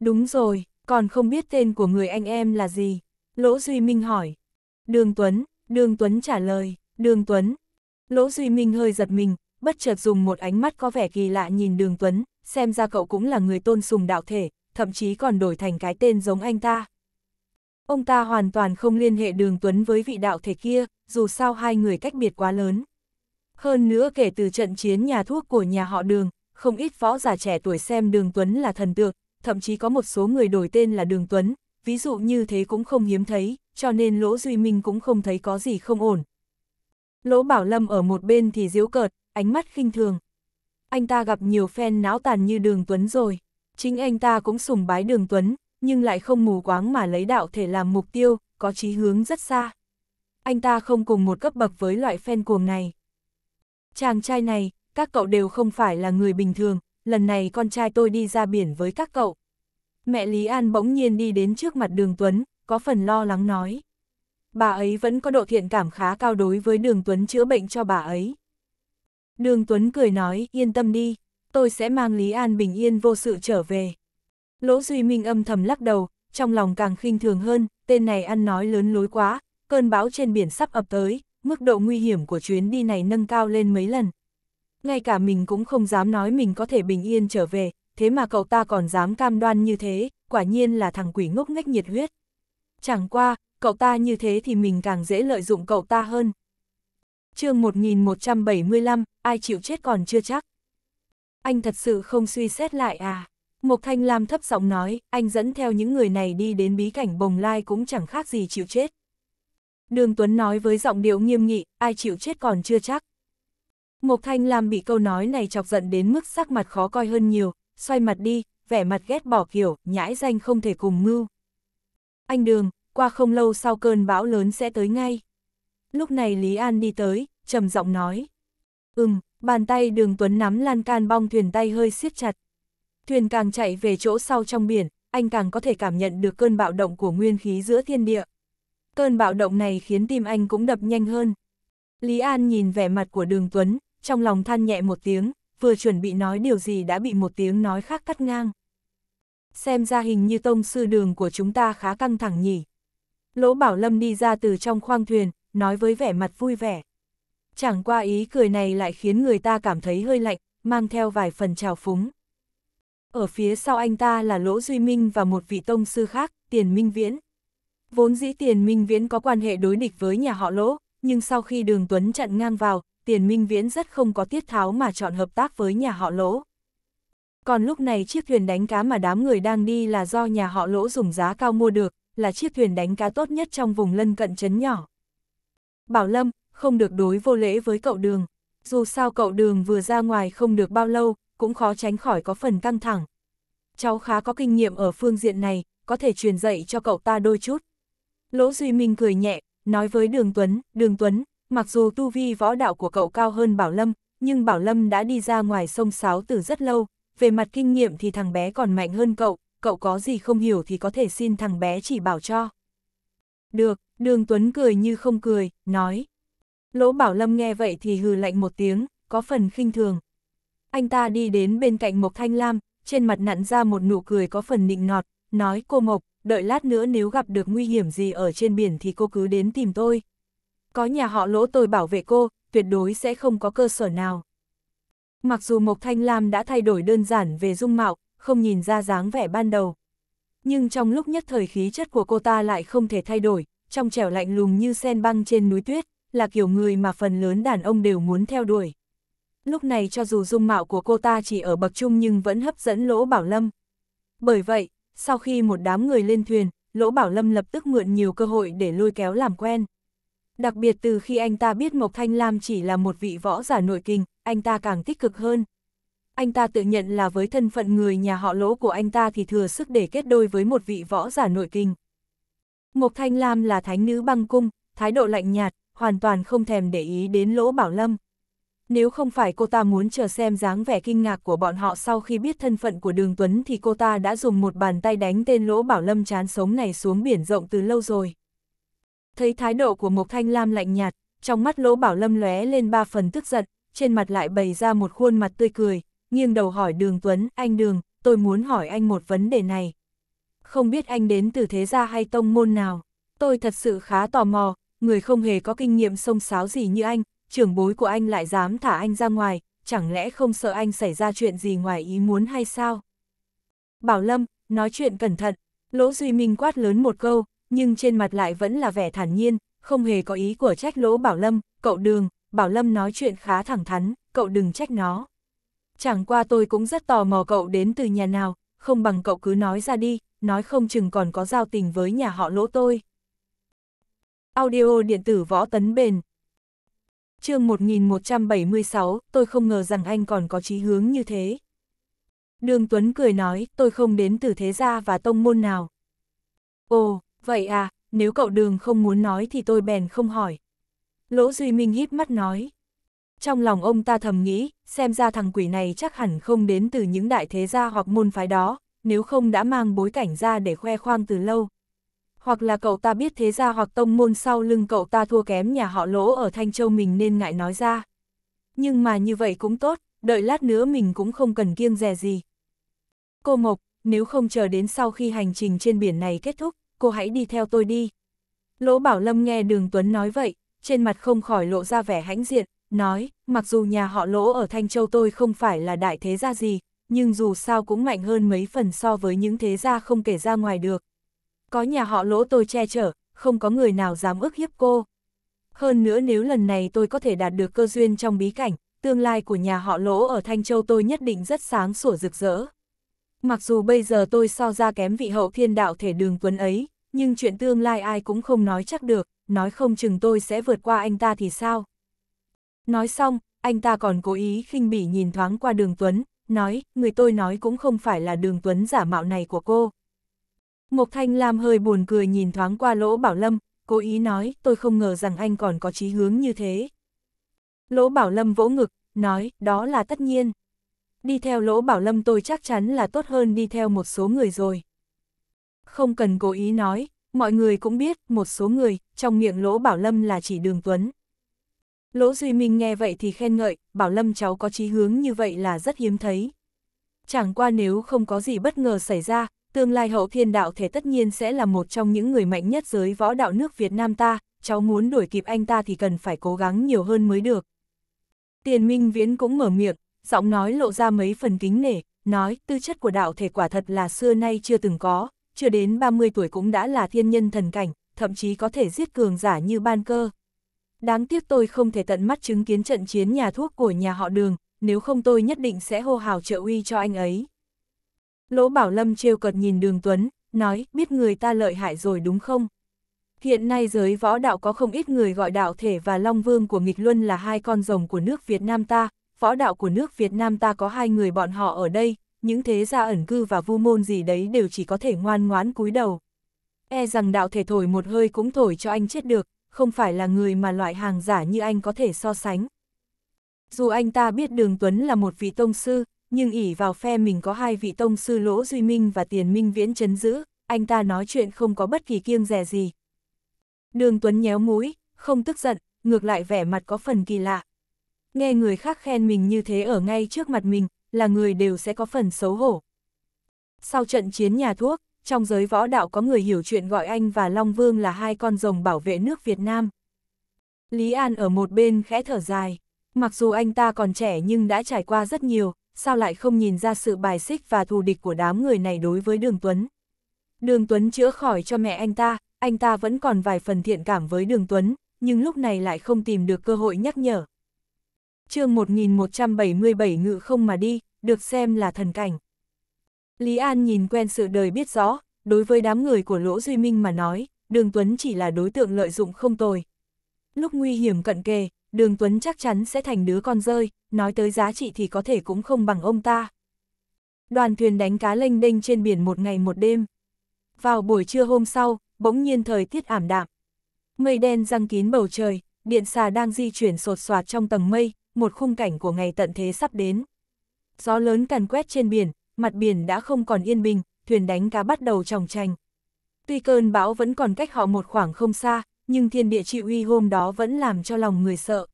Speaker 1: Đúng rồi, còn không biết tên của người anh em là gì? Lỗ Duy Minh hỏi. Đường Tuấn, Đường Tuấn trả lời, Đường Tuấn. Lỗ Duy Minh hơi giật mình, bất chợt dùng một ánh mắt có vẻ kỳ lạ nhìn Đường Tuấn, xem ra cậu cũng là người tôn sùng đạo thể, thậm chí còn đổi thành cái tên giống anh ta. Ông ta hoàn toàn không liên hệ đường Tuấn với vị đạo thể kia, dù sao hai người cách biệt quá lớn. Hơn nữa kể từ trận chiến nhà thuốc của nhà họ đường, không ít võ giả trẻ tuổi xem đường Tuấn là thần tượng, thậm chí có một số người đổi tên là đường Tuấn, ví dụ như thế cũng không hiếm thấy, cho nên Lỗ Duy Minh cũng không thấy có gì không ổn. Lỗ Bảo Lâm ở một bên thì diễu cợt, ánh mắt khinh thường anh ta gặp nhiều fan não tàn như Đường Tuấn rồi. Chính anh ta cũng sùng bái Đường Tuấn, nhưng lại không mù quáng mà lấy đạo thể làm mục tiêu, có chí hướng rất xa. Anh ta không cùng một cấp bậc với loại fan cuồng này. Chàng trai này, các cậu đều không phải là người bình thường, lần này con trai tôi đi ra biển với các cậu. Mẹ Lý An bỗng nhiên đi đến trước mặt Đường Tuấn, có phần lo lắng nói. Bà ấy vẫn có độ thiện cảm khá cao đối với Đường Tuấn chữa bệnh cho bà ấy. Đường Tuấn cười nói, yên tâm đi, tôi sẽ mang Lý An bình yên vô sự trở về. Lỗ Duy Minh âm thầm lắc đầu, trong lòng càng khinh thường hơn, tên này ăn nói lớn lối quá, cơn bão trên biển sắp ập tới, mức độ nguy hiểm của chuyến đi này nâng cao lên mấy lần. Ngay cả mình cũng không dám nói mình có thể bình yên trở về, thế mà cậu ta còn dám cam đoan như thế, quả nhiên là thằng quỷ ngốc nghếch nhiệt huyết. Chẳng qua, cậu ta như thế thì mình càng dễ lợi dụng cậu ta hơn chương 1175, ai chịu chết còn chưa chắc. Anh thật sự không suy xét lại à? Mộc Thanh Lam thấp giọng nói, anh dẫn theo những người này đi đến bí cảnh bồng lai cũng chẳng khác gì chịu chết. Đường Tuấn nói với giọng điệu nghiêm nghị, ai chịu chết còn chưa chắc. Mộc Thanh Lam bị câu nói này chọc giận đến mức sắc mặt khó coi hơn nhiều, xoay mặt đi, vẻ mặt ghét bỏ kiểu, nhãi danh không thể cùng ngưu. Anh Đường, qua không lâu sau cơn bão lớn sẽ tới ngay lúc này Lý An đi tới, trầm giọng nói. Ừm, bàn tay đường Tuấn nắm lan can bong thuyền tay hơi siết chặt. Thuyền càng chạy về chỗ sau trong biển, anh càng có thể cảm nhận được cơn bạo động của nguyên khí giữa thiên địa. Cơn bạo động này khiến tim anh cũng đập nhanh hơn. Lý An nhìn vẻ mặt của đường Tuấn, trong lòng than nhẹ một tiếng, vừa chuẩn bị nói điều gì đã bị một tiếng nói khác cắt ngang. Xem ra hình như tông sư đường của chúng ta khá căng thẳng nhỉ. Lỗ Bảo Lâm đi ra từ trong khoang thuyền, nói với vẻ mặt vui vẻ. Chẳng qua ý cười này lại khiến người ta cảm thấy hơi lạnh, mang theo vài phần trào phúng. Ở phía sau anh ta là Lỗ Duy Minh và một vị tông sư khác, Tiền Minh Viễn. Vốn dĩ Tiền Minh Viễn có quan hệ đối địch với nhà họ Lỗ, nhưng sau khi Đường Tuấn chặn ngang vào, Tiền Minh Viễn rất không có tiết tháo mà chọn hợp tác với nhà họ Lỗ. Còn lúc này chiếc thuyền đánh cá mà đám người đang đi là do nhà họ Lỗ dùng giá cao mua được, là chiếc thuyền đánh cá tốt nhất trong vùng lân cận chấn nhỏ. Bảo Lâm, không được đối vô lễ với cậu đường. Dù sao cậu đường vừa ra ngoài không được bao lâu, cũng khó tránh khỏi có phần căng thẳng. Cháu khá có kinh nghiệm ở phương diện này, có thể truyền dạy cho cậu ta đôi chút. Lỗ Duy Minh cười nhẹ, nói với Đường Tuấn, Đường Tuấn, mặc dù tu vi võ đạo của cậu cao hơn Bảo Lâm, nhưng Bảo Lâm đã đi ra ngoài sông Sáo từ rất lâu, về mặt kinh nghiệm thì thằng bé còn mạnh hơn cậu, cậu có gì không hiểu thì có thể xin thằng bé chỉ bảo cho. Được, đường Tuấn cười như không cười, nói. Lỗ Bảo Lâm nghe vậy thì hừ lạnh một tiếng, có phần khinh thường. Anh ta đi đến bên cạnh Mộc Thanh Lam, trên mặt nặn ra một nụ cười có phần nịnh nọt, nói cô Mộc, đợi lát nữa nếu gặp được nguy hiểm gì ở trên biển thì cô cứ đến tìm tôi. Có nhà họ lỗ tôi bảo vệ cô, tuyệt đối sẽ không có cơ sở nào. Mặc dù Mộc Thanh Lam đã thay đổi đơn giản về dung mạo, không nhìn ra dáng vẻ ban đầu, nhưng trong lúc nhất thời khí chất của cô ta lại không thể thay đổi, trong trẻo lạnh lùng như sen băng trên núi tuyết, là kiểu người mà phần lớn đàn ông đều muốn theo đuổi. Lúc này cho dù dung mạo của cô ta chỉ ở bậc trung nhưng vẫn hấp dẫn Lỗ Bảo Lâm. Bởi vậy, sau khi một đám người lên thuyền, Lỗ Bảo Lâm lập tức mượn nhiều cơ hội để lôi kéo làm quen. Đặc biệt từ khi anh ta biết Mộc Thanh Lam chỉ là một vị võ giả nội kinh, anh ta càng tích cực hơn anh ta tự nhận là với thân phận người nhà họ lỗ của anh ta thì thừa sức để kết đôi với một vị võ giả nội kinh. Mộc Thanh Lam là thánh nữ băng cung, thái độ lạnh nhạt, hoàn toàn không thèm để ý đến lỗ bảo lâm. Nếu không phải cô ta muốn chờ xem dáng vẻ kinh ngạc của bọn họ sau khi biết thân phận của đường Tuấn thì cô ta đã dùng một bàn tay đánh tên lỗ bảo lâm chán sống này xuống biển rộng từ lâu rồi. Thấy thái độ của Mộc Thanh Lam lạnh nhạt, trong mắt lỗ bảo lâm lóe lên ba phần tức giận, trên mặt lại bày ra một khuôn mặt tươi cười, nghiêng đầu hỏi đường Tuấn, anh đường, tôi muốn hỏi anh một vấn đề này. Không biết anh đến từ thế gia hay tông môn nào, tôi thật sự khá tò mò, người không hề có kinh nghiệm sông sáo gì như anh, trưởng bối của anh lại dám thả anh ra ngoài, chẳng lẽ không sợ anh xảy ra chuyện gì ngoài ý muốn hay sao? Bảo Lâm, nói chuyện cẩn thận, Lỗ Duy Minh quát lớn một câu, nhưng trên mặt lại vẫn là vẻ thản nhiên, không hề có ý của trách Lỗ Bảo Lâm, cậu đường, Bảo Lâm nói chuyện khá thẳng thắn, cậu đừng trách nó chẳng qua tôi cũng rất tò mò cậu đến từ nhà nào, không bằng cậu cứ nói ra đi, nói không chừng còn có giao tình với nhà họ lỗ tôi. Audio điện tử võ tấn bền chương 1176, tôi không ngờ rằng anh còn có chí hướng như thế. Đường Tuấn cười nói, tôi không đến từ thế gia và tông môn nào. Ồ, vậy à, nếu cậu đường không muốn nói thì tôi bèn không hỏi. Lỗ Duy Minh híp mắt nói trong lòng ông ta thầm nghĩ, xem ra thằng quỷ này chắc hẳn không đến từ những đại thế gia hoặc môn phái đó, nếu không đã mang bối cảnh ra để khoe khoang từ lâu. Hoặc là cậu ta biết thế gia hoặc tông môn sau lưng cậu ta thua kém nhà họ lỗ ở Thanh Châu mình nên ngại nói ra. Nhưng mà như vậy cũng tốt, đợi lát nữa mình cũng không cần kiêng dè gì. Cô Mộc, nếu không chờ đến sau khi hành trình trên biển này kết thúc, cô hãy đi theo tôi đi. Lỗ Bảo Lâm nghe Đường Tuấn nói vậy, trên mặt không khỏi lộ ra vẻ hãnh diện, nói, mặc dù nhà họ lỗ ở Thanh Châu tôi không phải là đại thế gia gì, nhưng dù sao cũng mạnh hơn mấy phần so với những thế gia không kể ra ngoài được. Có nhà họ lỗ tôi che chở, không có người nào dám ức hiếp cô. Hơn nữa nếu lần này tôi có thể đạt được cơ duyên trong bí cảnh, tương lai của nhà họ lỗ ở Thanh Châu tôi nhất định rất sáng sủa rực rỡ. Mặc dù bây giờ tôi so ra kém vị hậu thiên đạo thể đường tuấn ấy, nhưng chuyện tương lai ai cũng không nói chắc được, nói không chừng tôi sẽ vượt qua anh ta thì sao. Nói xong, anh ta còn cố ý khinh bỉ nhìn thoáng qua đường Tuấn, nói, người tôi nói cũng không phải là đường Tuấn giả mạo này của cô. Mộc Thanh Lam hơi buồn cười nhìn thoáng qua Lỗ Bảo Lâm, cố ý nói, tôi không ngờ rằng anh còn có chí hướng như thế. Lỗ Bảo Lâm vỗ ngực, nói, đó là tất nhiên. Đi theo Lỗ Bảo Lâm tôi chắc chắn là tốt hơn đi theo một số người rồi. Không cần cố ý nói, mọi người cũng biết, một số người, trong miệng Lỗ Bảo Lâm là chỉ Đường Tuấn. Lỗ Duy Minh nghe vậy thì khen ngợi, bảo Lâm cháu có chí hướng như vậy là rất hiếm thấy. Chẳng qua nếu không có gì bất ngờ xảy ra, tương lai hậu thiên đạo thể tất nhiên sẽ là một trong những người mạnh nhất giới võ đạo nước Việt Nam ta, cháu muốn đuổi kịp anh ta thì cần phải cố gắng nhiều hơn mới được. Tiền Minh Viễn cũng mở miệng, giọng nói lộ ra mấy phần kính nể, nói tư chất của đạo thể quả thật là xưa nay chưa từng có, chưa đến 30 tuổi cũng đã là thiên nhân thần cảnh, thậm chí có thể giết cường giả như ban cơ. Đáng tiếc tôi không thể tận mắt chứng kiến trận chiến nhà thuốc của nhà họ đường, nếu không tôi nhất định sẽ hô hào trợ uy cho anh ấy. Lỗ Bảo Lâm trêu cợt nhìn đường Tuấn, nói biết người ta lợi hại rồi đúng không? Hiện nay giới võ đạo có không ít người gọi đạo thể và Long Vương của nghịch luân là hai con rồng của nước Việt Nam ta, võ đạo của nước Việt Nam ta có hai người bọn họ ở đây, những thế gia ẩn cư và vu môn gì đấy đều chỉ có thể ngoan ngoãn cúi đầu. E rằng đạo thể thổi một hơi cũng thổi cho anh chết được, không phải là người mà loại hàng giả như anh có thể so sánh. Dù anh ta biết Đường Tuấn là một vị tông sư, nhưng ỉ vào phe mình có hai vị tông sư Lỗ Duy Minh và Tiền Minh Viễn chấn giữ, anh ta nói chuyện không có bất kỳ kiêng dè gì. Đường Tuấn nhéo mũi, không tức giận, ngược lại vẻ mặt có phần kỳ lạ. Nghe người khác khen mình như thế ở ngay trước mặt mình, là người đều sẽ có phần xấu hổ. Sau trận chiến nhà thuốc, trong giới võ đạo có người hiểu chuyện gọi anh và Long Vương là hai con rồng bảo vệ nước Việt Nam. Lý An ở một bên khẽ thở dài, mặc dù anh ta còn trẻ nhưng đã trải qua rất nhiều, sao lại không nhìn ra sự bài xích và thù địch của đám người này đối với Đường Tuấn. Đường Tuấn chữa khỏi cho mẹ anh ta, anh ta vẫn còn vài phần thiện cảm với Đường Tuấn, nhưng lúc này lại không tìm được cơ hội nhắc nhở. chương 1177 ngự không mà đi, được xem là thần cảnh. Lý An nhìn quen sự đời biết rõ, đối với đám người của Lỗ Duy Minh mà nói, Đường Tuấn chỉ là đối tượng lợi dụng không tồi. Lúc nguy hiểm cận kề, Đường Tuấn chắc chắn sẽ thành đứa con rơi, nói tới giá trị thì có thể cũng không bằng ông ta. Đoàn thuyền đánh cá lênh đênh trên biển một ngày một đêm. Vào buổi trưa hôm sau, bỗng nhiên thời tiết ảm đạm. Mây đen răng kín bầu trời, điện xà đang di chuyển sột soạt trong tầng mây, một khung cảnh của ngày tận thế sắp đến. Gió lớn càn quét trên biển, mặt biển đã không còn yên bình, thuyền đánh cá bắt đầu tròng trành. Tuy cơn bão vẫn còn cách họ một khoảng không xa, nhưng thiên địa chịu uy hôm đó vẫn làm cho lòng người sợ.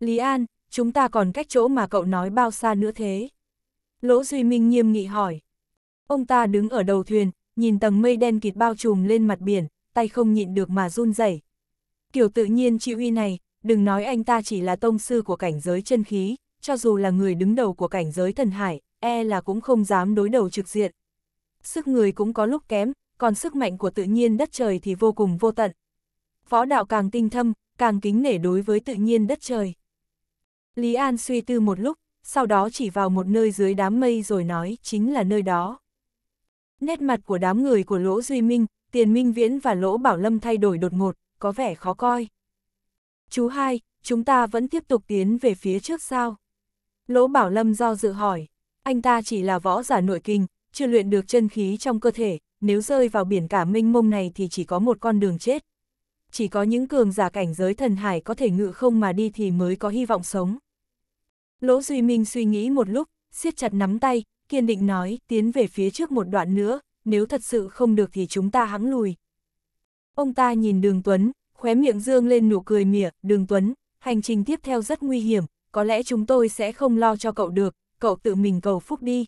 Speaker 1: Lý An, chúng ta còn cách chỗ mà cậu nói bao xa nữa thế? Lỗ Duy Minh nghiêm nghị hỏi. Ông ta đứng ở đầu thuyền, nhìn tầng mây đen kịt bao trùm lên mặt biển, tay không nhịn được mà run rẩy. Kiểu tự nhiên trị uy này, đừng nói anh ta chỉ là tông sư của cảnh giới chân khí, cho dù là người đứng đầu của cảnh giới thần hải, e là cũng không dám đối đầu trực diện. Sức người cũng có lúc kém, còn sức mạnh của tự nhiên đất trời thì vô cùng vô tận. Võ đạo càng tinh thâm, càng kính nể đối với tự nhiên đất trời. Lý An suy tư một lúc, sau đó chỉ vào một nơi dưới đám mây rồi nói chính là nơi đó. Nét mặt của đám người của Lỗ Duy Minh, Tiền Minh Viễn và Lỗ Bảo Lâm thay đổi đột ngột, có vẻ khó coi. Chú hai, chúng ta vẫn tiếp tục tiến về phía trước sao? Lỗ Bảo Lâm do dự hỏi anh ta chỉ là võ giả nội kinh, chưa luyện được chân khí trong cơ thể, nếu rơi vào biển cả mênh mông này thì chỉ có một con đường chết. Chỉ có những cường giả cảnh giới thần hải có thể ngự không mà đi thì mới có hy vọng sống. Lỗ Duy Minh suy nghĩ một lúc, siết chặt nắm tay, kiên định nói, tiến về phía trước một đoạn nữa, nếu thật sự không được thì chúng ta hãng lùi. Ông ta nhìn Đường Tuấn, khóe miệng dương lên nụ cười mỉa, Đường Tuấn, hành trình tiếp theo rất nguy hiểm, có lẽ chúng tôi sẽ không lo cho cậu được, cậu tự mình cầu phúc đi.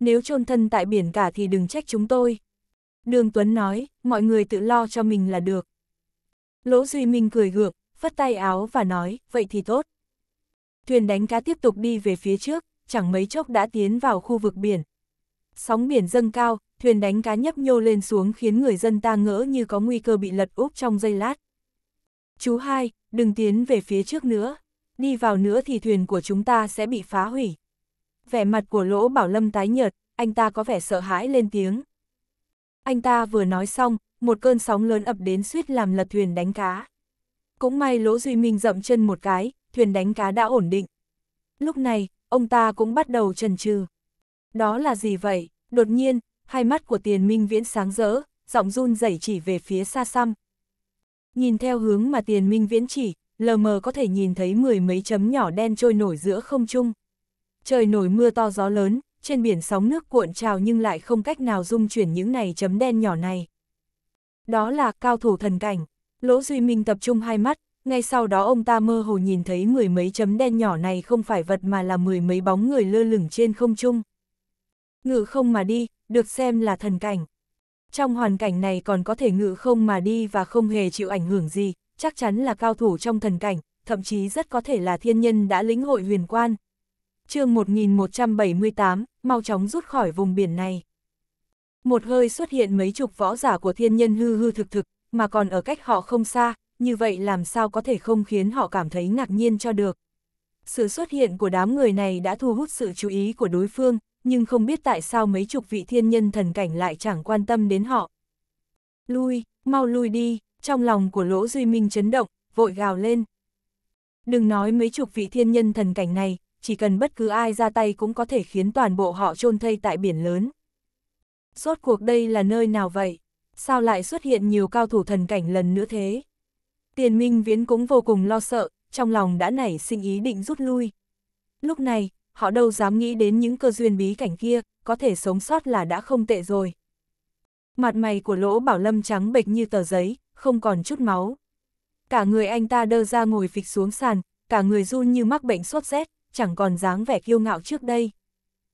Speaker 1: Nếu chôn thân tại biển cả thì đừng trách chúng tôi. Đường Tuấn nói, mọi người tự lo cho mình là được. Lỗ Duy Minh cười gượng, phất tay áo và nói, vậy thì tốt. Thuyền đánh cá tiếp tục đi về phía trước, chẳng mấy chốc đã tiến vào khu vực biển. Sóng biển dâng cao, thuyền đánh cá nhấp nhô lên xuống khiến người dân ta ngỡ như có nguy cơ bị lật úp trong giây lát. Chú hai, đừng tiến về phía trước nữa. Đi vào nữa thì thuyền của chúng ta sẽ bị phá hủy vẻ mặt của Lỗ Bảo Lâm tái nhợt, anh ta có vẻ sợ hãi lên tiếng. Anh ta vừa nói xong, một cơn sóng lớn ập đến suýt làm lật thuyền đánh cá. Cũng may Lỗ Duy Minh dậm chân một cái, thuyền đánh cá đã ổn định. Lúc này, ông ta cũng bắt đầu trần trừ. Đó là gì vậy? Đột nhiên, hai mắt của tiền minh viễn sáng rỡ, giọng run rẩy chỉ về phía xa xăm. Nhìn theo hướng mà tiền minh viễn chỉ, lờ mờ có thể nhìn thấy mười mấy chấm nhỏ đen trôi nổi giữa không trung trời nổi mưa to gió lớn, trên biển sóng nước cuộn trào nhưng lại không cách nào dung chuyển những này chấm đen nhỏ này. Đó là cao thủ thần cảnh, Lỗ Duy Minh tập trung hai mắt, ngay sau đó ông ta mơ hồ nhìn thấy mười mấy chấm đen nhỏ này không phải vật mà là mười mấy bóng người lơ lửng trên không trung. Ngự không mà đi, được xem là thần cảnh. Trong hoàn cảnh này còn có thể ngự không mà đi và không hề chịu ảnh hưởng gì, chắc chắn là cao thủ trong thần cảnh, thậm chí rất có thể là thiên nhân đã lĩnh hội huyền quan, chương 1178, mau chóng rút khỏi vùng biển này. Một hơi xuất hiện mấy chục võ giả của thiên nhân hư hư thực thực, mà còn ở cách họ không xa, như vậy làm sao có thể không khiến họ cảm thấy ngạc nhiên cho được. Sự xuất hiện của đám người này đã thu hút sự chú ý của đối phương, nhưng không biết tại sao mấy chục vị thiên nhân thần cảnh lại chẳng quan tâm đến họ. Lui, mau lui đi, trong lòng của Lỗ Duy Minh chấn động, vội gào lên. Đừng nói mấy chục vị thiên nhân thần cảnh này, chỉ cần bất cứ ai ra tay cũng có thể khiến toàn bộ họ chôn thây tại biển lớn. Rốt cuộc đây là nơi nào vậy? Sao lại xuất hiện nhiều cao thủ thần cảnh lần nữa thế? Tiền Minh Viễn cũng vô cùng lo sợ, trong lòng đã nảy sinh ý định rút lui. Lúc này, họ đâu dám nghĩ đến những cơ duyên bí cảnh kia, có thể sống sót là đã không tệ rồi. Mặt mày của lỗ bảo lâm trắng bệch như tờ giấy, không còn chút máu. Cả người anh ta đơ ra ngồi phịch xuống sàn, cả người run như mắc bệnh sốt rét, chẳng còn dáng vẻ kiêu ngạo trước đây.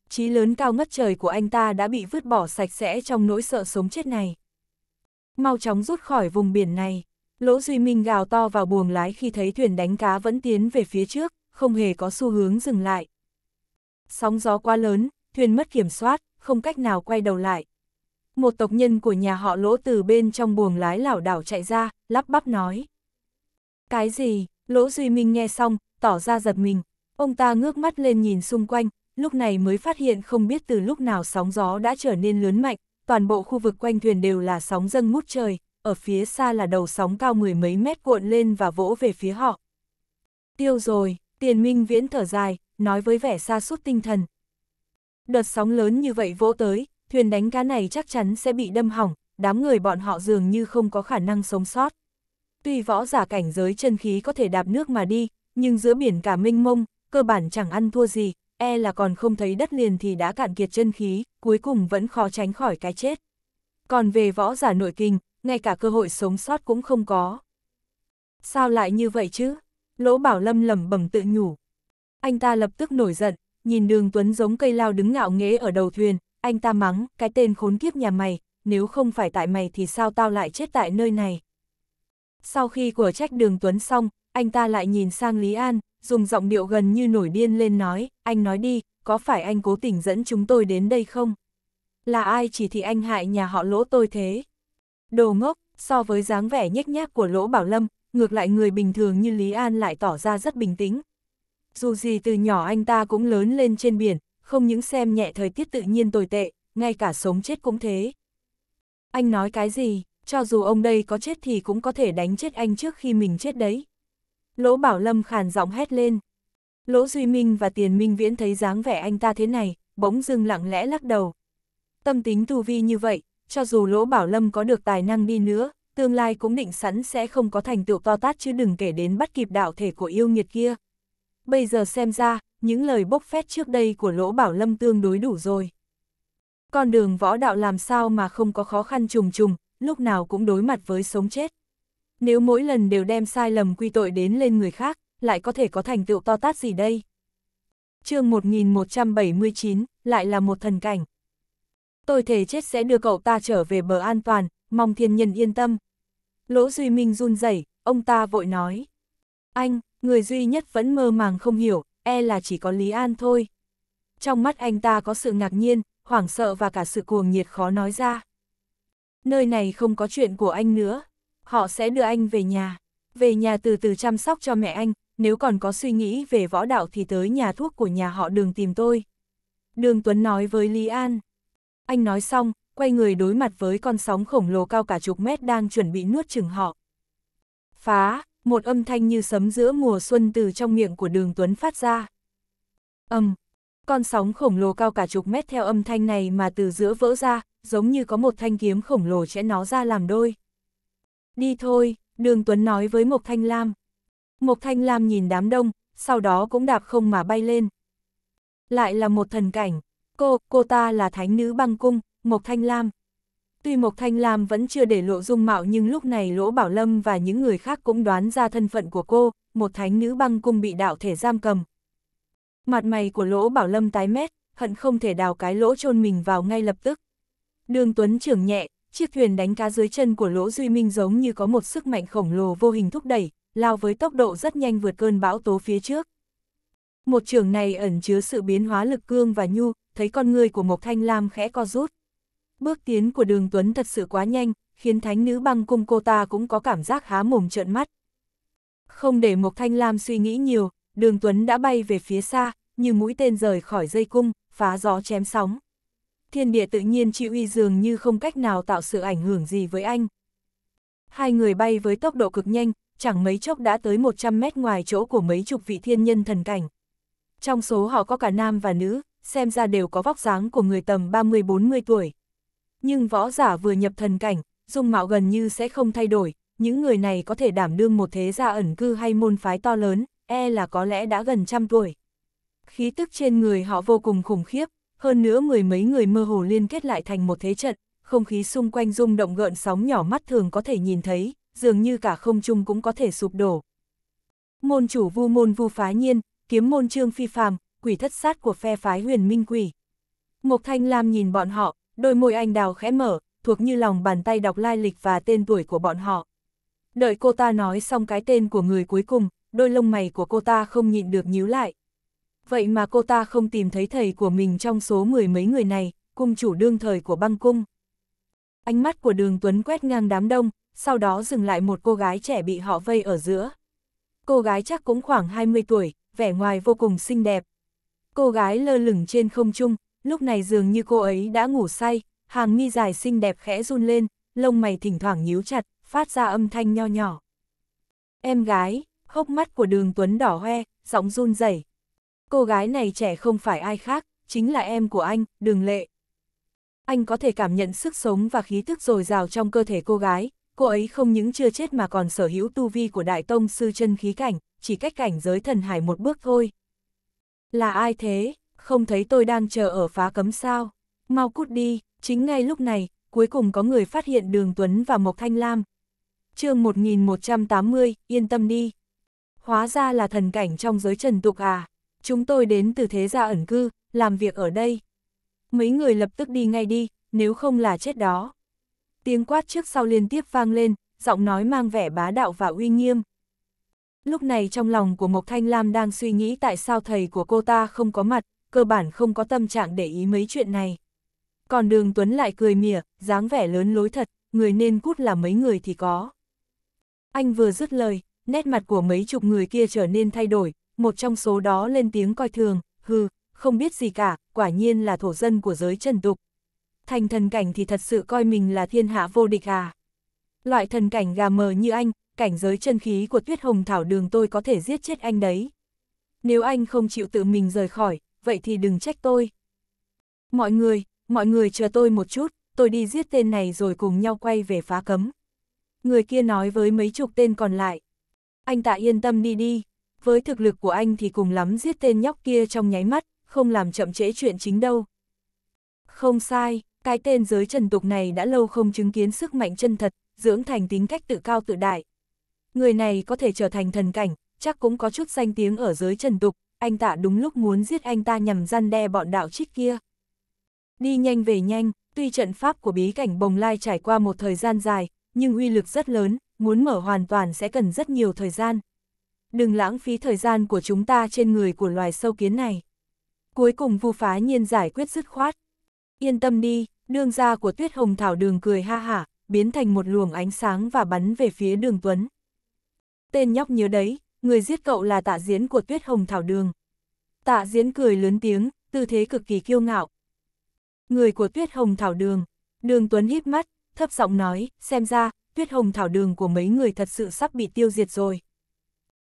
Speaker 1: Chí lớn cao ngất trời của anh ta đã bị vứt bỏ sạch sẽ trong nỗi sợ sống chết này. Mau chóng rút khỏi vùng biển này, Lỗ Duy Minh gào to vào buồng lái khi thấy thuyền đánh cá vẫn tiến về phía trước, không hề có xu hướng dừng lại. Sóng gió quá lớn, thuyền mất kiểm soát, không cách nào quay đầu lại. Một tộc nhân của nhà họ Lỗ từ bên trong buồng lái lảo đảo chạy ra, lắp bắp nói. Cái gì? Lỗ Duy Minh nghe xong, tỏ ra giật mình, Ông ta ngước mắt lên nhìn xung quanh, lúc này mới phát hiện không biết từ lúc nào sóng gió đã trở nên lớn mạnh, toàn bộ khu vực quanh thuyền đều là sóng dâng mút trời, ở phía xa là đầu sóng cao mười mấy mét cuộn lên và vỗ về phía họ. Tiêu rồi, tiền minh viễn thở dài, nói với vẻ xa suốt tinh thần. Đợt sóng lớn như vậy vỗ tới, thuyền đánh cá này chắc chắn sẽ bị đâm hỏng, đám người bọn họ dường như không có khả năng sống sót. Tuy võ giả cảnh giới chân khí có thể đạp nước mà đi, nhưng giữa biển cả mênh mông, cơ bản chẳng ăn thua gì, e là còn không thấy đất liền thì đã cạn kiệt chân khí, cuối cùng vẫn khó tránh khỏi cái chết. Còn về võ giả nội kinh, ngay cả cơ hội sống sót cũng không có. Sao lại như vậy chứ? Lỗ Bảo Lâm lẩm bẩm tự nhủ. Anh ta lập tức nổi giận, nhìn đường Tuấn giống cây lao đứng ngạo nghễ ở đầu thuyền, anh ta mắng, cái tên khốn kiếp nhà mày, nếu không phải tại mày thì sao tao lại chết tại nơi này. Sau khi của trách đường Tuấn xong, anh ta lại nhìn sang Lý An, dùng giọng điệu gần như nổi điên lên nói, anh nói đi, có phải anh cố tình dẫn chúng tôi đến đây không? Là ai chỉ thị anh hại nhà họ lỗ tôi thế? Đồ ngốc, so với dáng vẻ nhếch nhác của lỗ bảo lâm, ngược lại người bình thường như Lý An lại tỏ ra rất bình tĩnh. Dù gì từ nhỏ anh ta cũng lớn lên trên biển, không những xem nhẹ thời tiết tự nhiên tồi tệ, ngay cả sống chết cũng thế. Anh nói cái gì, cho dù ông đây có chết thì cũng có thể đánh chết anh trước khi mình chết đấy. Lỗ Bảo Lâm khàn giọng hét lên. Lỗ Duy Minh và Tiền Minh Viễn thấy dáng vẻ anh ta thế này, bỗng dưng lặng lẽ lắc đầu. Tâm tính tu vi như vậy, cho dù Lỗ Bảo Lâm có được tài năng đi nữa, tương lai cũng định sẵn sẽ không có thành tựu to tát chứ đừng kể đến bắt kịp đạo thể của yêu nghiệt kia. Bây giờ xem ra, những lời bốc phét trước đây của Lỗ Bảo Lâm tương đối đủ rồi. Con đường võ đạo làm sao mà không có khó khăn trùng trùng, lúc nào cũng đối mặt với sống chết. Nếu mỗi lần đều đem sai lầm quy tội đến lên người khác, lại có thể có thành tựu to tát gì đây? chương 1179, lại là một thần cảnh. Tôi thể chết sẽ đưa cậu ta trở về bờ an toàn, mong thiên nhân yên tâm. Lỗ Duy Minh run rẩy, ông ta vội nói. Anh, người duy nhất vẫn mơ màng không hiểu, e là chỉ có Lý An thôi. Trong mắt anh ta có sự ngạc nhiên, hoảng sợ và cả sự cuồng nhiệt khó nói ra. Nơi này không có chuyện của anh nữa, họ sẽ đưa anh về nhà. Về nhà từ từ chăm sóc cho mẹ anh, nếu còn có suy nghĩ về võ đạo thì tới nhà thuốc của nhà họ đường tìm tôi. Đường Tuấn nói với Lý An. Anh nói xong, quay người đối mặt với con sóng khổng lồ cao cả chục mét đang chuẩn bị nuốt chừng họ. Phá, một âm thanh như sấm giữa mùa xuân từ trong miệng của đường Tuấn phát ra. Âm, um, con sóng khổng lồ cao cả chục mét theo âm thanh này mà từ giữa vỡ ra, giống như có một thanh kiếm khổng lồ chẽ nó ra làm đôi. Đi thôi, đường Tuấn nói với Mộc Thanh Lam. Mộc Thanh Lam nhìn đám đông, sau đó cũng đạp không mà bay lên. Lại là một thần cảnh, cô, cô ta là thánh nữ băng cung, Mộc Thanh Lam. Tuy Mộc Thanh Lam vẫn chưa để lộ dung mạo nhưng lúc này Lỗ Bảo Lâm và những người khác cũng đoán ra thân phận của cô, một thánh nữ băng cung bị đạo thể giam cầm. Mặt mày của Lỗ Bảo Lâm tái mét, hận không thể đào cái lỗ chôn mình vào ngay lập tức. Đường Tuấn trưởng nhẹ, Chiếc thuyền đánh cá dưới chân của Lỗ Duy Minh giống như có một sức mạnh khổng lồ vô hình thúc đẩy, lao với tốc độ rất nhanh vượt cơn bão tố phía trước. Một trường này ẩn chứa sự biến hóa lực cương và nhu, thấy con người của Mộc Thanh Lam khẽ co rút. Bước tiến của đường Tuấn thật sự quá nhanh, khiến thánh nữ băng cung cô ta cũng có cảm giác há mồm trợn mắt. Không để Mộc Thanh Lam suy nghĩ nhiều, đường Tuấn đã bay về phía xa, như mũi tên rời khỏi dây cung, phá gió chém sóng thiên địa tự nhiên chịu uy dường như không cách nào tạo sự ảnh hưởng gì với anh. Hai người bay với tốc độ cực nhanh, chẳng mấy chốc đã tới 100 mét ngoài chỗ của mấy chục vị thiên nhân thần cảnh. Trong số họ có cả nam và nữ, xem ra đều có vóc dáng của người tầm 30-40 tuổi. Nhưng võ giả vừa nhập thần cảnh, dung mạo gần như sẽ không thay đổi, những người này có thể đảm đương một thế gia ẩn cư hay môn phái to lớn, e là có lẽ đã gần trăm tuổi. Khí tức trên người họ vô cùng khủng khiếp, hơn nữa mười mấy người mơ hồ liên kết lại thành một thế trận, không khí xung quanh rung động gợn sóng nhỏ mắt thường có thể nhìn thấy, dường như cả không trung cũng có thể sụp đổ. Môn chủ vu môn vu phá nhiên, kiếm môn trương phi phàm, quỷ thất sát của phe phái huyền minh quỷ. Mộc Thanh Lam nhìn bọn họ, đôi môi anh đào khẽ mở, thuộc như lòng bàn tay đọc lai lịch và tên tuổi của bọn họ. Đợi cô ta nói xong cái tên của người cuối cùng, đôi lông mày của cô ta không nhịn được nhíu lại. Vậy mà cô ta không tìm thấy thầy của mình trong số mười mấy người này, cung chủ đương thời của băng cung. Ánh mắt của đường Tuấn quét ngang đám đông, sau đó dừng lại một cô gái trẻ bị họ vây ở giữa. Cô gái chắc cũng khoảng 20 tuổi, vẻ ngoài vô cùng xinh đẹp. Cô gái lơ lửng trên không trung, lúc này dường như cô ấy đã ngủ say, hàng mi dài xinh đẹp khẽ run lên, lông mày thỉnh thoảng nhíu chặt, phát ra âm thanh nho nhỏ. Em gái, hốc mắt của đường Tuấn đỏ hoe, giọng run rẩy cô gái này trẻ không phải ai khác, chính là em của anh, đường lệ. Anh có thể cảm nhận sức sống và khí thức dồi dào trong cơ thể cô gái, cô ấy không những chưa chết mà còn sở hữu tu vi của Đại Tông Sư chân khí cảnh, chỉ cách cảnh giới thần hải một bước thôi. Là ai thế, không thấy tôi đang chờ ở phá cấm sao, mau cút đi, chính ngay lúc này, cuối cùng có người phát hiện Đường Tuấn và Mộc Thanh Lam. chương 1180, yên tâm đi. Hóa ra là thần cảnh trong giới trần tục à chúng tôi đến từ thế gia ẩn cư, làm việc ở đây. Mấy người lập tức đi ngay đi, nếu không là chết đó. Tiếng quát trước sau liên tiếp vang lên, giọng nói mang vẻ bá đạo và uy nghiêm. Lúc này trong lòng của Mộc Thanh Lam đang suy nghĩ tại sao thầy của cô ta không có mặt, cơ bản không có tâm trạng để ý mấy chuyện này. Còn đường Tuấn lại cười mỉa, dáng vẻ lớn lối thật, người nên cút là mấy người thì có. Anh vừa dứt lời, nét mặt của mấy chục người kia trở nên thay đổi, một trong số đó lên tiếng coi thường, hừ, không biết gì cả, quả nhiên là thổ dân của giới trần tục. Thành thần cảnh thì thật sự coi mình là thiên hạ vô địch à. Loại thần cảnh gà mờ như anh, cảnh giới chân khí của tuyết hồng thảo đường tôi có thể giết chết anh đấy. Nếu anh không chịu tự mình rời khỏi, vậy thì đừng trách tôi. Mọi người, mọi người chờ tôi một chút, tôi đi giết tên này rồi cùng nhau quay về phá cấm. Người kia nói với mấy chục tên còn lại. Anh ta yên tâm đi đi, với thực lực của anh thì cùng lắm giết tên nhóc kia trong nháy mắt, không làm chậm trễ chuyện chính đâu. Không sai, cái tên giới trần tục này đã lâu không chứng kiến sức mạnh chân thật, dưỡng thành tính cách tự cao tự đại. Người này có thể trở thành thần cảnh, chắc cũng có chút danh tiếng ở giới trần tục, anh ta đúng lúc muốn giết anh ta nhằm gian đe bọn đạo trích kia. Đi nhanh về nhanh, tuy trận pháp của bí cảnh bồng lai trải qua một thời gian dài, nhưng uy lực rất lớn, muốn mở hoàn toàn sẽ cần rất nhiều thời gian đừng lãng phí thời gian của chúng ta trên người của loài sâu kiến này. Cuối cùng vu phá nhiên giải quyết dứt khoát. Yên tâm đi, đương gia của tuyết hồng thảo đường cười ha hả, biến thành một luồng ánh sáng và bắn về phía đường Tuấn. Tên nhóc nhớ đấy, người giết cậu là tạ diễn của tuyết hồng thảo đường. Tạ diễn cười lớn tiếng, tư thế cực kỳ kiêu ngạo. Người của tuyết hồng thảo đường, đường Tuấn híp mắt, thấp giọng nói, xem ra, tuyết hồng thảo đường của mấy người thật sự sắp bị tiêu diệt rồi.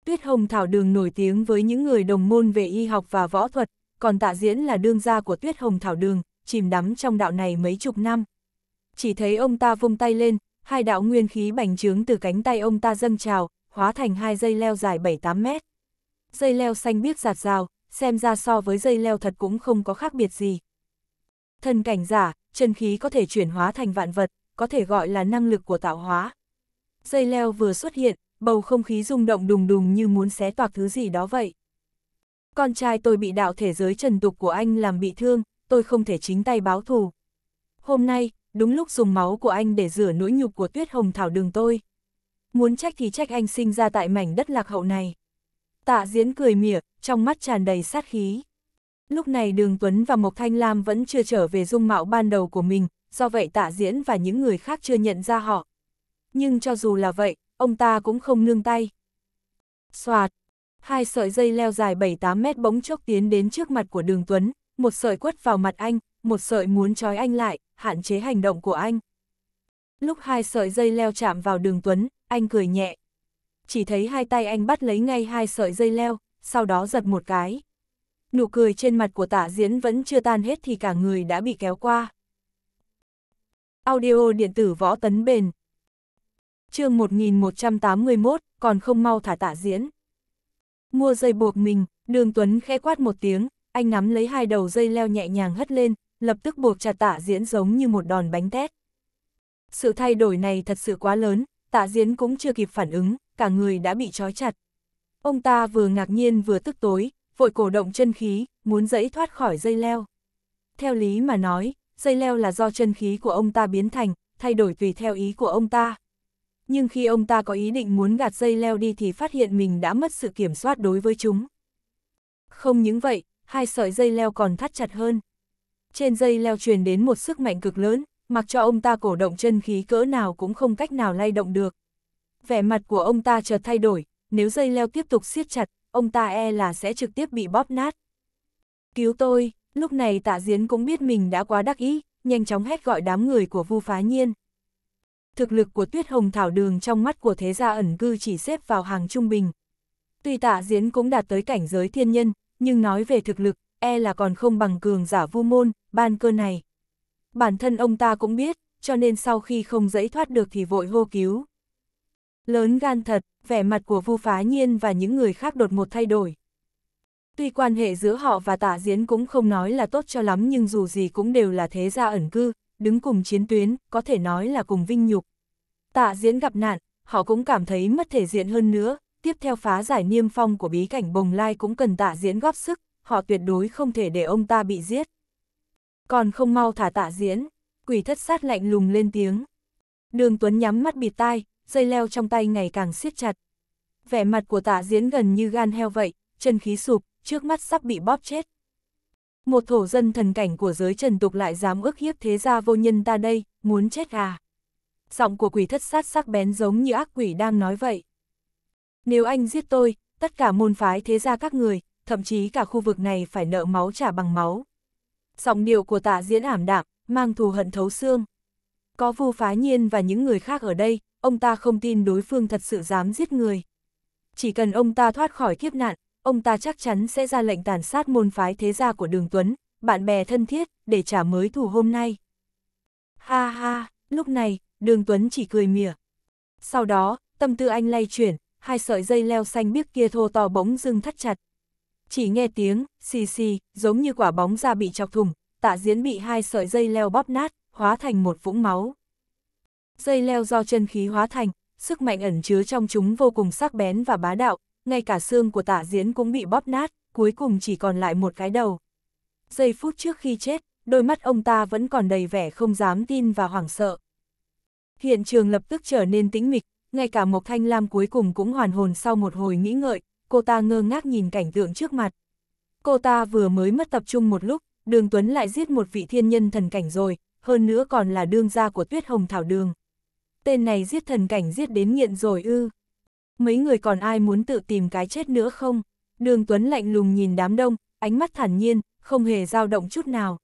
Speaker 1: Tuyết Hồng Thảo Đường nổi tiếng với những người đồng môn về y học và võ thuật, còn tạ diễn là đương gia của Tuyết Hồng Thảo Đường, chìm đắm trong đạo này mấy chục năm. Chỉ thấy ông ta vung tay lên, hai đạo nguyên khí bành trướng từ cánh tay ông ta dâng trào, hóa thành hai dây leo dài 7-8 mét. Dây leo xanh biếc giạt rào, xem ra so với dây leo thật cũng không có khác biệt gì. Thân cảnh giả, chân khí có thể chuyển hóa thành vạn vật, có thể gọi là năng lực của tạo hóa. Dây leo vừa xuất hiện, bầu không khí rung động đùng đùng như muốn xé toạc thứ gì đó vậy. Con trai tôi bị đạo thể giới trần tục của anh làm bị thương, tôi không thể chính tay báo thù. Hôm nay, đúng lúc dùng máu của anh để rửa nỗi nhục của tuyết hồng thảo đường tôi. Muốn trách thì trách anh sinh ra tại mảnh đất lạc hậu này. Tạ diễn cười mỉa, trong mắt tràn đầy sát khí. Lúc này Đường Tuấn và Mộc Thanh Lam vẫn chưa trở về dung mạo ban đầu của mình, do vậy tạ diễn và những người khác chưa nhận ra họ. Nhưng cho dù là vậy, ông ta cũng không nương tay. Xoạt, hai sợi dây leo dài 7-8 mét bóng chốc tiến đến trước mặt của đường Tuấn, một sợi quất vào mặt anh, một sợi muốn trói anh lại, hạn chế hành động của anh. Lúc hai sợi dây leo chạm vào đường Tuấn, anh cười nhẹ. Chỉ thấy hai tay anh bắt lấy ngay hai sợi dây leo, sau đó giật một cái. Nụ cười trên mặt của tả diễn vẫn chưa tan hết thì cả người đã bị kéo qua. Audio điện tử võ tấn bền, chương 1181, còn không mau thả tạ diễn. Mua dây buộc mình, đường Tuấn khẽ quát một tiếng, anh nắm lấy hai đầu dây leo nhẹ nhàng hất lên, lập tức buộc chặt tạ diễn giống như một đòn bánh tét. Sự thay đổi này thật sự quá lớn, tạ diễn cũng chưa kịp phản ứng, cả người đã bị trói chặt. Ông ta vừa ngạc nhiên vừa tức tối, vội cổ động chân khí, muốn dẫy thoát khỏi dây leo. Theo lý mà nói, dây leo là do chân khí của ông ta biến thành, thay đổi tùy theo ý của ông ta, nhưng khi ông ta có ý định muốn gạt dây leo đi thì phát hiện mình đã mất sự kiểm soát đối với chúng. Không những vậy, hai sợi dây leo còn thắt chặt hơn. Trên dây leo truyền đến một sức mạnh cực lớn, mặc cho ông ta cổ động chân khí cỡ nào cũng không cách nào lay động được. Vẻ mặt của ông ta chợt thay đổi, nếu dây leo tiếp tục siết chặt, ông ta e là sẽ trực tiếp bị bóp nát. Cứu tôi, lúc này tạ Diến cũng biết mình đã quá đắc ý, nhanh chóng hét gọi đám người của Vu Phá Nhiên thực lực của tuyết hồng thảo đường trong mắt của thế gia ẩn cư chỉ xếp vào hàng trung bình. Tuy tạ diễn cũng đạt tới cảnh giới thiên nhân, nhưng nói về thực lực, e là còn không bằng cường giả vu môn, ban cơ này. Bản thân ông ta cũng biết, cho nên sau khi không dẫy thoát được thì vội hô cứu. Lớn gan thật, vẻ mặt của vu phá nhiên và những người khác đột một thay đổi. Tuy quan hệ giữa họ và tạ diễn cũng không nói là tốt cho lắm nhưng dù gì cũng đều là thế gia ẩn cư, đứng cùng chiến tuyến, có thể nói là cùng vinh nhục. Tạ diễn gặp nạn, họ cũng cảm thấy mất thể diện hơn nữa, tiếp theo phá giải niêm phong của bí cảnh bồng lai cũng cần tạ diễn góp sức, họ tuyệt đối không thể để ông ta bị giết. Còn không mau thả tạ diễn, quỷ thất sát lạnh lùng lên tiếng. Đường Tuấn nhắm mắt bịt tai, dây leo trong tay ngày càng siết chặt. Vẻ mặt của tạ diễn gần như gan heo vậy, chân khí sụp, trước mắt sắp bị bóp chết một thổ dân thần cảnh của giới trần tục lại dám ước hiếp thế gia vô nhân ta đây, muốn chết à? Giọng của quỷ thất sát sắc bén giống như ác quỷ đang nói vậy. Nếu anh giết tôi, tất cả môn phái thế gia các người, thậm chí cả khu vực này phải nợ máu trả bằng máu. Giọng điệu của tạ diễn ảm đạm, mang thù hận thấu xương. Có vu phá nhiên và những người khác ở đây, ông ta không tin đối phương thật sự dám giết người. Chỉ cần ông ta thoát khỏi kiếp nạn, ông ta chắc chắn sẽ ra lệnh tàn sát môn phái thế gia của Đường Tuấn, bạn bè thân thiết, để trả mới thù hôm nay. Ha ha, lúc này, Đường Tuấn chỉ cười mỉa. Sau đó, tâm tư anh lay chuyển, hai sợi dây leo xanh biếc kia thô to bỗng dưng thắt chặt. Chỉ nghe tiếng, xì xì, giống như quả bóng da bị chọc thùng, tạ diễn bị hai sợi dây leo bóp nát, hóa thành một vũng máu. Dây leo do chân khí hóa thành, sức mạnh ẩn chứa trong chúng vô cùng sắc bén và bá đạo, ngay cả xương của tả diễn cũng bị bóp nát, cuối cùng chỉ còn lại một cái đầu. Giây phút trước khi chết, đôi mắt ông ta vẫn còn đầy vẻ không dám tin và hoảng sợ. Hiện trường lập tức trở nên tĩnh mịch, ngay cả Mộc Thanh Lam cuối cùng cũng hoàn hồn sau một hồi nghĩ ngợi, cô ta ngơ ngác nhìn cảnh tượng trước mặt. Cô ta vừa mới mất tập trung một lúc, Đường Tuấn lại giết một vị thiên nhân thần cảnh rồi, hơn nữa còn là đương gia của Tuyết Hồng Thảo Đường. Tên này giết thần cảnh giết đến nghiện rồi ư mấy người còn ai muốn tự tìm cái chết nữa không? Đường Tuấn lạnh lùng nhìn đám đông, ánh mắt thản nhiên, không hề dao động chút nào.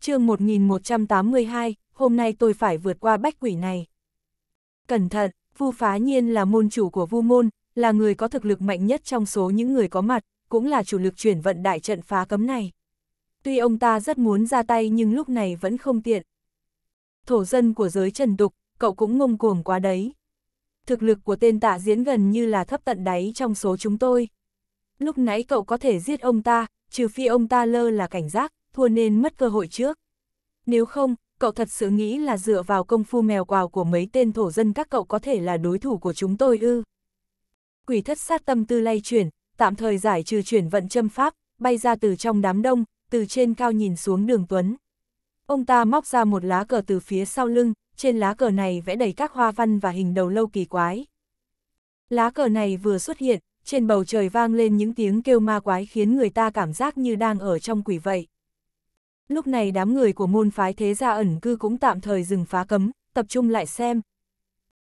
Speaker 1: chương 1182, hôm nay tôi phải vượt qua bách quỷ này. Cẩn thận, Vu Phá Nhiên là môn chủ của Vu Môn, là người có thực lực mạnh nhất trong số những người có mặt, cũng là chủ lực chuyển vận đại trận phá cấm này. Tuy ông ta rất muốn ra tay nhưng lúc này vẫn không tiện. Thổ dân của giới trần Đục, cậu cũng ngông cuồng quá đấy thực lực của tên tạ diễn gần như là thấp tận đáy trong số chúng tôi. Lúc nãy cậu có thể giết ông ta, trừ phi ông ta lơ là cảnh giác, thua nên mất cơ hội trước. Nếu không, cậu thật sự nghĩ là dựa vào công phu mèo quào của mấy tên thổ dân các cậu có thể là đối thủ của chúng tôi ư. Quỷ thất sát tâm tư lay chuyển, tạm thời giải trừ chuyển vận châm pháp, bay ra từ trong đám đông, từ trên cao nhìn xuống đường Tuấn. Ông ta móc ra một lá cờ từ phía sau lưng, trên lá cờ này vẽ đầy các hoa văn và hình đầu lâu kỳ quái. Lá cờ này vừa xuất hiện, trên bầu trời vang lên những tiếng kêu ma quái khiến người ta cảm giác như đang ở trong quỷ vậy. Lúc này đám người của môn phái thế gia ẩn cư cũng tạm thời dừng phá cấm, tập trung lại xem.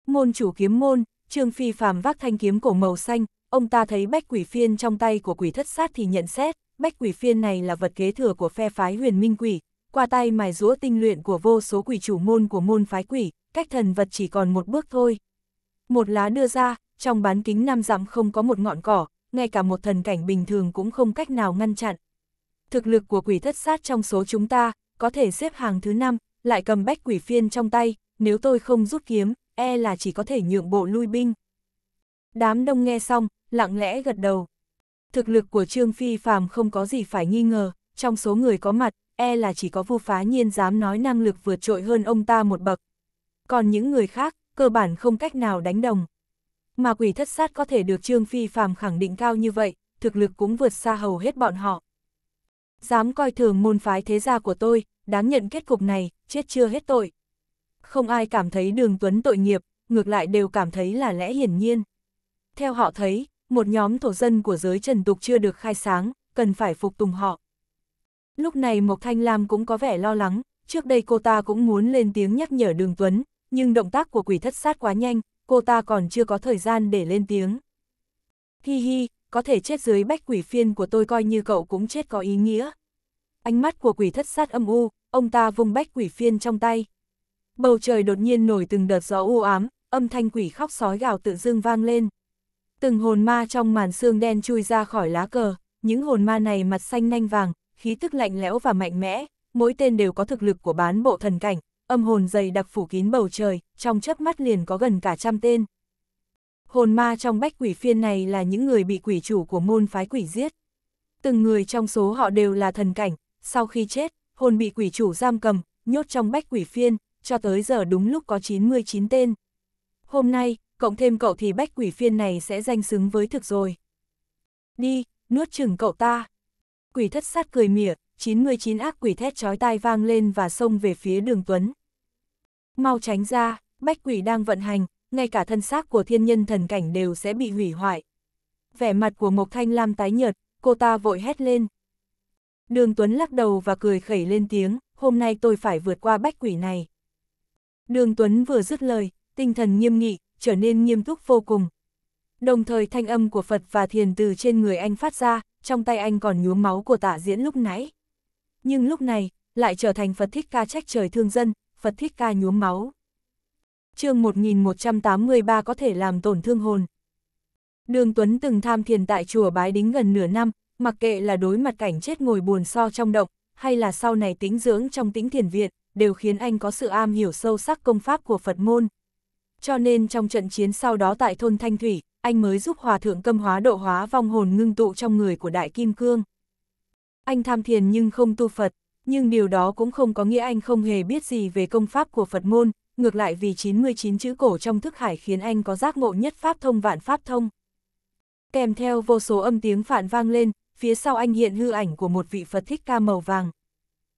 Speaker 1: Môn chủ kiếm môn, Trương Phi phàm vác thanh kiếm cổ màu xanh, ông ta thấy bách quỷ phiên trong tay của quỷ thất sát thì nhận xét, bách quỷ phiên này là vật kế thừa của phe phái huyền minh quỷ, qua tay mài rũa tinh luyện của vô số quỷ chủ môn của môn phái quỷ, cách thần vật chỉ còn một bước thôi. Một lá đưa ra, trong bán kính năm dặm không có một ngọn cỏ, ngay cả một thần cảnh bình thường cũng không cách nào ngăn chặn. Thực lực của quỷ thất sát trong số chúng ta, có thể xếp hàng thứ năm, lại cầm bách quỷ phiên trong tay, nếu tôi không rút kiếm, e là chỉ có thể nhượng bộ lui binh. Đám đông nghe xong, lặng lẽ gật đầu. Thực lực của Trương Phi Phàm không có gì phải nghi ngờ, trong số người có mặt, e là chỉ có vua phá nhiên dám nói năng lực vượt trội hơn ông ta một bậc. Còn những người khác, cơ bản không cách nào đánh đồng. Mà quỷ thất sát có thể được Trương Phi phàm khẳng định cao như vậy, thực lực cũng vượt xa hầu hết bọn họ. Dám coi thường môn phái thế gia của tôi, đáng nhận kết cục này, chết chưa hết tội. Không ai cảm thấy đường tuấn tội nghiệp, ngược lại đều cảm thấy là lẽ hiển nhiên. Theo họ thấy, một nhóm thổ dân của giới trần tục chưa được khai sáng, cần phải phục tùng họ. Lúc này Mộc Thanh Lam cũng có vẻ lo lắng, trước đây cô ta cũng muốn lên tiếng nhắc nhở Đường Tuấn, nhưng động tác của quỷ thất sát quá nhanh, cô ta còn chưa có thời gian để lên tiếng. Hi hi, có thể chết dưới bách quỷ phiên của tôi coi như cậu cũng chết có ý nghĩa. Ánh mắt của quỷ thất sát âm u, ông ta vùng bách quỷ phiên trong tay. Bầu trời đột nhiên nổi từng đợt gió u ám, âm thanh quỷ khóc sói gào tự dưng vang lên. Từng hồn ma trong màn xương đen chui ra khỏi lá cờ, những hồn ma này mặt xanh nanh vàng, khí tức lạnh lẽo và mạnh mẽ, mỗi tên đều có thực lực của bán bộ thần cảnh, âm hồn dày đặc phủ kín bầu trời, trong chớp mắt liền có gần cả trăm tên. Hồn ma trong bách quỷ phiên này là những người bị quỷ chủ của môn phái quỷ giết. Từng người trong số họ đều là thần cảnh, sau khi chết, hồn bị quỷ chủ giam cầm, nhốt trong bách quỷ phiên, cho tới giờ đúng lúc có 99 tên. Hôm nay, cộng thêm cậu thì bách quỷ phiên này sẽ danh xứng với thực rồi. Đi, nuốt chừng cậu ta. Quỷ thất sát cười mỉa, 99 ác quỷ thét chói tai vang lên và xông về phía đường Tuấn. Mau tránh ra, bách quỷ đang vận hành, ngay cả thân xác của thiên nhân thần cảnh đều sẽ bị hủy hoại. Vẻ mặt của Mộc Thanh Lam tái nhợt, cô ta vội hét lên. Đường Tuấn lắc đầu và cười khẩy lên tiếng, hôm nay tôi phải vượt qua bách quỷ này. Đường Tuấn vừa dứt lời, tinh thần nghiêm nghị, trở nên nghiêm túc vô cùng. Đồng thời thanh âm của Phật và thiền từ trên người anh phát ra, trong tay anh còn nhuốm máu của tả diễn lúc nãy. Nhưng lúc này, lại trở thành Phật Thích Ca trách trời thương dân, Phật Thích Ca nhuốm máu. chương 1183 có thể làm tổn thương hồn. Đường Tuấn từng tham thiền tại chùa Bái Đính gần nửa năm, mặc kệ là đối mặt cảnh chết ngồi buồn so trong động, hay là sau này tính dưỡng trong tĩnh thiền viện, đều khiến anh có sự am hiểu sâu sắc công pháp của Phật môn. Cho nên trong trận chiến sau đó tại thôn Thanh Thủy, anh mới giúp hòa thượng câm hóa độ hóa vong hồn ngưng tụ trong người của Đại Kim Cương. Anh tham thiền nhưng không tu Phật, nhưng điều đó cũng không có nghĩa anh không hề biết gì về công pháp của Phật môn, ngược lại vì 99 chữ cổ trong thức hải khiến anh có giác ngộ nhất pháp thông vạn pháp thông. Kèm theo vô số âm tiếng phản vang lên, phía sau anh hiện hư ảnh của một vị Phật thích ca màu vàng.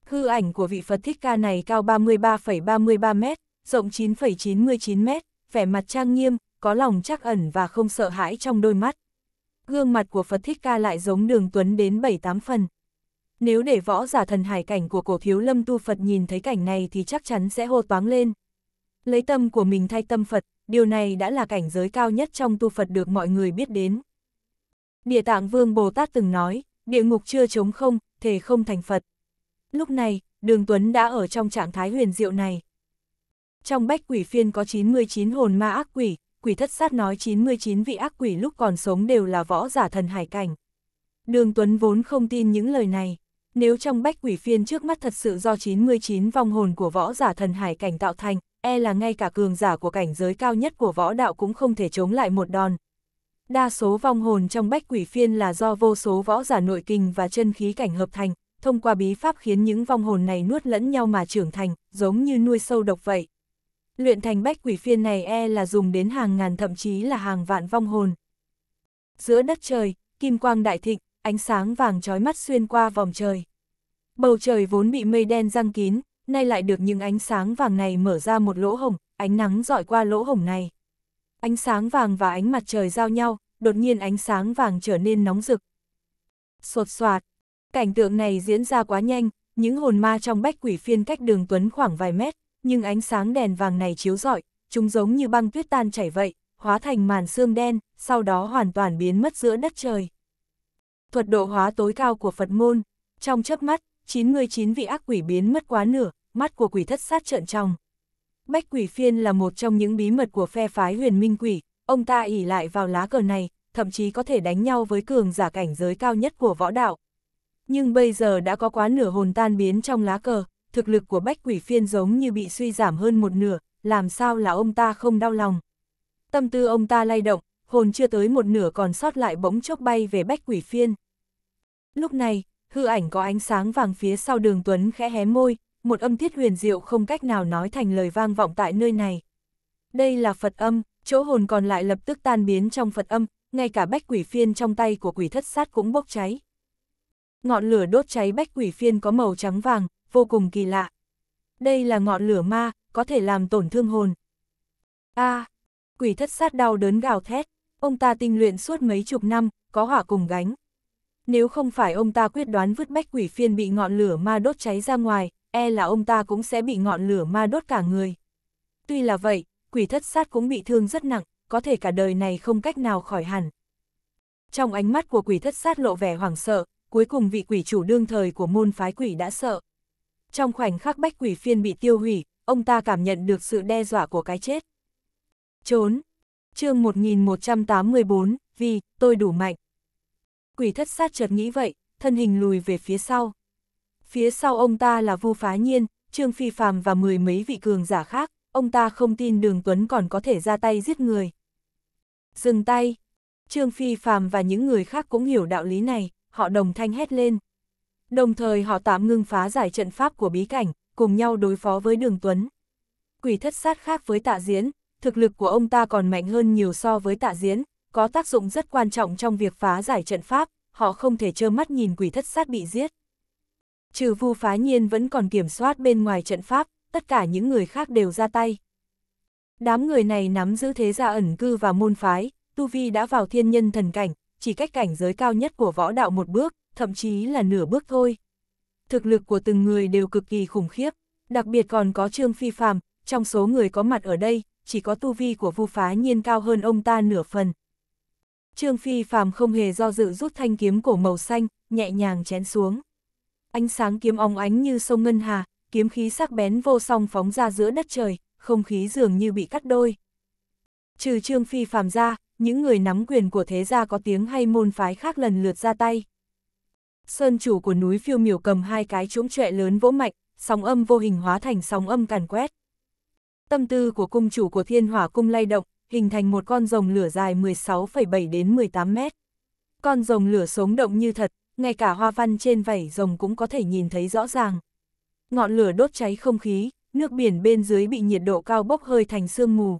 Speaker 1: Hư ảnh của vị Phật thích ca này cao 33,33 mét, rộng 9,99 mét, vẻ mặt trang nghiêm, có lòng chắc ẩn và không sợ hãi trong đôi mắt. Gương mặt của Phật Thích Ca lại giống đường tuấn đến bảy tám phần. Nếu để võ giả thần hải cảnh của cổ thiếu lâm tu Phật nhìn thấy cảnh này thì chắc chắn sẽ hô toáng lên. Lấy tâm của mình thay tâm Phật, điều này đã là cảnh giới cao nhất trong tu Phật được mọi người biết đến. Địa tạng vương Bồ Tát từng nói, địa ngục chưa trống không, thể không thành Phật. Lúc này, đường Tuấn đã ở trong trạng thái huyền diệu này. Trong bách quỷ phiên có 99 hồn ma ác quỷ, quỷ thất sát nói 99 vị ác quỷ lúc còn sống đều là võ giả thần hải cảnh. Đường Tuấn vốn không tin những lời này, nếu trong bách quỷ phiên trước mắt thật sự do 99 vong hồn của võ giả thần hải cảnh tạo thành, e là ngay cả cường giả của cảnh giới cao nhất của võ đạo cũng không thể chống lại một đòn. Đa số vong hồn trong bách quỷ phiên là do vô số võ giả nội kinh và chân khí cảnh hợp thành, thông qua bí pháp khiến những vong hồn này nuốt lẫn nhau mà trưởng thành, giống như nuôi sâu độc vậy luyện thành bách quỷ phiên này e là dùng đến hàng ngàn thậm chí là hàng vạn vong hồn. Giữa đất trời, kim quang đại thịnh, ánh sáng vàng trói mắt xuyên qua vòng trời. Bầu trời vốn bị mây đen răng kín, nay lại được những ánh sáng vàng này mở ra một lỗ hổng ánh nắng dọi qua lỗ hổng này. Ánh sáng vàng và ánh mặt trời giao nhau, đột nhiên ánh sáng vàng trở nên nóng rực. Sột soạt, cảnh tượng này diễn ra quá nhanh, những hồn ma trong bách quỷ phiên cách đường Tuấn khoảng vài mét, nhưng ánh sáng đèn vàng này chiếu rọi, chúng giống như băng tuyết tan chảy vậy, hóa thành màn xương đen, sau đó hoàn toàn biến mất giữa đất trời. Thuật độ hóa tối cao của Phật môn, trong chớp mắt, 99 vị ác quỷ biến mất quá nửa, mắt của quỷ thất sát trợn trong. Bách quỷ phiên là một trong những bí mật của phe phái huyền minh quỷ, ông ta ỉ lại vào lá cờ này, thậm chí có thể đánh nhau với cường giả cảnh giới cao nhất của võ đạo. Nhưng bây giờ đã có quá nửa hồn tan biến trong lá cờ, thực lực của bách quỷ phiên giống như bị suy giảm hơn một nửa, làm sao là ông ta không đau lòng. Tâm tư ông ta lay động, hồn chưa tới một nửa còn sót lại bỗng chốc bay về bách quỷ phiên. Lúc này, hư ảnh có ánh sáng vàng phía sau đường Tuấn khẽ hé môi, một âm tiết huyền diệu không cách nào nói thành lời vang vọng tại nơi này. Đây là Phật âm, chỗ hồn còn lại lập tức tan biến trong Phật âm, ngay cả bách quỷ phiên trong tay của quỷ thất sát cũng bốc cháy. Ngọn lửa đốt cháy bách quỷ phiên có màu trắng vàng, vô cùng kỳ lạ. Đây là ngọn lửa ma, có thể làm tổn thương hồn. A, à, quỷ thất sát đau đớn gào thét, ông ta tinh luyện suốt mấy chục năm, có hỏa cùng gánh. Nếu không phải ông ta quyết đoán vứt bách quỷ phiên bị ngọn lửa ma đốt cháy ra ngoài, e là ông ta cũng sẽ bị ngọn lửa ma đốt cả người. Tuy là vậy, quỷ thất sát cũng bị thương rất nặng, có thể cả đời này không cách nào khỏi hẳn. Trong ánh mắt của quỷ thất sát lộ vẻ hoảng sợ, cuối cùng vị quỷ chủ đương thời của môn phái quỷ đã sợ trong khoảnh khắc bách quỷ phiên bị tiêu hủy, ông ta cảm nhận được sự đe dọa của cái chết. Trốn! chương 1184, vì, tôi đủ mạnh. Quỷ thất sát chợt nghĩ vậy, thân hình lùi về phía sau. Phía sau ông ta là vô phá nhiên, Trương Phi phàm và mười mấy vị cường giả khác, ông ta không tin Đường Tuấn còn có thể ra tay giết người. Dừng tay! Trương Phi phàm và những người khác cũng hiểu đạo lý này, họ đồng thanh hét lên đồng thời họ tạm ngưng phá giải trận pháp của bí cảnh, cùng nhau đối phó với đường Tuấn. Quỷ thất sát khác với tạ diễn, thực lực của ông ta còn mạnh hơn nhiều so với tạ diễn, có tác dụng rất quan trọng trong việc phá giải trận pháp, họ không thể trơ mắt nhìn quỷ thất sát bị giết. Trừ vu phá nhiên vẫn còn kiểm soát bên ngoài trận pháp, tất cả những người khác đều ra tay. Đám người này nắm giữ thế gia ẩn cư và môn phái, Tu Vi đã vào thiên nhân thần cảnh, chỉ cách cảnh giới cao nhất của võ đạo một bước, thậm chí là nửa bước thôi. Thực lực của từng người đều cực kỳ khủng khiếp, đặc biệt còn có Trương Phi Phạm, trong số người có mặt ở đây, chỉ có tu vi của Vu Phá Nhiên cao hơn ông ta nửa phần. Trương Phi Phạm không hề do dự rút thanh kiếm cổ màu xanh, nhẹ nhàng chén xuống. Ánh sáng kiếm óng ánh như sông Ngân Hà, kiếm khí sắc bén vô song phóng ra giữa đất trời, không khí dường như bị cắt đôi. Trừ Trương Phi Phạm ra, những người nắm quyền của thế gia có tiếng hay môn phái khác lần lượt ra tay sơn chủ của núi phiêu miểu cầm hai cái chuỗng trệ lớn vỗ mạnh, sóng âm vô hình hóa thành sóng âm càn quét. Tâm tư của cung chủ của thiên hỏa cung lay động, hình thành một con rồng lửa dài 16,7 đến 18 mét. Con rồng lửa sống động như thật, ngay cả hoa văn trên vảy rồng cũng có thể nhìn thấy rõ ràng. Ngọn lửa đốt cháy không khí, nước biển bên dưới bị nhiệt độ cao bốc hơi thành sương mù.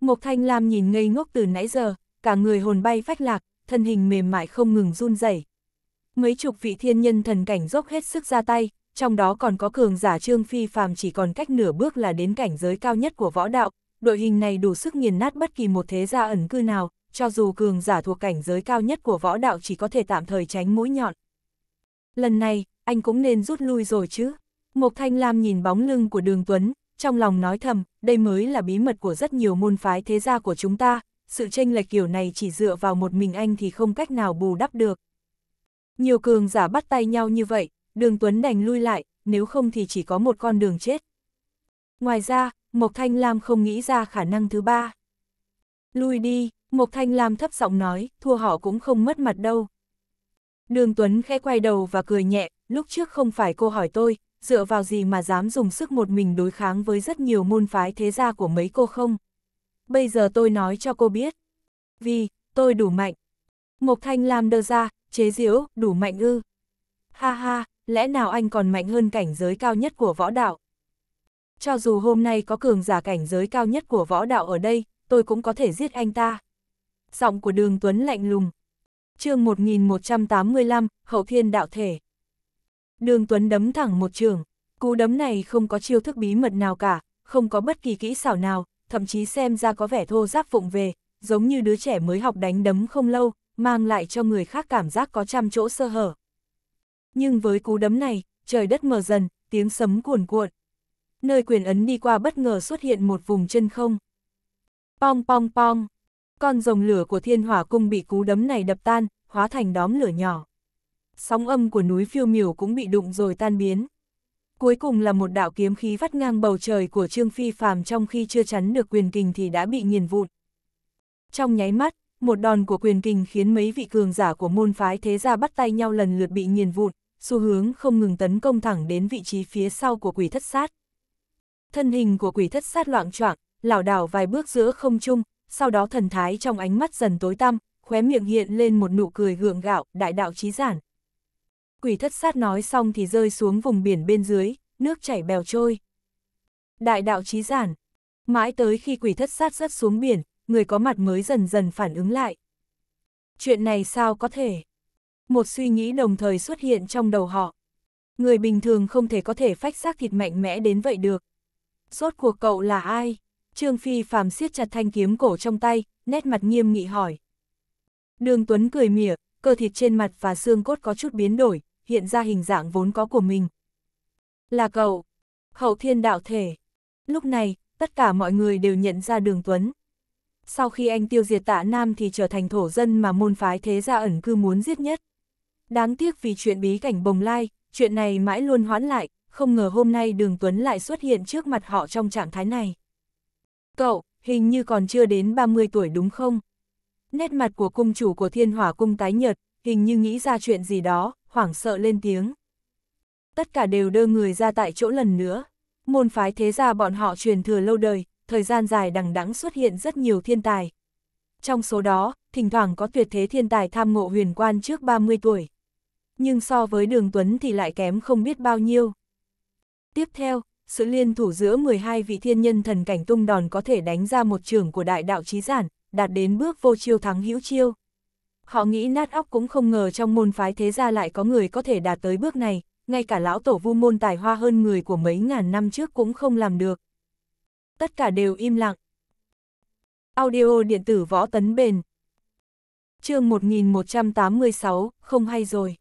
Speaker 1: Mộc Thanh Lam nhìn ngây ngốc từ nãy giờ, cả người hồn bay phách lạc, thân hình mềm mại không ngừng run rẩy mấy chục vị thiên nhân thần cảnh dốc hết sức ra tay, trong đó còn có cường giả Trương Phi phàm chỉ còn cách nửa bước là đến cảnh giới cao nhất của võ đạo, đội hình này đủ sức nghiền nát bất kỳ một thế gia ẩn cư nào, cho dù cường giả thuộc cảnh giới cao nhất của võ đạo chỉ có thể tạm thời tránh mũi nhọn. Lần này, anh cũng nên rút lui rồi chứ. Mộc Thanh Lam nhìn bóng lưng của Đường Tuấn, trong lòng nói thầm, đây mới là bí mật của rất nhiều môn phái thế gia của chúng ta, sự tranh lệch kiểu này chỉ dựa vào một mình anh thì không cách nào bù đắp được. Nhiều cường giả bắt tay nhau như vậy, đường Tuấn đành lui lại, nếu không thì chỉ có một con đường chết. Ngoài ra, Mộc Thanh Lam không nghĩ ra khả năng thứ ba. Lui đi, Mộc Thanh Lam thấp giọng nói, thua họ cũng không mất mặt đâu. Đường Tuấn khẽ quay đầu và cười nhẹ, lúc trước không phải cô hỏi tôi, dựa vào gì mà dám dùng sức một mình đối kháng với rất nhiều môn phái thế gia của mấy cô không? Bây giờ tôi nói cho cô biết. Vì, tôi đủ mạnh. Mộc Thanh Lam đơ ra, chế diễu, đủ mạnh ư. Ha ha, lẽ nào anh còn mạnh hơn cảnh giới cao nhất của võ đạo? Cho dù hôm nay có cường giả cảnh giới cao nhất của võ đạo ở đây, tôi cũng có thể giết anh ta. Giọng của đường Tuấn lạnh lùng. chương 1185, Hậu Thiên Đạo Thể. Đường Tuấn đấm thẳng một trường. Cú đấm này không có chiêu thức bí mật nào cả, không có bất kỳ kỹ xảo nào, thậm chí xem ra có vẻ thô giáp vụng về, giống như đứa trẻ mới học đánh đấm không lâu, mang lại cho người khác cảm giác có trăm chỗ sơ hở. Nhưng với cú đấm này, trời đất mờ dần, tiếng sấm cuồn cuộn. Nơi quyền ấn đi qua bất ngờ xuất hiện một vùng chân không. Pong pong pong, con rồng lửa của thiên hỏa cung bị cú đấm này đập tan, hóa thành đóm lửa nhỏ. Sóng âm của núi phiêu miểu cũng bị đụng rồi tan biến. Cuối cùng là một đạo kiếm khí vắt ngang bầu trời của Trương Phi Phàm trong khi chưa chắn được quyền kình thì đã bị nghiền vụn. Trong nháy mắt, một đòn của quyền kình khiến mấy vị cường giả của môn phái thế gia bắt tay nhau lần lượt bị nghiền vụn, xu hướng không ngừng tấn công thẳng đến vị trí phía sau của quỷ thất sát. Thân hình của quỷ thất sát loạn choạng, lảo đảo vài bước giữa không trung, sau đó thần thái trong ánh mắt dần tối tăm, khóe miệng hiện lên một nụ cười gượng gạo, đại đạo chí giản. Quỷ thất sát nói xong thì rơi xuống vùng biển bên dưới, nước chảy bèo trôi. Đại đạo chí giản. Mãi tới khi quỷ thất sát rớt xuống biển, người có mặt mới dần dần phản ứng lại. Chuyện này sao có thể? Một suy nghĩ đồng thời xuất hiện trong đầu họ. Người bình thường không thể có thể phách xác thịt mạnh mẽ đến vậy được. sốt của cậu là ai? Trương Phi phàm siết chặt thanh kiếm cổ trong tay, nét mặt nghiêm nghị hỏi. Đường Tuấn cười mỉa, cơ thịt trên mặt và xương cốt có chút biến đổi, hiện ra hình dạng vốn có của mình. Là cậu, hậu thiên đạo thể. Lúc này, tất cả mọi người đều nhận ra đường Tuấn sau khi anh tiêu diệt tạ Nam thì trở thành thổ dân mà môn phái thế gia ẩn cư muốn giết nhất. Đáng tiếc vì chuyện bí cảnh bồng lai, chuyện này mãi luôn hoãn lại, không ngờ hôm nay Đường Tuấn lại xuất hiện trước mặt họ trong trạng thái này. Cậu, hình như còn chưa đến 30 tuổi đúng không? Nét mặt của cung chủ của thiên hỏa cung tái nhật hình như nghĩ ra chuyện gì đó, hoảng sợ lên tiếng. Tất cả đều đưa người ra tại chỗ lần nữa. Môn phái thế gia bọn họ truyền thừa lâu đời, thời gian dài đằng đẵng xuất hiện rất nhiều thiên tài. Trong số đó, thỉnh thoảng có tuyệt thế thiên tài tham ngộ huyền quan trước 30 tuổi. Nhưng so với đường Tuấn thì lại kém không biết bao nhiêu. Tiếp theo, sự liên thủ giữa 12 vị thiên nhân thần cảnh tung đòn có thể đánh ra một trường của đại đạo trí giản, đạt đến bước vô chiêu thắng hữu chiêu. Họ nghĩ nát óc cũng không ngờ trong môn phái thế gia lại có người có thể đạt tới bước này, ngay cả lão tổ vu môn tài hoa hơn người của mấy ngàn năm trước cũng không làm được tất cả đều im lặng. Audio điện tử võ tấn bền. chương 1186, không hay rồi.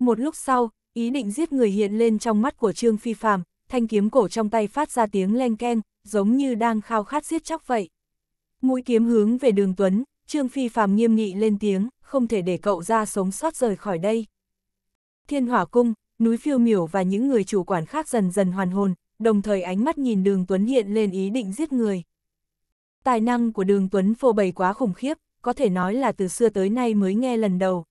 Speaker 1: Một lúc sau, ý định giết người hiện lên trong mắt của Trương Phi Phạm, thanh kiếm cổ trong tay phát ra tiếng leng keng, giống như đang khao khát giết chóc vậy. Mũi kiếm hướng về đường Tuấn, Trương Phi Phạm nghiêm nghị lên tiếng, không thể để cậu ra sống sót rời khỏi đây. Thiên Hỏa Cung, núi phiêu miểu và những người chủ quản khác dần dần hoàn hồn, đồng thời ánh mắt nhìn đường Tuấn hiện lên ý định giết người. Tài năng của đường Tuấn phô bày quá khủng khiếp, có thể nói là từ xưa tới nay mới nghe lần đầu.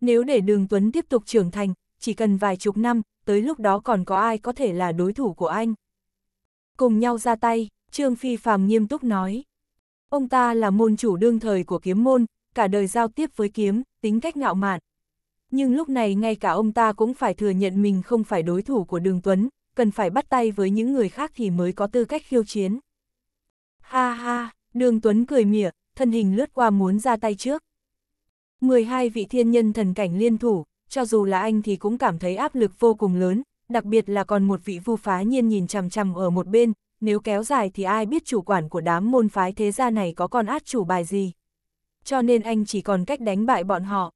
Speaker 1: Nếu để đường Tuấn tiếp tục trưởng thành, chỉ cần vài chục năm, tới lúc đó còn có ai có thể là đối thủ của anh. Cùng nhau ra tay, Trương Phi Phàm nghiêm túc nói. Ông ta là môn chủ đương thời của kiếm môn, cả đời giao tiếp với kiếm, tính cách ngạo mạn. Nhưng lúc này ngay cả ông ta cũng phải thừa nhận mình không phải đối thủ của đường Tuấn, cần phải bắt tay với những người khác thì mới có tư cách khiêu chiến. Ha ha, đường Tuấn cười mỉa, thân hình lướt qua muốn ra tay trước. 12 vị thiên nhân thần cảnh liên thủ, cho dù là anh thì cũng cảm thấy áp lực vô cùng lớn, đặc biệt là còn một vị vu phá nhiên nhìn chằm chằm ở một bên, nếu kéo dài thì ai biết chủ quản của đám môn phái thế gia này có con át chủ bài gì. Cho nên anh chỉ còn cách đánh bại bọn họ.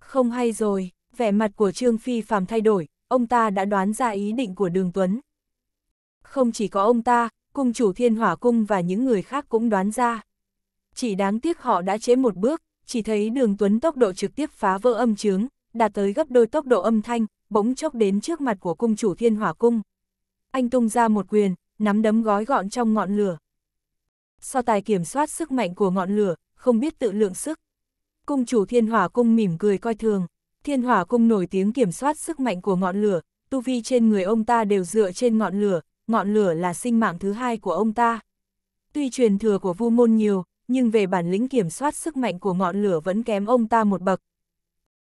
Speaker 1: Không hay rồi, vẻ mặt của Trương Phi phàm thay đổi, ông ta đã đoán ra ý định của Đường Tuấn. Không chỉ có ông ta, cung chủ thiên hỏa cung và những người khác cũng đoán ra. Chỉ đáng tiếc họ đã chế một bước, chỉ thấy đường Tuấn tốc độ trực tiếp phá vỡ âm chướng, đạt tới gấp đôi tốc độ âm thanh, bỗng chốc đến trước mặt của cung chủ thiên hỏa cung. Anh tung ra một quyền, nắm đấm gói gọn trong ngọn lửa. So tài kiểm soát sức mạnh của ngọn lửa, không biết tự lượng sức. Cung chủ thiên hỏa cung mỉm cười coi thường. Thiên hỏa cung nổi tiếng kiểm soát sức mạnh của ngọn lửa, tu vi trên người ông ta đều dựa trên ngọn lửa, ngọn lửa là sinh mạng thứ hai của ông ta. Tuy truyền thừa của vu môn nhiều, nhưng về bản lĩnh kiểm soát sức mạnh của ngọn lửa vẫn kém ông ta một bậc.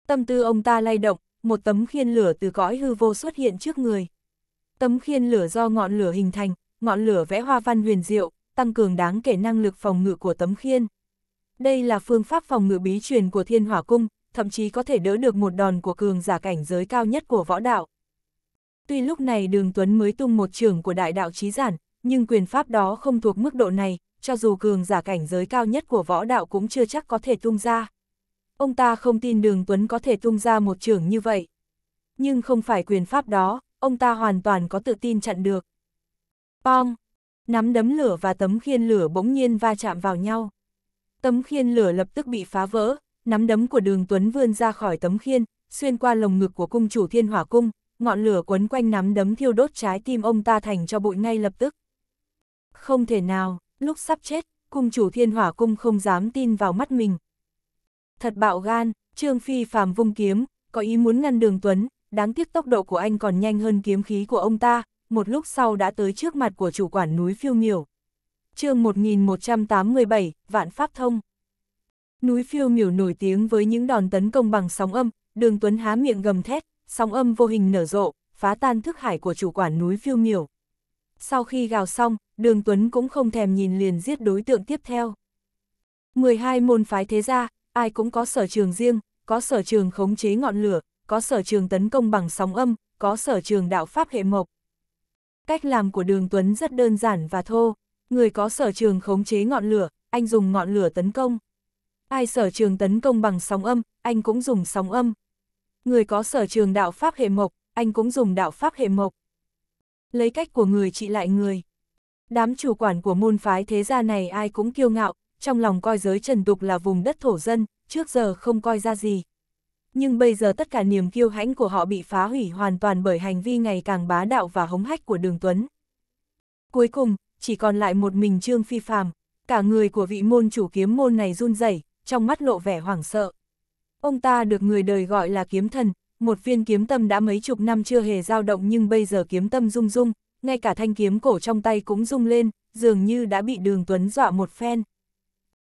Speaker 1: Tâm tư ông ta lay động, một tấm khiên lửa từ cõi hư vô xuất hiện trước người. Tấm khiên lửa do ngọn lửa hình thành, ngọn lửa vẽ hoa văn huyền diệu, tăng cường đáng kể năng lực phòng ngự của tấm khiên. Đây là phương pháp phòng ngự bí truyền của thiên hỏa cung, thậm chí có thể đỡ được một đòn của cường giả cảnh giới cao nhất của võ đạo. Tuy lúc này Đường Tuấn mới tung một trường của đại đạo trí giản, nhưng quyền pháp đó không thuộc mức độ này, cho dù cường giả cảnh giới cao nhất của võ đạo cũng chưa chắc có thể tung ra. Ông ta không tin Đường Tuấn có thể tung ra một trường như vậy. Nhưng không phải quyền pháp đó, ông ta hoàn toàn có tự tin chặn được. Pong! Nắm đấm lửa và tấm khiên lửa bỗng nhiên va chạm vào nhau. Tấm khiên lửa lập tức bị phá vỡ, nắm đấm của đường Tuấn vươn ra khỏi tấm khiên, xuyên qua lồng ngực của cung chủ thiên hỏa cung, ngọn lửa quấn quanh nắm đấm thiêu đốt trái tim ông ta thành cho bụi ngay lập tức. Không thể nào, lúc sắp chết, cung chủ thiên hỏa cung không dám tin vào mắt mình. Thật bạo gan, Trương Phi phàm vung kiếm, có ý muốn ngăn đường Tuấn, đáng tiếc tốc độ của anh còn nhanh hơn kiếm khí của ông ta, một lúc sau đã tới trước mặt của chủ quản núi phiêu miểu. chương 1187, Vạn Pháp Thông Núi phiêu miểu nổi tiếng với những đòn tấn công bằng sóng âm, đường Tuấn há miệng gầm thét, sóng âm vô hình nở rộ, phá tan thức hải của chủ quản núi phiêu miểu. Sau khi gào xong, đường Tuấn cũng không thèm nhìn liền giết đối tượng tiếp theo. 12 môn phái thế gia, ai cũng có sở trường riêng, có sở trường khống chế ngọn lửa, có sở trường tấn công bằng sóng âm, có sở trường đạo pháp hệ mộc. Cách làm của đường Tuấn rất đơn giản và thô, người có sở trường khống chế ngọn lửa, anh dùng ngọn lửa tấn công. Ai sở trường tấn công bằng sóng âm, anh cũng dùng sóng âm. Người có sở trường đạo pháp hệ mộc, anh cũng dùng đạo pháp hệ mộc. Lấy cách của người trị lại người. Đám chủ quản của môn phái thế gia này ai cũng kiêu ngạo, trong lòng coi giới trần tục là vùng đất thổ dân, trước giờ không coi ra gì. Nhưng bây giờ tất cả niềm kiêu hãnh của họ bị phá hủy hoàn toàn bởi hành vi ngày càng bá đạo và hống hách của đường Tuấn. Cuối cùng, chỉ còn lại một mình Trương Phi Phàm, cả người của vị môn chủ kiếm môn này run rẩy, trong mắt lộ vẻ hoảng sợ. Ông ta được người đời gọi là kiếm thần, một viên kiếm tâm đã mấy chục năm chưa hề dao động nhưng bây giờ kiếm tâm rung rung, ngay cả thanh kiếm cổ trong tay cũng rung lên, dường như đã bị đường tuấn dọa một phen.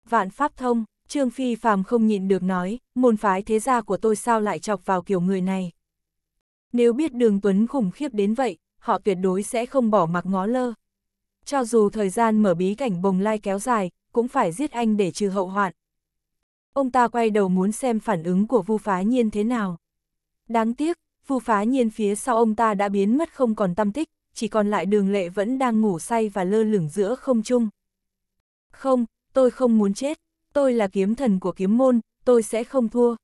Speaker 1: Vạn pháp thông, Trương Phi phàm không nhịn được nói, môn phái thế gia của tôi sao lại chọc vào kiểu người này. Nếu biết đường tuấn khủng khiếp đến vậy, họ tuyệt đối sẽ không bỏ mặc ngó lơ. Cho dù thời gian mở bí cảnh bồng lai kéo dài, cũng phải giết anh để trừ hậu hoạn. Ông ta quay đầu muốn xem phản ứng của Vu Phá Nhiên thế nào. Đáng tiếc, Vu Phá Nhiên phía sau ông ta đã biến mất không còn tâm tích, chỉ còn lại đường lệ vẫn đang ngủ say và lơ lửng giữa không trung. Không, tôi không muốn chết, tôi là kiếm thần của kiếm môn, tôi sẽ không thua.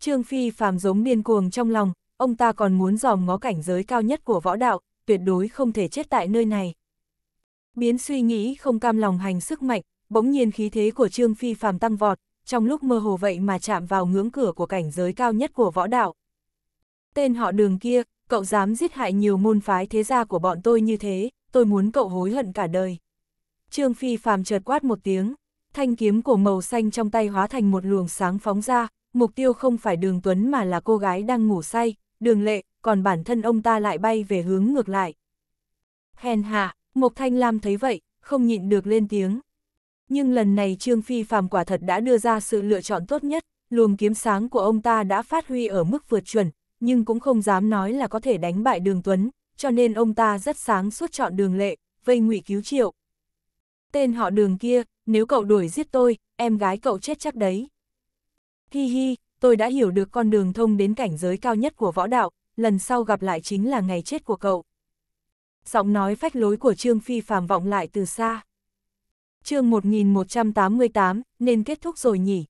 Speaker 1: Trương Phi phàm giống điên cuồng trong lòng, ông ta còn muốn dòm ngó cảnh giới cao nhất của võ đạo, tuyệt đối không thể chết tại nơi này. Biến suy nghĩ không cam lòng hành sức mạnh, bỗng nhiên khí thế của Trương Phi phàm tăng vọt, trong lúc mơ hồ vậy mà chạm vào ngưỡng cửa của cảnh giới cao nhất của võ đạo. Tên họ đường kia, cậu dám giết hại nhiều môn phái thế gia của bọn tôi như thế, tôi muốn cậu hối hận cả đời. Trương Phi phàm chợt quát một tiếng, thanh kiếm của màu xanh trong tay hóa thành một luồng sáng phóng ra, mục tiêu không phải đường Tuấn mà là cô gái đang ngủ say, đường lệ, còn bản thân ông ta lại bay về hướng ngược lại. Hèn hạ, Mộc Thanh Lam thấy vậy, không nhịn được lên tiếng. Nhưng lần này Trương Phi Phạm quả thật đã đưa ra sự lựa chọn tốt nhất, luồng kiếm sáng của ông ta đã phát huy ở mức vượt chuẩn, nhưng cũng không dám nói là có thể đánh bại Đường Tuấn, cho nên ông ta rất sáng suốt chọn đường lệ, vây ngụy cứu triệu. Tên họ đường kia, nếu cậu đuổi giết tôi, em gái cậu chết chắc đấy. Hi hi, tôi đã hiểu được con đường thông đến cảnh giới cao nhất của võ đạo, lần sau gặp lại chính là ngày chết của cậu. Giọng nói phách lối của Trương Phi phàm vọng lại từ xa chương 1188, nên kết thúc rồi nhỉ.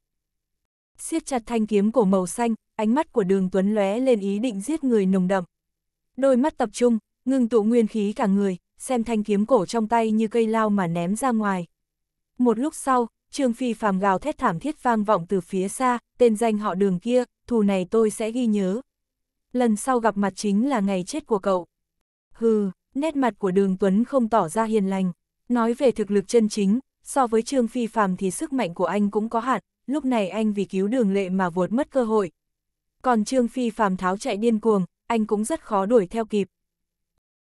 Speaker 1: siết chặt thanh kiếm cổ màu xanh, ánh mắt của đường Tuấn lóe lên ý định giết người nồng đậm. Đôi mắt tập trung, ngưng tụ nguyên khí cả người, xem thanh kiếm cổ trong tay như cây lao mà ném ra ngoài. Một lúc sau, Trương Phi phàm gào thét thảm thiết vang vọng từ phía xa, tên danh họ đường kia, thù này tôi sẽ ghi nhớ. Lần sau gặp mặt chính là ngày chết của cậu. Hừ, nét mặt của đường Tuấn không tỏ ra hiền lành. Nói về thực lực chân chính, so với Trương Phi phàm thì sức mạnh của anh cũng có hạn, lúc này anh vì cứu đường lệ mà vuột mất cơ hội. Còn Trương Phi phàm tháo chạy điên cuồng, anh cũng rất khó đuổi theo kịp.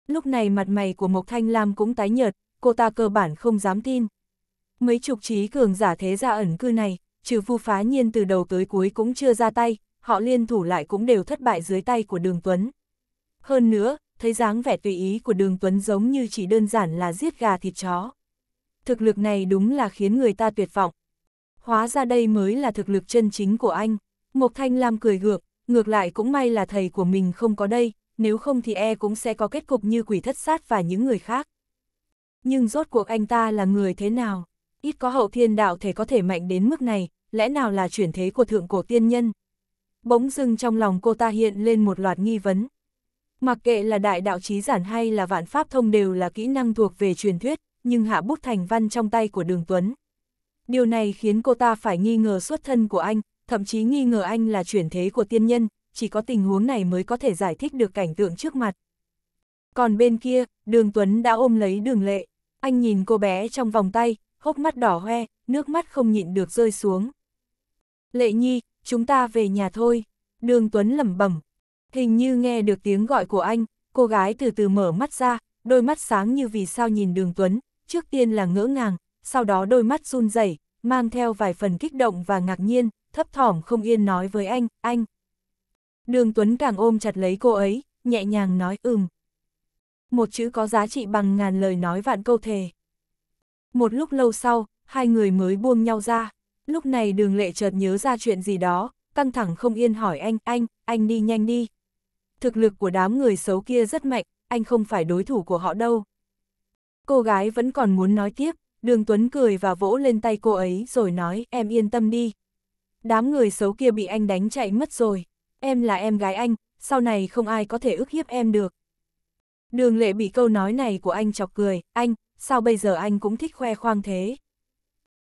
Speaker 1: Lúc này mặt mày của Mộc Thanh Lam cũng tái nhợt, cô ta cơ bản không dám tin. Mấy chục trí cường giả thế gia ẩn cư này, trừ vu phá nhiên từ đầu tới cuối cũng chưa ra tay, họ liên thủ lại cũng đều thất bại dưới tay của Đường Tuấn. Hơn nữa, thấy dáng vẻ tùy ý của đường Tuấn giống như chỉ đơn giản là giết gà thịt chó. Thực lực này đúng là khiến người ta tuyệt vọng. Hóa ra đây mới là thực lực chân chính của anh. Mộc Thanh Lam cười gượng, ngược lại cũng may là thầy của mình không có đây, nếu không thì e cũng sẽ có kết cục như quỷ thất sát và những người khác. Nhưng rốt cuộc anh ta là người thế nào? Ít có hậu thiên đạo thể có thể mạnh đến mức này, lẽ nào là chuyển thế của thượng cổ tiên nhân? Bỗng dưng trong lòng cô ta hiện lên một loạt nghi vấn, Mặc kệ là đại đạo trí giản hay là vạn pháp thông đều là kỹ năng thuộc về truyền thuyết, nhưng hạ bút thành văn trong tay của Đường Tuấn. Điều này khiến cô ta phải nghi ngờ xuất thân của anh, thậm chí nghi ngờ anh là chuyển thế của tiên nhân, chỉ có tình huống này mới có thể giải thích được cảnh tượng trước mặt. Còn bên kia, Đường Tuấn đã ôm lấy đường lệ, anh nhìn cô bé trong vòng tay, hốc mắt đỏ hoe, nước mắt không nhịn được rơi xuống. Lệ Nhi, chúng ta về nhà thôi, Đường Tuấn lẩm bẩm, Hình như nghe được tiếng gọi của anh, cô gái từ từ mở mắt ra, đôi mắt sáng như vì sao nhìn đường Tuấn, trước tiên là ngỡ ngàng, sau đó đôi mắt run rẩy, mang theo vài phần kích động và ngạc nhiên, thấp thỏm không yên nói với anh, anh. Đường Tuấn càng ôm chặt lấy cô ấy, nhẹ nhàng nói ừm. Một chữ có giá trị bằng ngàn lời nói vạn câu thề. Một lúc lâu sau, hai người mới buông nhau ra. Lúc này đường lệ chợt nhớ ra chuyện gì đó, căng thẳng không yên hỏi anh, anh, anh đi nhanh đi thực lực của đám người xấu kia rất mạnh, anh không phải đối thủ của họ đâu. Cô gái vẫn còn muốn nói tiếp, đường Tuấn cười và vỗ lên tay cô ấy rồi nói em yên tâm đi. Đám người xấu kia bị anh đánh chạy mất rồi, em là em gái anh, sau này không ai có thể ức hiếp em được. Đường lệ bị câu nói này của anh chọc cười, anh, sao bây giờ anh cũng thích khoe khoang thế?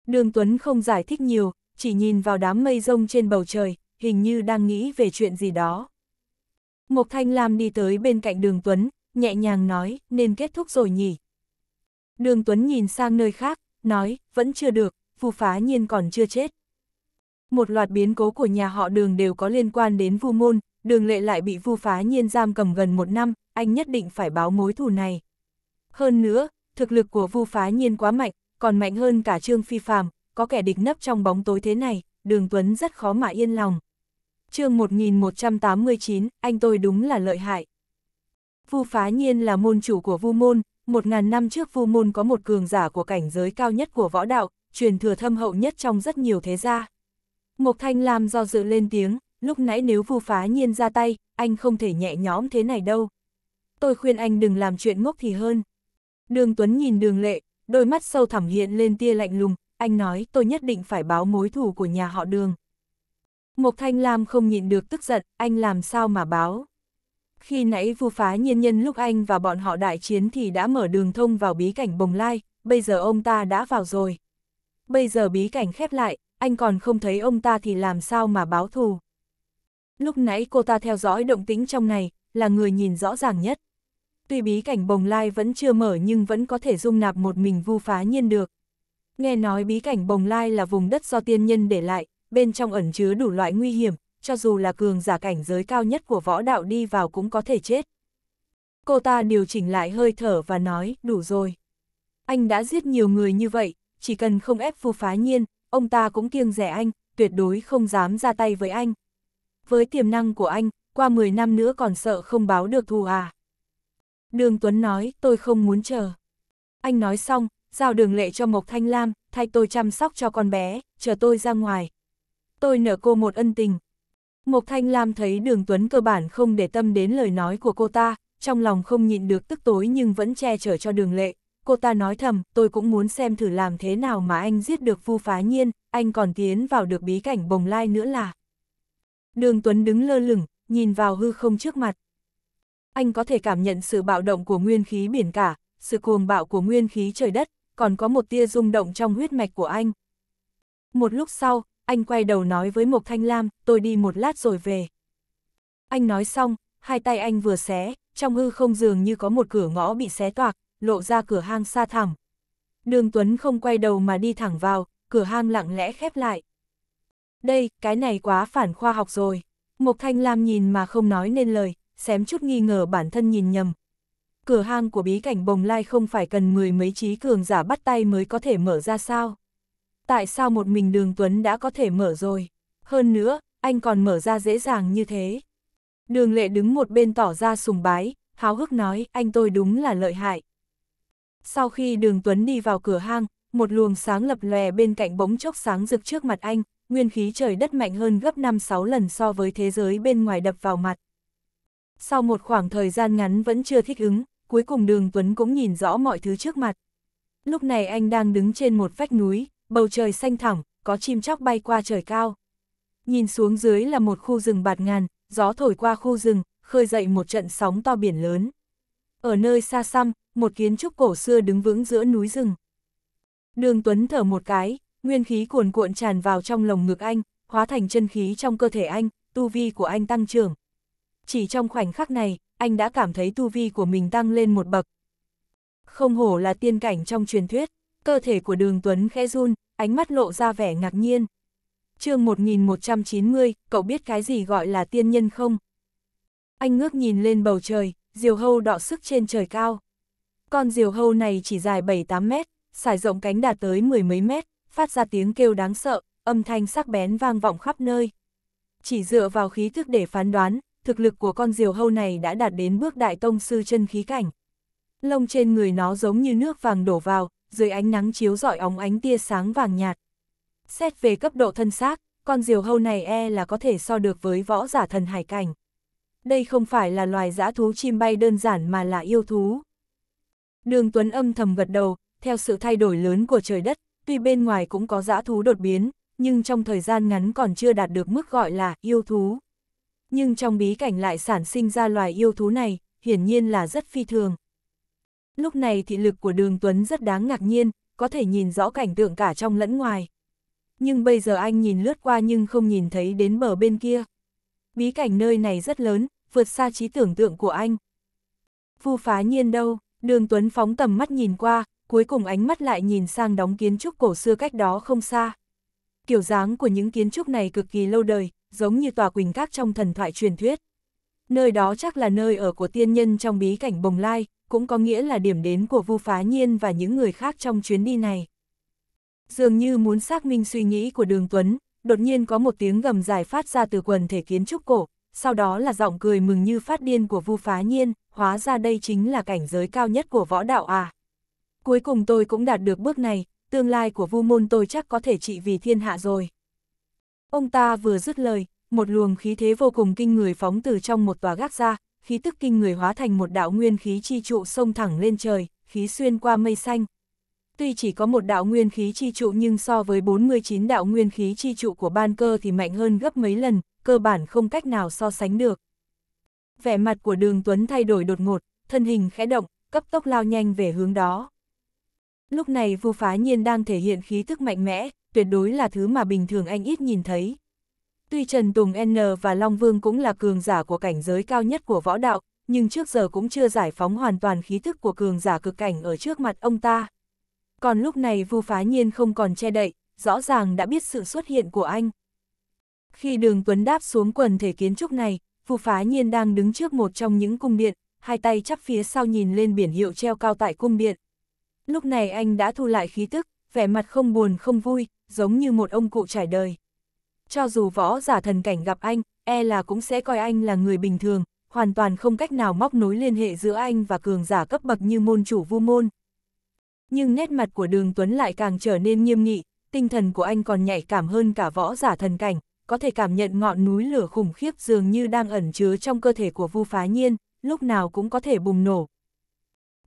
Speaker 1: Đường Tuấn không giải thích nhiều, chỉ nhìn vào đám mây rông trên bầu trời, hình như đang nghĩ về chuyện gì đó. Mộc Thanh Lam đi tới bên cạnh đường Tuấn, nhẹ nhàng nói, nên kết thúc rồi nhỉ. Đường Tuấn nhìn sang nơi khác, nói, vẫn chưa được, Vu Phá Nhiên còn chưa chết. Một loạt biến cố của nhà họ đường đều có liên quan đến Vu Môn, đường lệ lại bị Vu Phá Nhiên giam cầm gần một năm, anh nhất định phải báo mối thù này. Hơn nữa, thực lực của Vu Phá Nhiên quá mạnh, còn mạnh hơn cả Trương Phi Phàm, có kẻ địch nấp trong bóng tối thế này, đường Tuấn rất khó mà yên lòng chương 1189, anh tôi đúng là lợi hại. Vu Phá Nhiên là môn chủ của Vu Môn, một ngàn năm trước Vu Môn có một cường giả của cảnh giới cao nhất của võ đạo, truyền thừa thâm hậu nhất trong rất nhiều thế gia. Mộc Thanh Lam do dự lên tiếng, lúc nãy nếu Vu Phá Nhiên ra tay, anh không thể nhẹ nhõm thế này đâu. Tôi khuyên anh đừng làm chuyện ngốc thì hơn. Đường Tuấn nhìn đường lệ, đôi mắt sâu thẳm hiện lên tia lạnh lùng, anh nói tôi nhất định phải báo mối thù của nhà họ đường. Mộc Thanh Lam không nhịn được tức giận, anh làm sao mà báo. Khi nãy vu phá nhiên nhân lúc anh và bọn họ đại chiến thì đã mở đường thông vào bí cảnh bồng lai, bây giờ ông ta đã vào rồi. Bây giờ bí cảnh khép lại, anh còn không thấy ông ta thì làm sao mà báo thù. Lúc nãy cô ta theo dõi động tĩnh trong này, là người nhìn rõ ràng nhất. Tuy bí cảnh bồng lai vẫn chưa mở nhưng vẫn có thể dung nạp một mình vu phá nhiên được. Nghe nói bí cảnh bồng lai là vùng đất do tiên nhân để lại, bên trong ẩn chứa đủ loại nguy hiểm, cho dù là cường giả cảnh giới cao nhất của võ đạo đi vào cũng có thể chết. Cô ta điều chỉnh lại hơi thở và nói, đủ rồi. Anh đã giết nhiều người như vậy, chỉ cần không ép phu phá nhiên, ông ta cũng kiêng rẻ anh, tuyệt đối không dám ra tay với anh. Với tiềm năng của anh, qua 10 năm nữa còn sợ không báo được thù à. Đường Tuấn nói, tôi không muốn chờ. Anh nói xong, giao đường lệ cho Mộc Thanh Lam, thay tôi chăm sóc cho con bé, chờ tôi ra ngoài, tôi nợ cô một ân tình. Mộc Thanh Lam thấy đường Tuấn cơ bản không để tâm đến lời nói của cô ta, trong lòng không nhịn được tức tối nhưng vẫn che chở cho đường lệ. Cô ta nói thầm, tôi cũng muốn xem thử làm thế nào mà anh giết được Vu Phá Nhiên, anh còn tiến vào được bí cảnh bồng lai nữa là. Đường Tuấn đứng lơ lửng, nhìn vào hư không trước mặt. Anh có thể cảm nhận sự bạo động của nguyên khí biển cả, sự cuồng bạo của nguyên khí trời đất, còn có một tia rung động trong huyết mạch của anh. Một lúc sau, anh quay đầu nói với Mộc Thanh Lam, tôi đi một lát rồi về. Anh nói xong, hai tay anh vừa xé, trong hư không dường như có một cửa ngõ bị xé toạc, lộ ra cửa hang xa thẳm. Đường Tuấn không quay đầu mà đi thẳng vào, cửa hang lặng lẽ khép lại. Đây, cái này quá phản khoa học rồi. Mộc Thanh Lam nhìn mà không nói nên lời, xém chút nghi ngờ bản thân nhìn nhầm. Cửa hang của bí cảnh bồng lai không phải cần mười mấy trí cường giả bắt tay mới có thể mở ra sao? tại sao một mình đường Tuấn đã có thể mở rồi. Hơn nữa, anh còn mở ra dễ dàng như thế. Đường lệ đứng một bên tỏ ra sùng bái, háo hức nói anh tôi đúng là lợi hại. Sau khi đường Tuấn đi vào cửa hang, một luồng sáng lập lòe bên cạnh bỗng chốc sáng rực trước mặt anh, nguyên khí trời đất mạnh hơn gấp 5-6 lần so với thế giới bên ngoài đập vào mặt. Sau một khoảng thời gian ngắn vẫn chưa thích ứng, cuối cùng đường Tuấn cũng nhìn rõ mọi thứ trước mặt. Lúc này anh đang đứng trên một vách núi, bầu trời xanh thẳm, có chim chóc bay qua trời cao. Nhìn xuống dưới là một khu rừng bạt ngàn, gió thổi qua khu rừng, khơi dậy một trận sóng to biển lớn. Ở nơi xa xăm, một kiến trúc cổ xưa đứng vững giữa núi rừng. Đường Tuấn thở một cái, nguyên khí cuồn cuộn tràn vào trong lồng ngực anh, hóa thành chân khí trong cơ thể anh, tu vi của anh tăng trưởng. Chỉ trong khoảnh khắc này, anh đã cảm thấy tu vi của mình tăng lên một bậc. Không hổ là tiên cảnh trong truyền thuyết cơ thể của đường Tuấn khẽ run, ánh mắt lộ ra vẻ ngạc nhiên. chương 1190, cậu biết cái gì gọi là tiên nhân không? Anh ngước nhìn lên bầu trời, diều hâu đọ sức trên trời cao. Con diều hâu này chỉ dài 7-8 mét, xải rộng cánh đạt tới mười mấy mét, phát ra tiếng kêu đáng sợ, âm thanh sắc bén vang vọng khắp nơi. Chỉ dựa vào khí thức để phán đoán, thực lực của con diều hâu này đã đạt đến bước đại tông sư chân khí cảnh. Lông trên người nó giống như nước vàng đổ vào, dưới ánh nắng chiếu rọi óng ánh tia sáng vàng nhạt. Xét về cấp độ thân xác, con diều hâu này e là có thể so được với võ giả thần hải cảnh. Đây không phải là loài dã thú chim bay đơn giản mà là yêu thú. Đường Tuấn âm thầm gật đầu, theo sự thay đổi lớn của trời đất, tuy bên ngoài cũng có dã thú đột biến, nhưng trong thời gian ngắn còn chưa đạt được mức gọi là yêu thú. Nhưng trong bí cảnh lại sản sinh ra loài yêu thú này, hiển nhiên là rất phi thường. Lúc này thị lực của đường Tuấn rất đáng ngạc nhiên, có thể nhìn rõ cảnh tượng cả trong lẫn ngoài. Nhưng bây giờ anh nhìn lướt qua nhưng không nhìn thấy đến bờ bên kia. Bí cảnh nơi này rất lớn, vượt xa trí tưởng tượng của anh. Vu phá nhiên đâu, đường Tuấn phóng tầm mắt nhìn qua, cuối cùng ánh mắt lại nhìn sang đóng kiến trúc cổ xưa cách đó không xa. Kiểu dáng của những kiến trúc này cực kỳ lâu đời, giống như tòa quỳnh các trong thần thoại truyền thuyết. Nơi đó chắc là nơi ở của tiên nhân trong bí cảnh bồng lai, cũng có nghĩa là điểm đến của Vu Phá Nhiên và những người khác trong chuyến đi này. Dường như muốn xác minh suy nghĩ của Đường Tuấn, đột nhiên có một tiếng gầm dài phát ra từ quần thể kiến trúc cổ, sau đó là giọng cười mừng như phát điên của Vu Phá Nhiên, hóa ra đây chính là cảnh giới cao nhất của võ đạo à. Cuối cùng tôi cũng đạt được bước này, tương lai của Vu môn tôi chắc có thể trị vì thiên hạ rồi. Ông ta vừa dứt lời, một luồng khí thế vô cùng kinh người phóng từ trong một tòa gác ra, khí tức kinh người hóa thành một đạo nguyên khí chi trụ sông thẳng lên trời, khí xuyên qua mây xanh. Tuy chỉ có một đạo nguyên khí chi trụ nhưng so với 49 đạo nguyên khí chi trụ của ban cơ thì mạnh hơn gấp mấy lần, cơ bản không cách nào so sánh được. Vẻ mặt của đường Tuấn thay đổi đột ngột, thân hình khẽ động, cấp tốc lao nhanh về hướng đó. Lúc này vu phá nhiên đang thể hiện khí tức mạnh mẽ, tuyệt đối là thứ mà bình thường anh ít nhìn thấy. Tuy Trần Tùng N và Long Vương cũng là cường giả của cảnh giới cao nhất của võ đạo, nhưng trước giờ cũng chưa giải phóng hoàn toàn khí thức của cường giả cực cảnh ở trước mặt ông ta. Còn lúc này Vu Phá Nhiên không còn che đậy, rõ ràng đã biết sự xuất hiện của anh. Khi đường Tuấn đáp xuống quần thể kiến trúc này, Vu Phá Nhiên đang đứng trước một trong những cung điện, hai tay chắp phía sau nhìn lên biển hiệu treo cao tại cung điện. Lúc này anh đã thu lại khí tức, vẻ mặt không buồn không vui, giống như một ông cụ trải đời cho dù võ giả thần cảnh gặp anh, e là cũng sẽ coi anh là người bình thường, hoàn toàn không cách nào móc nối liên hệ giữa anh và cường giả cấp bậc như môn chủ vu môn. Nhưng nét mặt của đường Tuấn lại càng trở nên nghiêm nghị, tinh thần của anh còn nhạy cảm hơn cả võ giả thần cảnh, có thể cảm nhận ngọn núi lửa khủng khiếp dường như đang ẩn chứa trong cơ thể của Vu Phá Nhiên, lúc nào cũng có thể bùng nổ.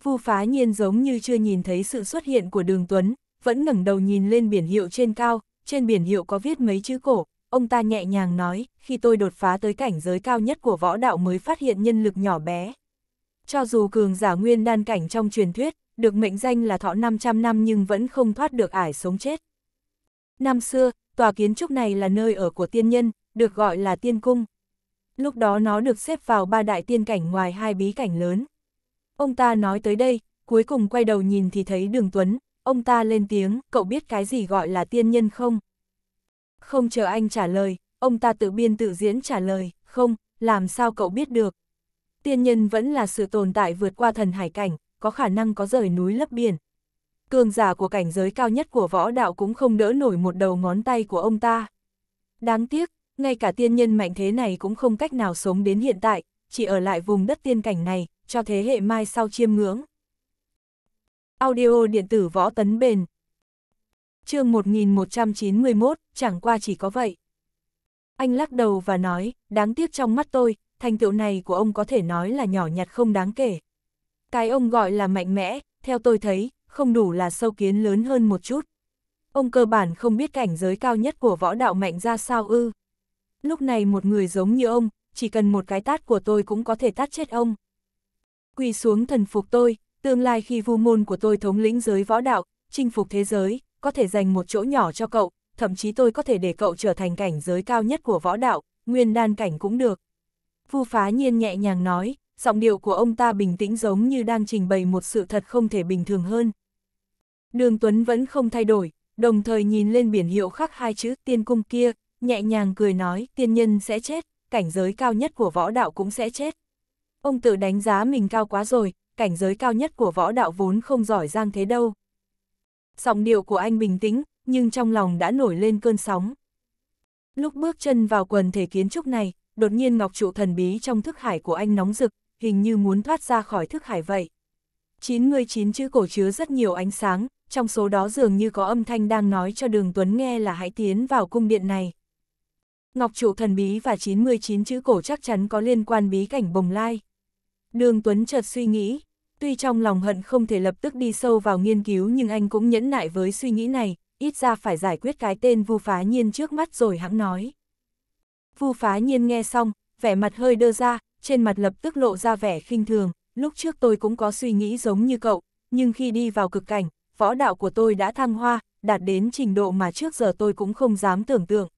Speaker 1: Vu Phá Nhiên giống như chưa nhìn thấy sự xuất hiện của Đường Tuấn, vẫn ngẩng đầu nhìn lên biển hiệu trên cao, trên biển hiệu có viết mấy chữ cổ, ông ta nhẹ nhàng nói, khi tôi đột phá tới cảnh giới cao nhất của võ đạo mới phát hiện nhân lực nhỏ bé. Cho dù cường giả nguyên đan cảnh trong truyền thuyết, được mệnh danh là thọ 500 năm nhưng vẫn không thoát được ải sống chết. Năm xưa, tòa kiến trúc này là nơi ở của tiên nhân, được gọi là tiên cung. Lúc đó nó được xếp vào ba đại tiên cảnh ngoài hai bí cảnh lớn. Ông ta nói tới đây, cuối cùng quay đầu nhìn thì thấy đường Tuấn, ông ta lên tiếng, cậu biết cái gì gọi là tiên nhân không? Không chờ anh trả lời, ông ta tự biên tự diễn trả lời, không, làm sao cậu biết được. Tiên nhân vẫn là sự tồn tại vượt qua thần hải cảnh, có khả năng có rời núi lấp biển. Cường giả của cảnh giới cao nhất của võ đạo cũng không đỡ nổi một đầu ngón tay của ông ta. Đáng tiếc, ngay cả tiên nhân mạnh thế này cũng không cách nào sống đến hiện tại, chỉ ở lại vùng đất tiên cảnh này, cho thế hệ mai sau chiêm ngưỡng. Audio điện tử võ tấn bền chương 1191, chẳng qua chỉ có vậy. Anh lắc đầu và nói, đáng tiếc trong mắt tôi, thành tựu này của ông có thể nói là nhỏ nhặt không đáng kể. Cái ông gọi là mạnh mẽ, theo tôi thấy, không đủ là sâu kiến lớn hơn một chút. Ông cơ bản không biết cảnh giới cao nhất của võ đạo mạnh ra sao ư. Lúc này một người giống như ông, chỉ cần một cái tát của tôi cũng có thể tát chết ông. Quỳ xuống thần phục tôi, tương lai khi vu môn của tôi thống lĩnh giới võ đạo, chinh phục thế giới, có thể dành một chỗ nhỏ cho cậu, thậm chí tôi có thể để cậu trở thành cảnh giới cao nhất của võ đạo, nguyên đan cảnh cũng được. Vu phá nhiên nhẹ nhàng nói, giọng điệu của ông ta bình tĩnh giống như đang trình bày một sự thật không thể bình thường hơn. Đường Tuấn vẫn không thay đổi, đồng thời nhìn lên biển hiệu khắc hai chữ tiên cung kia, nhẹ nhàng cười nói tiên nhân sẽ chết, cảnh giới cao nhất của võ đạo cũng sẽ chết. Ông tự đánh giá mình cao quá rồi, cảnh giới cao nhất của võ đạo vốn không giỏi giang thế đâu. Giọng điệu của anh bình tĩnh, nhưng trong lòng đã nổi lên cơn sóng. Lúc bước chân vào quần thể kiến trúc này, đột nhiên ngọc trụ thần bí trong thức hải của anh nóng rực, hình như muốn thoát ra khỏi thức hải vậy. 99 chữ cổ chứa rất nhiều ánh sáng, trong số đó dường như có âm thanh đang nói cho Đường Tuấn nghe là hãy tiến vào cung điện này. Ngọc trụ thần bí và 99 chữ cổ chắc chắn có liên quan bí cảnh bồng lai. Đường Tuấn chợt suy nghĩ, Tuy trong lòng hận không thể lập tức đi sâu vào nghiên cứu nhưng anh cũng nhẫn nại với suy nghĩ này, ít ra phải giải quyết cái tên Vu Phá Nhiên trước mắt rồi hãng nói. Vu Phá Nhiên nghe xong, vẻ mặt hơi đơ ra, trên mặt lập tức lộ ra vẻ khinh thường, lúc trước tôi cũng có suy nghĩ giống như cậu, nhưng khi đi vào cực cảnh, võ đạo của tôi đã thăng hoa, đạt đến trình độ mà trước giờ tôi cũng không dám tưởng tượng.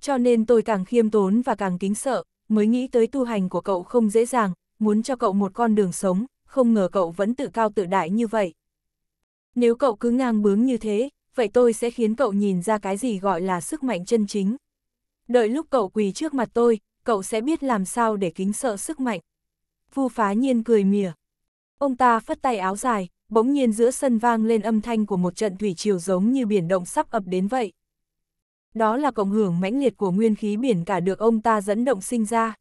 Speaker 1: Cho nên tôi càng khiêm tốn và càng kính sợ, mới nghĩ tới tu hành của cậu không dễ dàng, muốn cho cậu một con đường sống, không ngờ cậu vẫn tự cao tự đại như vậy. Nếu cậu cứ ngang bướng như thế, vậy tôi sẽ khiến cậu nhìn ra cái gì gọi là sức mạnh chân chính. Đợi lúc cậu quỳ trước mặt tôi, cậu sẽ biết làm sao để kính sợ sức mạnh. Vu phá nhiên cười mỉa. Ông ta phất tay áo dài, bỗng nhiên giữa sân vang lên âm thanh của một trận thủy triều giống như biển động sắp ập đến vậy. Đó là cộng hưởng mãnh liệt của nguyên khí biển cả được ông ta dẫn động sinh ra.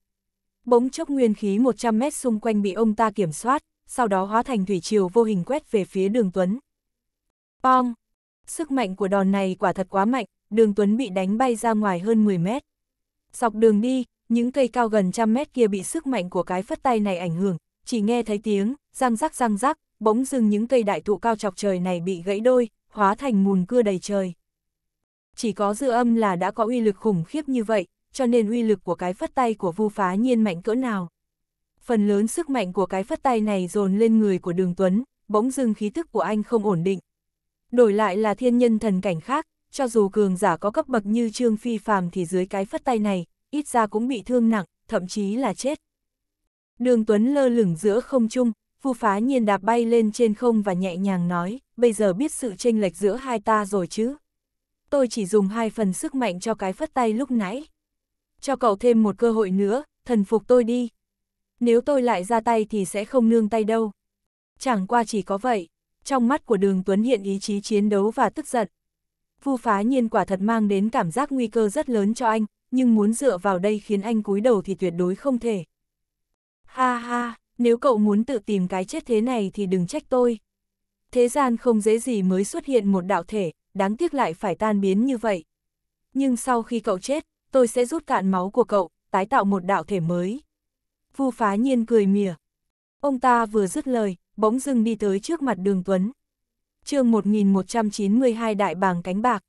Speaker 1: Bỗng chốc nguyên khí 100 mét xung quanh bị ông ta kiểm soát, sau đó hóa thành thủy triều vô hình quét về phía đường Tuấn. Pong! Sức mạnh của đòn này quả thật quá mạnh, đường Tuấn bị đánh bay ra ngoài hơn 10 mét. Dọc đường đi, những cây cao gần trăm mét kia bị sức mạnh của cái phất tay này ảnh hưởng, chỉ nghe thấy tiếng, răng rắc răng rắc, bỗng dưng những cây đại thụ cao chọc trời này bị gãy đôi, hóa thành mùn cưa đầy trời. Chỉ có dư âm là đã có uy lực khủng khiếp như vậy, cho nên uy lực của cái phất tay của vu phá nhiên mạnh cỡ nào phần lớn sức mạnh của cái phất tay này dồn lên người của đường Tuấn, bỗng dưng khí thức của anh không ổn định. Đổi lại là thiên nhân thần cảnh khác, cho dù cường giả có cấp bậc như Trương Phi Phàm thì dưới cái phất tay này, ít ra cũng bị thương nặng, thậm chí là chết. Đường Tuấn lơ lửng giữa không trung, Phu phá nhiên đạp bay lên trên không và nhẹ nhàng nói, bây giờ biết sự chênh lệch giữa hai ta rồi chứ. Tôi chỉ dùng hai phần sức mạnh cho cái phất tay lúc nãy. Cho cậu thêm một cơ hội nữa, thần phục tôi đi, nếu tôi lại ra tay thì sẽ không nương tay đâu. Chẳng qua chỉ có vậy, trong mắt của đường Tuấn hiện ý chí chiến đấu và tức giận. Vu phá nhiên quả thật mang đến cảm giác nguy cơ rất lớn cho anh, nhưng muốn dựa vào đây khiến anh cúi đầu thì tuyệt đối không thể. Ha ha, nếu cậu muốn tự tìm cái chết thế này thì đừng trách tôi. Thế gian không dễ gì mới xuất hiện một đạo thể, đáng tiếc lại phải tan biến như vậy. Nhưng sau khi cậu chết, tôi sẽ rút cạn máu của cậu, tái tạo một đạo thể mới. Vu phá nhiên cười mỉa. Ông ta vừa dứt lời, bỗng dưng đi tới trước mặt đường Tuấn. chương 1192 đại bàng cánh bạc.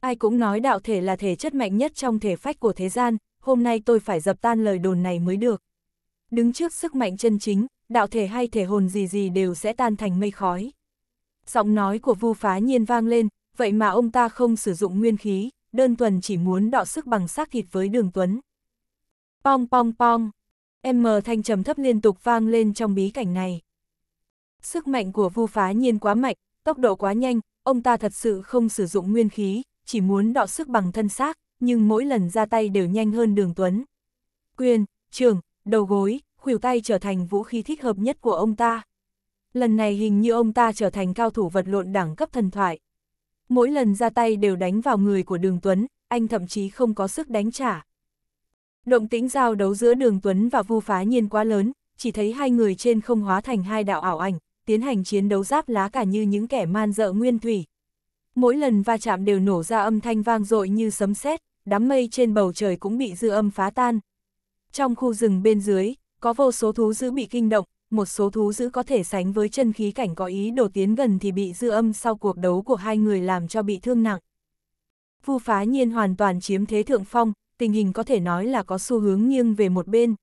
Speaker 1: Ai cũng nói đạo thể là thể chất mạnh nhất trong thể phách của thế gian, hôm nay tôi phải dập tan lời đồn này mới được. Đứng trước sức mạnh chân chính, đạo thể hay thể hồn gì gì đều sẽ tan thành mây khói. Giọng nói của Vu Phá Nhiên vang lên, vậy mà ông ta không sử dụng nguyên khí, đơn thuần chỉ muốn đọ sức bằng xác thịt với Đường Tuấn. Pong pong pong. M thanh trầm thấp liên tục vang lên trong bí cảnh này. Sức mạnh của vu phá nhiên quá mạnh, tốc độ quá nhanh, ông ta thật sự không sử dụng nguyên khí, chỉ muốn đọ sức bằng thân xác, nhưng mỗi lần ra tay đều nhanh hơn đường tuấn. Quyền, trường, đầu gối, khuỷu tay trở thành vũ khí thích hợp nhất của ông ta. Lần này hình như ông ta trở thành cao thủ vật lộn đẳng cấp thần thoại. Mỗi lần ra tay đều đánh vào người của đường Tuấn, anh thậm chí không có sức đánh trả. Động tĩnh giao đấu giữa đường Tuấn và Vu Phá Nhiên quá lớn, chỉ thấy hai người trên không hóa thành hai đạo ảo ảnh, tiến hành chiến đấu giáp lá cả như những kẻ man dợ nguyên thủy. Mỗi lần va chạm đều nổ ra âm thanh vang dội như sấm sét, đám mây trên bầu trời cũng bị dư âm phá tan. Trong khu rừng bên dưới, có vô số thú dữ bị kinh động, một số thú dữ có thể sánh với chân khí cảnh có ý đồ tiến gần thì bị dư âm sau cuộc đấu của hai người làm cho bị thương nặng. Vu phá nhiên hoàn toàn chiếm thế thượng phong, tình hình có thể nói là có xu hướng nghiêng về một bên.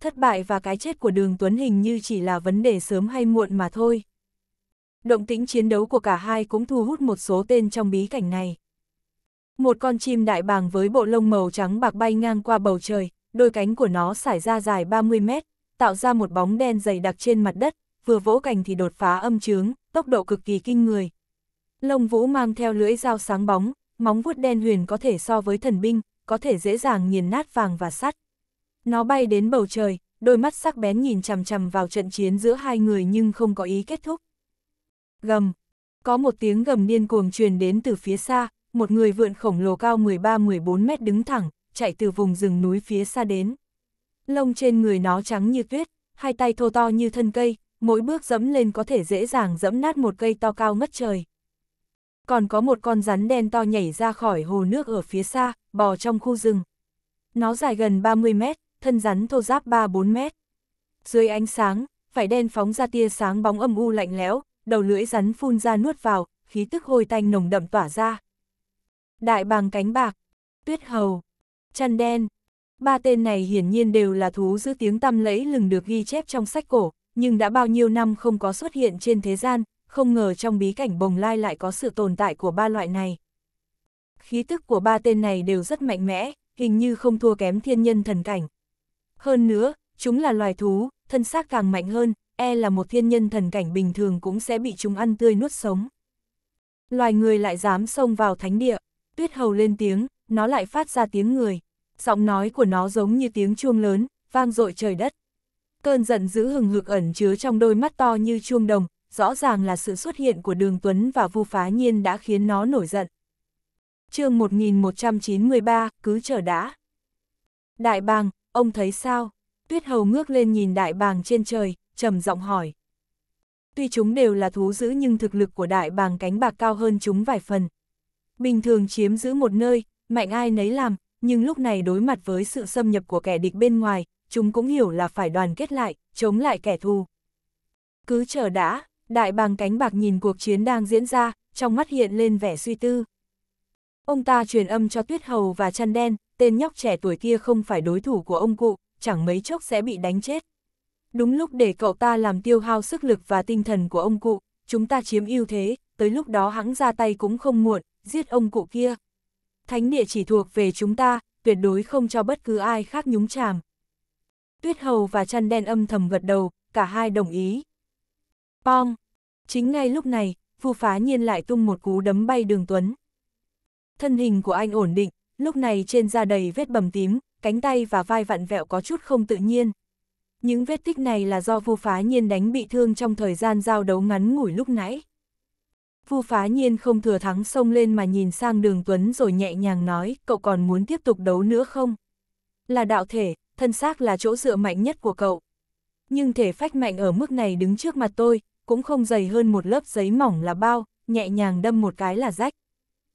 Speaker 1: Thất bại và cái chết của đường Tuấn hình như chỉ là vấn đề sớm hay muộn mà thôi. Động tĩnh chiến đấu của cả hai cũng thu hút một số tên trong bí cảnh này. Một con chim đại bàng với bộ lông màu trắng bạc bay ngang qua bầu trời, đôi cánh của nó xảy ra dài 30 mét, tạo ra một bóng đen dày đặc trên mặt đất, vừa vỗ cành thì đột phá âm trướng, tốc độ cực kỳ kinh người. Lông vũ mang theo lưỡi dao sáng bóng, móng vuốt đen huyền có thể so với thần binh, có thể dễ dàng nghiền nát vàng và sắt. Nó bay đến bầu trời, đôi mắt sắc bén nhìn chằm chằm vào trận chiến giữa hai người nhưng không có ý kết thúc. Gầm. Có một tiếng gầm điên cuồng truyền đến từ phía xa, một người vượn khổng lồ cao 13-14 mét đứng thẳng, chạy từ vùng rừng núi phía xa đến. Lông trên người nó trắng như tuyết, hai tay thô to như thân cây, mỗi bước dẫm lên có thể dễ dàng dẫm nát một cây to cao ngất trời. Còn có một con rắn đen to nhảy ra khỏi hồ nước ở phía xa, bò trong khu rừng. Nó dài gần 30 mét, thân rắn thô giáp 3-4 mét. Dưới ánh sáng, phải đen phóng ra tia sáng bóng âm u lạnh lẽo, đầu lưỡi rắn phun ra nuốt vào, khí tức hôi tanh nồng đậm tỏa ra. Đại bàng cánh bạc, tuyết hầu, chăn đen. Ba tên này hiển nhiên đều là thú giữ tiếng tăm lẫy lừng được ghi chép trong sách cổ, nhưng đã bao nhiêu năm không có xuất hiện trên thế gian, không ngờ trong bí cảnh bồng lai lại có sự tồn tại của ba loại này. Khí tức của ba tên này đều rất mạnh mẽ, hình như không thua kém thiên nhân thần cảnh. Hơn nữa, chúng là loài thú, thân xác càng mạnh hơn, e là một thiên nhân thần cảnh bình thường cũng sẽ bị chúng ăn tươi nuốt sống. Loài người lại dám xông vào thánh địa, tuyết hầu lên tiếng, nó lại phát ra tiếng người. Giọng nói của nó giống như tiếng chuông lớn, vang dội trời đất. Cơn giận dữ hừng hực ẩn chứa trong đôi mắt to như chuông đồng, rõ ràng là sự xuất hiện của Đường Tuấn và Vu Phá Nhiên đã khiến nó nổi giận. chương 1193, cứ chờ đã. Đại bàng, ông thấy sao? Tuyết hầu ngước lên nhìn đại bàng trên trời, trầm giọng hỏi. Tuy chúng đều là thú dữ nhưng thực lực của đại bàng cánh bạc cao hơn chúng vài phần. Bình thường chiếm giữ một nơi, mạnh ai nấy làm, nhưng lúc này đối mặt với sự xâm nhập của kẻ địch bên ngoài, chúng cũng hiểu là phải đoàn kết lại, chống lại kẻ thù. Cứ chờ đã, Đại bàng cánh bạc nhìn cuộc chiến đang diễn ra, trong mắt hiện lên vẻ suy tư. Ông ta truyền âm cho Tuyết Hầu và Chăn Đen, tên nhóc trẻ tuổi kia không phải đối thủ của ông cụ, chẳng mấy chốc sẽ bị đánh chết. Đúng lúc để cậu ta làm tiêu hao sức lực và tinh thần của ông cụ, chúng ta chiếm ưu thế, tới lúc đó hắn ra tay cũng không muộn, giết ông cụ kia. Thánh địa chỉ thuộc về chúng ta, tuyệt đối không cho bất cứ ai khác nhúng chàm. Tuyết Hầu và Chăn Đen âm thầm gật đầu, cả hai đồng ý. Pong! Chính ngay lúc này, Vu phá nhiên lại tung một cú đấm bay đường Tuấn. Thân hình của anh ổn định, lúc này trên da đầy vết bầm tím, cánh tay và vai vặn vẹo có chút không tự nhiên. Những vết tích này là do Vu phá nhiên đánh bị thương trong thời gian giao đấu ngắn ngủi lúc nãy. Vu phá nhiên không thừa thắng xông lên mà nhìn sang đường Tuấn rồi nhẹ nhàng nói, cậu còn muốn tiếp tục đấu nữa không? Là đạo thể, thân xác là chỗ dựa mạnh nhất của cậu. Nhưng thể phách mạnh ở mức này đứng trước mặt tôi, cũng không dày hơn một lớp giấy mỏng là bao, nhẹ nhàng đâm một cái là rách.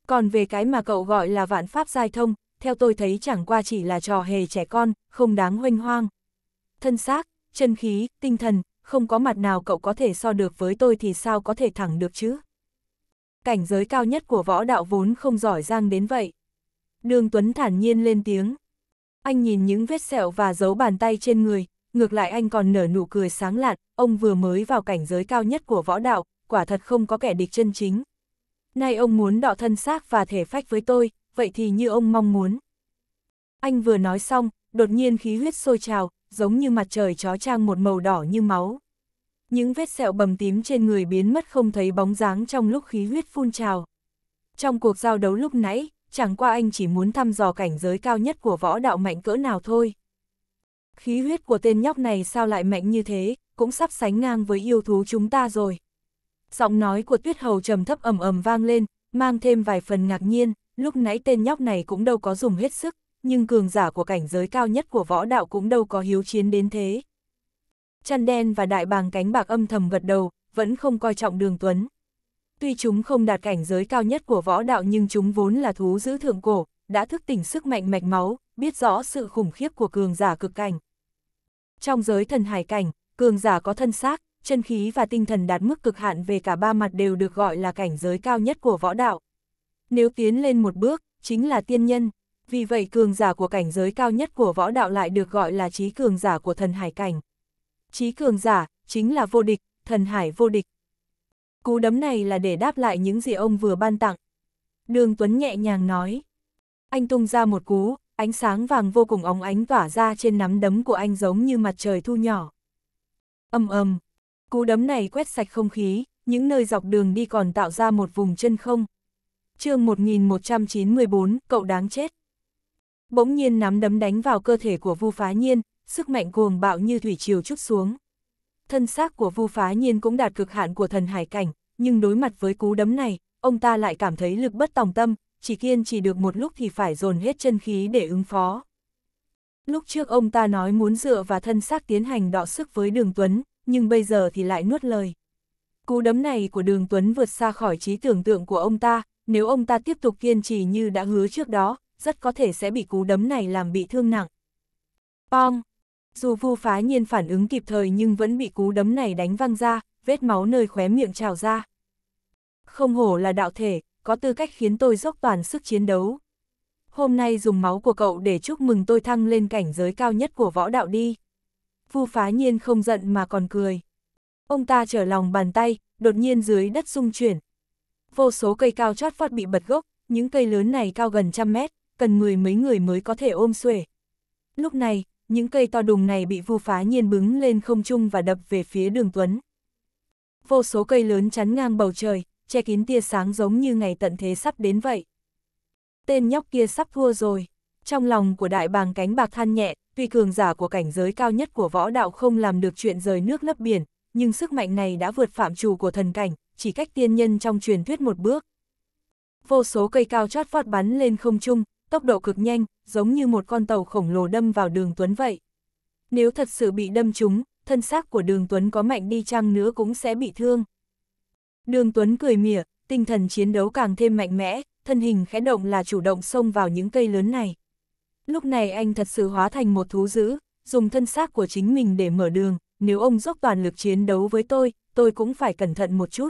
Speaker 1: Còn về cái mà cậu gọi là vạn pháp giai thông, theo tôi thấy chẳng qua chỉ là trò hề trẻ con, không đáng hoanh hoang. Thân xác, chân khí, tinh thần, không có mặt nào cậu có thể so được với tôi thì sao có thể thẳng được chứ? Cảnh giới cao nhất của võ đạo vốn không giỏi giang đến vậy. Đường Tuấn thản nhiên lên tiếng. Anh nhìn những vết sẹo và dấu bàn tay trên người, ngược lại anh còn nở nụ cười sáng lạn, ông vừa mới vào cảnh giới cao nhất của võ đạo, quả thật không có kẻ địch chân chính. Nay ông muốn đọ thân xác và thể phách với tôi, vậy thì như ông mong muốn. Anh vừa nói xong, đột nhiên khí huyết sôi trào, giống như mặt trời chó trang một màu đỏ như máu. Những vết sẹo bầm tím trên người biến mất không thấy bóng dáng trong lúc khí huyết phun trào. Trong cuộc giao đấu lúc nãy, chẳng qua anh chỉ muốn thăm dò cảnh giới cao nhất của võ đạo mạnh cỡ nào thôi khí huyết của tên nhóc này sao lại mạnh như thế, cũng sắp sánh ngang với yêu thú chúng ta rồi. Giọng nói của tuyết hầu trầm thấp ầm ầm vang lên, mang thêm vài phần ngạc nhiên, lúc nãy tên nhóc này cũng đâu có dùng hết sức, nhưng cường giả của cảnh giới cao nhất của võ đạo cũng đâu có hiếu chiến đến thế. Chăn đen và đại bàng cánh bạc âm thầm gật đầu, vẫn không coi trọng đường tuấn. Tuy chúng không đạt cảnh giới cao nhất của võ đạo nhưng chúng vốn là thú giữ thượng cổ, đã thức tỉnh sức mạnh mạch máu, biết rõ sự khủng khiếp của cường giả cực cảnh. Trong giới thần hải cảnh, cường giả có thân xác, chân khí và tinh thần đạt mức cực hạn về cả ba mặt đều được gọi là cảnh giới cao nhất của võ đạo. Nếu tiến lên một bước, chính là tiên nhân. Vì vậy cường giả của cảnh giới cao nhất của võ đạo lại được gọi là trí cường giả của thần hải cảnh. Trí cường giả, chính là vô địch, thần hải vô địch. Cú đấm này là để đáp lại những gì ông vừa ban tặng. Đường Tuấn nhẹ nhàng nói. Anh tung ra một cú, ánh sáng vàng vô cùng óng ánh tỏa ra trên nắm đấm của anh giống như mặt trời thu nhỏ. ầm ầm, cú đấm này quét sạch không khí, những nơi dọc đường đi còn tạo ra một vùng chân không. chương 1194, cậu đáng chết. Bỗng nhiên nắm đấm đánh vào cơ thể của Vu Phá Nhiên, sức mạnh cuồng bạo như thủy triều chút xuống. Thân xác của Vu Phá Nhiên cũng đạt cực hạn của thần hải cảnh, nhưng đối mặt với cú đấm này, ông ta lại cảm thấy lực bất tòng tâm, chỉ kiên trì được một lúc thì phải dồn hết chân khí để ứng phó. Lúc trước ông ta nói muốn dựa và thân xác tiến hành đọ sức với Đường Tuấn, nhưng bây giờ thì lại nuốt lời. Cú đấm này của Đường Tuấn vượt xa khỏi trí tưởng tượng của ông ta, nếu ông ta tiếp tục kiên trì như đã hứa trước đó, rất có thể sẽ bị cú đấm này làm bị thương nặng. Pong! Dù vu phá nhiên phản ứng kịp thời nhưng vẫn bị cú đấm này đánh văng ra, vết máu nơi khóe miệng trào ra. Không hổ là đạo thể, có tư cách khiến tôi dốc toàn sức chiến đấu. Hôm nay dùng máu của cậu để chúc mừng tôi thăng lên cảnh giới cao nhất của võ đạo đi. Vu phá nhiên không giận mà còn cười. Ông ta trở lòng bàn tay, đột nhiên dưới đất rung chuyển. Vô số cây cao chót vót bị bật gốc, những cây lớn này cao gần trăm mét, cần mười mấy người mới có thể ôm xuể. Lúc này, những cây to đùng này bị vu phá nhiên bứng lên không trung và đập về phía đường Tuấn. Vô số cây lớn chắn ngang bầu trời, che kín tia sáng giống như ngày tận thế sắp đến vậy. Tên nhóc kia sắp thua rồi. Trong lòng của đại bàng cánh bạc than nhẹ, tuy cường giả của cảnh giới cao nhất của võ đạo không làm được chuyện rời nước lấp biển, nhưng sức mạnh này đã vượt phạm trù của thần cảnh, chỉ cách tiên nhân trong truyền thuyết một bước. Vô số cây cao chót vót bắn lên không trung, tốc độ cực nhanh, giống như một con tàu khổng lồ đâm vào đường Tuấn vậy. Nếu thật sự bị đâm trúng, thân xác của đường Tuấn có mạnh đi chăng nữa cũng sẽ bị thương. Đường Tuấn cười mỉa, tinh thần chiến đấu càng thêm mạnh mẽ, thân hình khẽ động là chủ động xông vào những cây lớn này. Lúc này anh thật sự hóa thành một thú dữ, dùng thân xác của chính mình để mở đường, nếu ông dốc toàn lực chiến đấu với tôi, tôi cũng phải cẩn thận một chút.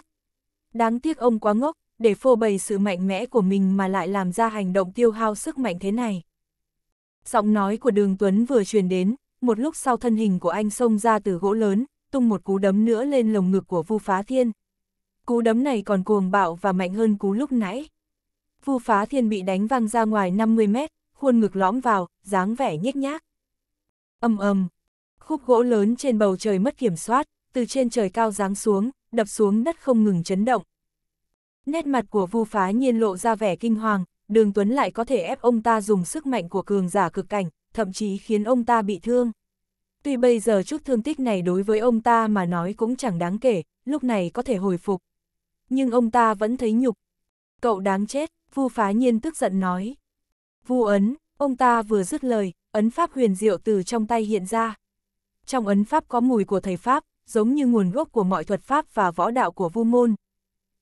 Speaker 1: Đáng tiếc ông quá ngốc, để phô bày sự mạnh mẽ của mình mà lại làm ra hành động tiêu hao sức mạnh thế này. Giọng nói của đường Tuấn vừa truyền đến, một lúc sau thân hình của anh xông ra từ gỗ lớn, tung một cú đấm nữa lên lồng ngực của Vu Phá Thiên. Cú đấm này còn cuồng bạo và mạnh hơn cú lúc nãy. Vu phá thiên bị đánh văng ra ngoài 50 mét, khuôn ngực lõm vào, dáng vẻ nhếch nhác. Âm ầm, khúc gỗ lớn trên bầu trời mất kiểm soát, từ trên trời cao giáng xuống, đập xuống đất không ngừng chấn động. Nét mặt của Vu Phá Nhiên lộ ra vẻ kinh hoàng, Đường Tuấn lại có thể ép ông ta dùng sức mạnh của cường giả cực cảnh, thậm chí khiến ông ta bị thương. Tuy bây giờ chút thương tích này đối với ông ta mà nói cũng chẳng đáng kể, lúc này có thể hồi phục, nhưng ông ta vẫn thấy nhục. Cậu đáng chết, Vu Phá Nhiên tức giận nói. Vu ấn, ông ta vừa dứt lời, ấn pháp huyền diệu từ trong tay hiện ra. Trong ấn pháp có mùi của thầy pháp, giống như nguồn gốc của mọi thuật pháp và võ đạo của Vu môn.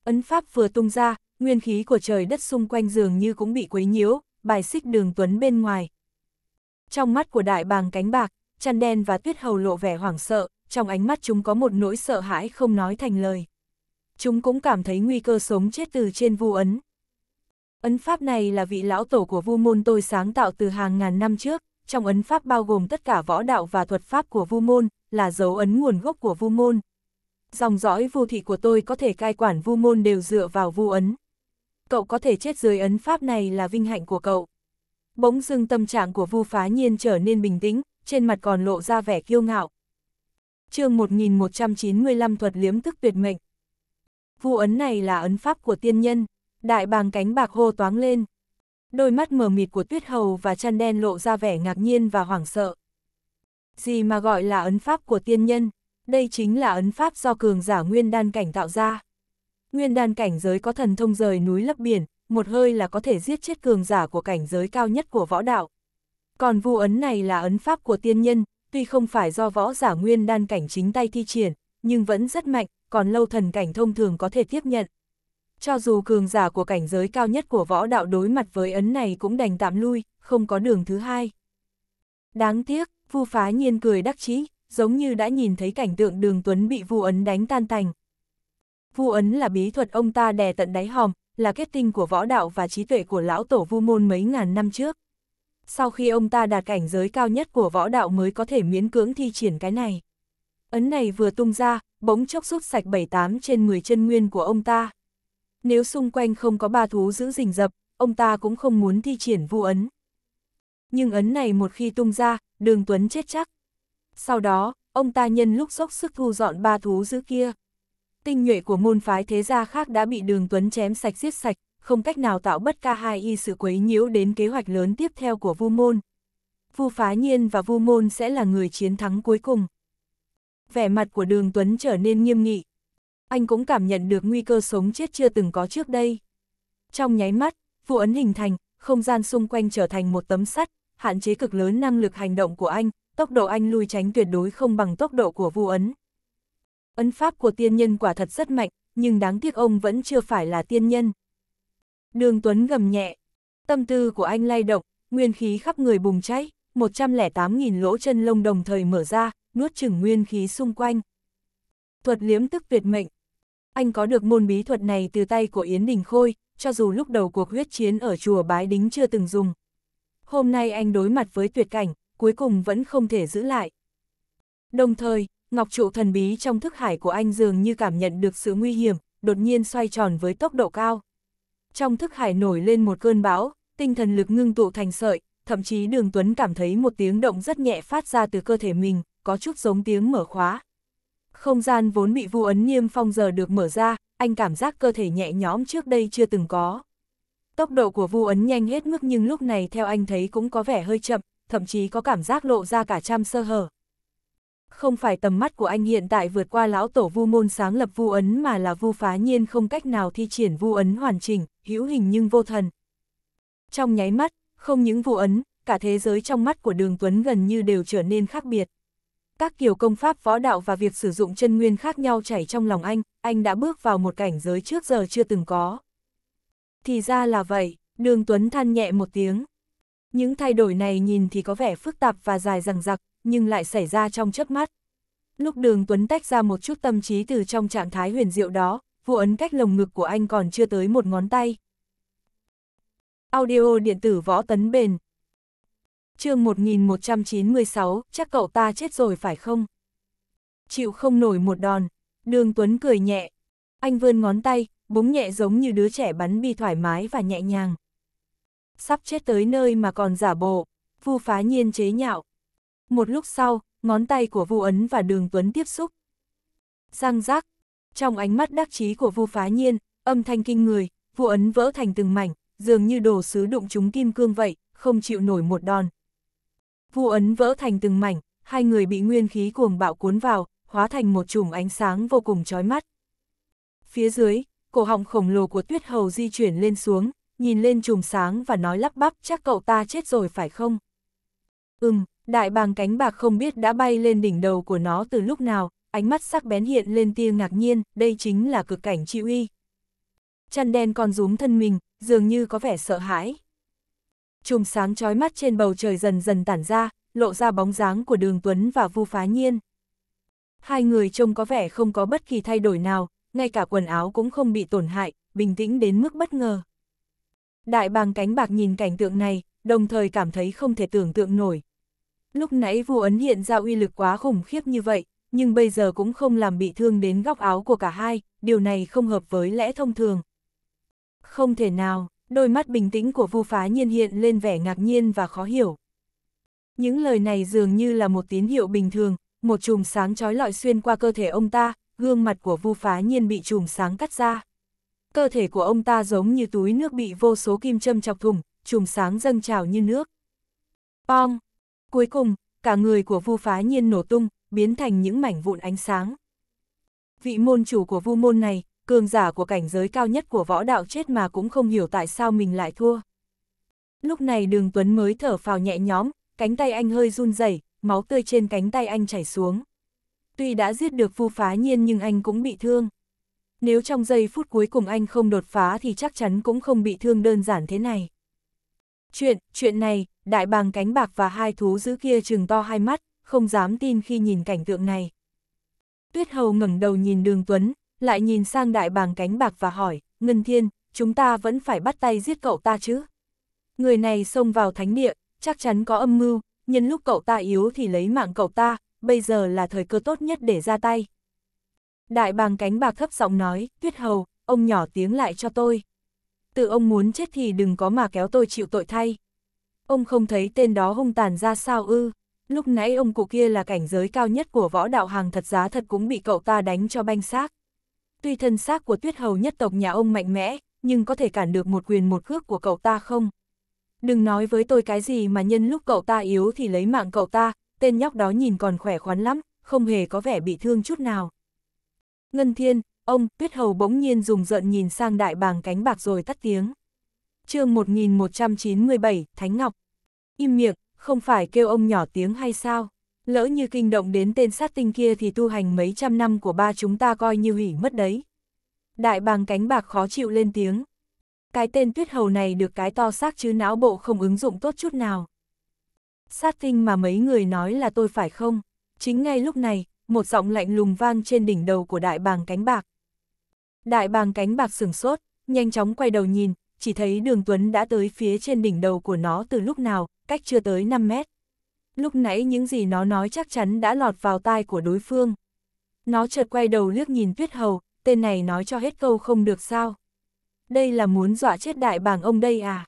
Speaker 1: Ấn pháp vừa tung ra, nguyên khí của trời đất xung quanh dường như cũng bị quấy nhiễu, bài xích đường tuấn bên ngoài. Trong mắt của đại bàng cánh bạc, chăn đen và tuyết hầu lộ vẻ hoảng sợ, trong ánh mắt chúng có một nỗi sợ hãi không nói thành lời chúng cũng cảm thấy nguy cơ sống chết từ trên vu ấn. Ấn pháp này là vị lão tổ của vu môn tôi sáng tạo từ hàng ngàn năm trước, trong ấn pháp bao gồm tất cả võ đạo và thuật pháp của vu môn, là dấu ấn nguồn gốc của vu môn. Dòng dõi vu thị của tôi có thể cai quản vu môn đều dựa vào vu ấn. Cậu có thể chết dưới ấn pháp này là vinh hạnh của cậu. Bỗng dưng tâm trạng của vu phá nhiên trở nên bình tĩnh, trên mặt còn lộ ra vẻ kiêu ngạo. chương 1195 thuật liếm tức tuyệt mệnh. Vụ ấn này là ấn pháp của tiên nhân, đại bàng cánh bạc hô toáng lên. Đôi mắt mờ mịt của tuyết hầu và chăn đen lộ ra vẻ ngạc nhiên và hoảng sợ. Gì mà gọi là ấn pháp của tiên nhân, đây chính là ấn pháp do cường giả nguyên đan cảnh tạo ra. Nguyên đan cảnh giới có thần thông rời núi lấp biển, một hơi là có thể giết chết cường giả của cảnh giới cao nhất của võ đạo. Còn vu ấn này là ấn pháp của tiên nhân, tuy không phải do võ giả nguyên đan cảnh chính tay thi triển, nhưng vẫn rất mạnh, còn lâu thần cảnh thông thường có thể tiếp nhận. Cho dù cường giả của cảnh giới cao nhất của võ đạo đối mặt với ấn này cũng đành tạm lui, không có đường thứ hai. Đáng tiếc, vu phá nhiên cười đắc chí giống như đã nhìn thấy cảnh tượng đường tuấn bị vu ấn đánh tan tành. Vu ấn là bí thuật ông ta đè tận đáy hòm, là kết tinh của võ đạo và trí tuệ của lão tổ vu môn mấy ngàn năm trước. Sau khi ông ta đạt cảnh giới cao nhất của võ đạo mới có thể miễn cưỡng thi triển cái này. Ấn này vừa tung ra, bỗng chốc rút sạch bảy tám trên 10 chân nguyên của ông ta. Nếu xung quanh không có ba thú giữ rình rập, ông ta cũng không muốn thi triển vu ấn. Nhưng ấn này một khi tung ra, đường Tuấn chết chắc. Sau đó, ông ta nhân lúc dốc sức thu dọn ba thú giữ kia. Tinh nhuệ của môn phái thế gia khác đã bị đường Tuấn chém sạch giết sạch, không cách nào tạo bất ca hai y sự quấy nhiễu đến kế hoạch lớn tiếp theo của vu môn. Vu phá nhiên và vu môn sẽ là người chiến thắng cuối cùng vẻ mặt của đường Tuấn trở nên nghiêm nghị. Anh cũng cảm nhận được nguy cơ sống chết chưa từng có trước đây. Trong nháy mắt, vụ ấn hình thành, không gian xung quanh trở thành một tấm sắt, hạn chế cực lớn năng lực hành động của anh, tốc độ anh lui tránh tuyệt đối không bằng tốc độ của vu ấn. Ấn pháp của tiên nhân quả thật rất mạnh, nhưng đáng tiếc ông vẫn chưa phải là tiên nhân. Đường Tuấn gầm nhẹ, tâm tư của anh lay động, nguyên khí khắp người bùng cháy, 108.000 lỗ chân lông đồng thời mở ra, nuốt chửng nguyên khí xung quanh. Thuật liếm tức việt mệnh. Anh có được môn bí thuật này từ tay của Yến Đình Khôi, cho dù lúc đầu cuộc huyết chiến ở chùa Bái Đính chưa từng dùng. Hôm nay anh đối mặt với tuyệt cảnh, cuối cùng vẫn không thể giữ lại. Đồng thời, ngọc trụ thần bí trong thức hải của anh dường như cảm nhận được sự nguy hiểm, đột nhiên xoay tròn với tốc độ cao. Trong thức hải nổi lên một cơn bão, tinh thần lực ngưng tụ thành sợi, thậm chí đường Tuấn cảm thấy một tiếng động rất nhẹ phát ra từ cơ thể mình, có chút giống tiếng mở khóa. Không gian vốn bị vu ấn niêm phong giờ được mở ra, anh cảm giác cơ thể nhẹ nhõm trước đây chưa từng có. Tốc độ của vu ấn nhanh hết mức nhưng lúc này theo anh thấy cũng có vẻ hơi chậm, thậm chí có cảm giác lộ ra cả trăm sơ hở. Không phải tầm mắt của anh hiện tại vượt qua lão tổ vu môn sáng lập vu ấn mà là vu phá nhiên không cách nào thi triển vu ấn hoàn chỉnh, hữu hình nhưng vô thần. Trong nháy mắt, không những vu ấn, cả thế giới trong mắt của đường Tuấn gần như đều trở nên khác biệt các kiểu công pháp võ đạo và việc sử dụng chân nguyên khác nhau chảy trong lòng anh, anh đã bước vào một cảnh giới trước giờ chưa từng có. Thì ra là vậy, đường Tuấn than nhẹ một tiếng. Những thay đổi này nhìn thì có vẻ phức tạp và dài dằng dặc, nhưng lại xảy ra trong chớp mắt. Lúc đường Tuấn tách ra một chút tâm trí từ trong trạng thái huyền diệu đó, vụ ấn cách lồng ngực của anh còn chưa tới một ngón tay. Audio điện tử võ tấn bền, chương 1196, chắc cậu ta chết rồi phải không? Chịu không nổi một đòn, đường Tuấn cười nhẹ. Anh vươn ngón tay, búng nhẹ giống như đứa trẻ bắn bi thoải mái và nhẹ nhàng. Sắp chết tới nơi mà còn giả bộ, vu phá nhiên chế nhạo. Một lúc sau, ngón tay của vu ấn và đường Tuấn tiếp xúc. Răng rác, trong ánh mắt đắc chí của vu phá nhiên, âm thanh kinh người, vu ấn vỡ thành từng mảnh, dường như đồ sứ đụng chúng kim cương vậy, không chịu nổi một đòn, Vu ấn vỡ thành từng mảnh, hai người bị nguyên khí cuồng bạo cuốn vào, hóa thành một chùm ánh sáng vô cùng chói mắt. Phía dưới, cổ họng khổng lồ của tuyết hầu di chuyển lên xuống, nhìn lên chùm sáng và nói lắp bắp chắc cậu ta chết rồi phải không? Ừm, đại bàng cánh bạc không biết đã bay lên đỉnh đầu của nó từ lúc nào, ánh mắt sắc bén hiện lên tia ngạc nhiên, đây chính là cực cảnh chi uy. Chăn đen còn rúm thân mình, dường như có vẻ sợ hãi chùm sáng trói mắt trên bầu trời dần dần tản ra, lộ ra bóng dáng của Đường Tuấn và Vu Phá Nhiên. Hai người trông có vẻ không có bất kỳ thay đổi nào, ngay cả quần áo cũng không bị tổn hại, bình tĩnh đến mức bất ngờ. Đại bàng cánh bạc nhìn cảnh tượng này, đồng thời cảm thấy không thể tưởng tượng nổi. Lúc nãy Vu Ấn hiện ra uy lực quá khủng khiếp như vậy, nhưng bây giờ cũng không làm bị thương đến góc áo của cả hai, điều này không hợp với lẽ thông thường. Không thể nào, đôi mắt bình tĩnh của Vu Phá Nhiên hiện lên vẻ ngạc nhiên và khó hiểu. Những lời này dường như là một tín hiệu bình thường, một chùm sáng trói lọi xuyên qua cơ thể ông ta, gương mặt của Vu Phá Nhiên bị chùm sáng cắt ra. Cơ thể của ông ta giống như túi nước bị vô số kim châm chọc thủng, chùm sáng dâng trào như nước. Pong! Cuối cùng, cả người của Vu Phá Nhiên nổ tung, biến thành những mảnh vụn ánh sáng. Vị môn chủ của Vu môn này, cường giả của cảnh giới cao nhất của võ đạo chết mà cũng không hiểu tại sao mình lại thua. Lúc này đường Tuấn mới thở phào nhẹ nhõm, cánh tay anh hơi run rẩy, máu tươi trên cánh tay anh chảy xuống. Tuy đã giết được phu phá nhiên nhưng anh cũng bị thương. Nếu trong giây phút cuối cùng anh không đột phá thì chắc chắn cũng không bị thương đơn giản thế này. Chuyện, chuyện này, đại bàng cánh bạc và hai thú giữ kia trừng to hai mắt, không dám tin khi nhìn cảnh tượng này. Tuyết Hầu ngẩng đầu nhìn Đường Tuấn, lại nhìn sang đại bàng cánh bạc và hỏi, Ngân Thiên, chúng ta vẫn phải bắt tay giết cậu ta chứ? Người này xông vào thánh địa, chắc chắn có âm mưu, nhân lúc cậu ta yếu thì lấy mạng cậu ta, bây giờ là thời cơ tốt nhất để ra tay. Đại bàng cánh bạc thấp giọng nói, Tuyết Hầu, ông nhỏ tiếng lại cho tôi. Tự ông muốn chết thì đừng có mà kéo tôi chịu tội thay. Ông không thấy tên đó hung tàn ra sao ư? Lúc nãy ông cụ kia là cảnh giới cao nhất của võ đạo hàng thật giá thật cũng bị cậu ta đánh cho banh xác tuy thân xác của tuyết hầu nhất tộc nhà ông mạnh mẽ, nhưng có thể cản được một quyền một cước của cậu ta không? Đừng nói với tôi cái gì mà nhân lúc cậu ta yếu thì lấy mạng cậu ta, tên nhóc đó nhìn còn khỏe khoắn lắm, không hề có vẻ bị thương chút nào. Ngân Thiên, ông, tuyết hầu bỗng nhiên dùng giận nhìn sang đại bàng cánh bạc rồi tắt tiếng. chương 1197, Thánh Ngọc. Im miệng, không phải kêu ông nhỏ tiếng hay sao? lỡ như kinh động đến tên sát tinh kia thì tu hành mấy trăm năm của ba chúng ta coi như hủy mất đấy. Đại bàng cánh bạc khó chịu lên tiếng. Cái tên tuyết hầu này được cái to xác chứ não bộ không ứng dụng tốt chút nào. Sát tinh mà mấy người nói là tôi phải không? Chính ngay lúc này, một giọng lạnh lùng vang trên đỉnh đầu của đại bàng cánh bạc. Đại bàng cánh bạc sửng sốt, nhanh chóng quay đầu nhìn, chỉ thấy đường Tuấn đã tới phía trên đỉnh đầu của nó từ lúc nào, cách chưa tới 5 mét lúc nãy những gì nó nói chắc chắn đã lọt vào tai của đối phương. Nó chợt quay đầu liếc nhìn Tuyết Hầu, tên này nói cho hết câu không được sao. Đây là muốn dọa chết đại bàng ông đây à?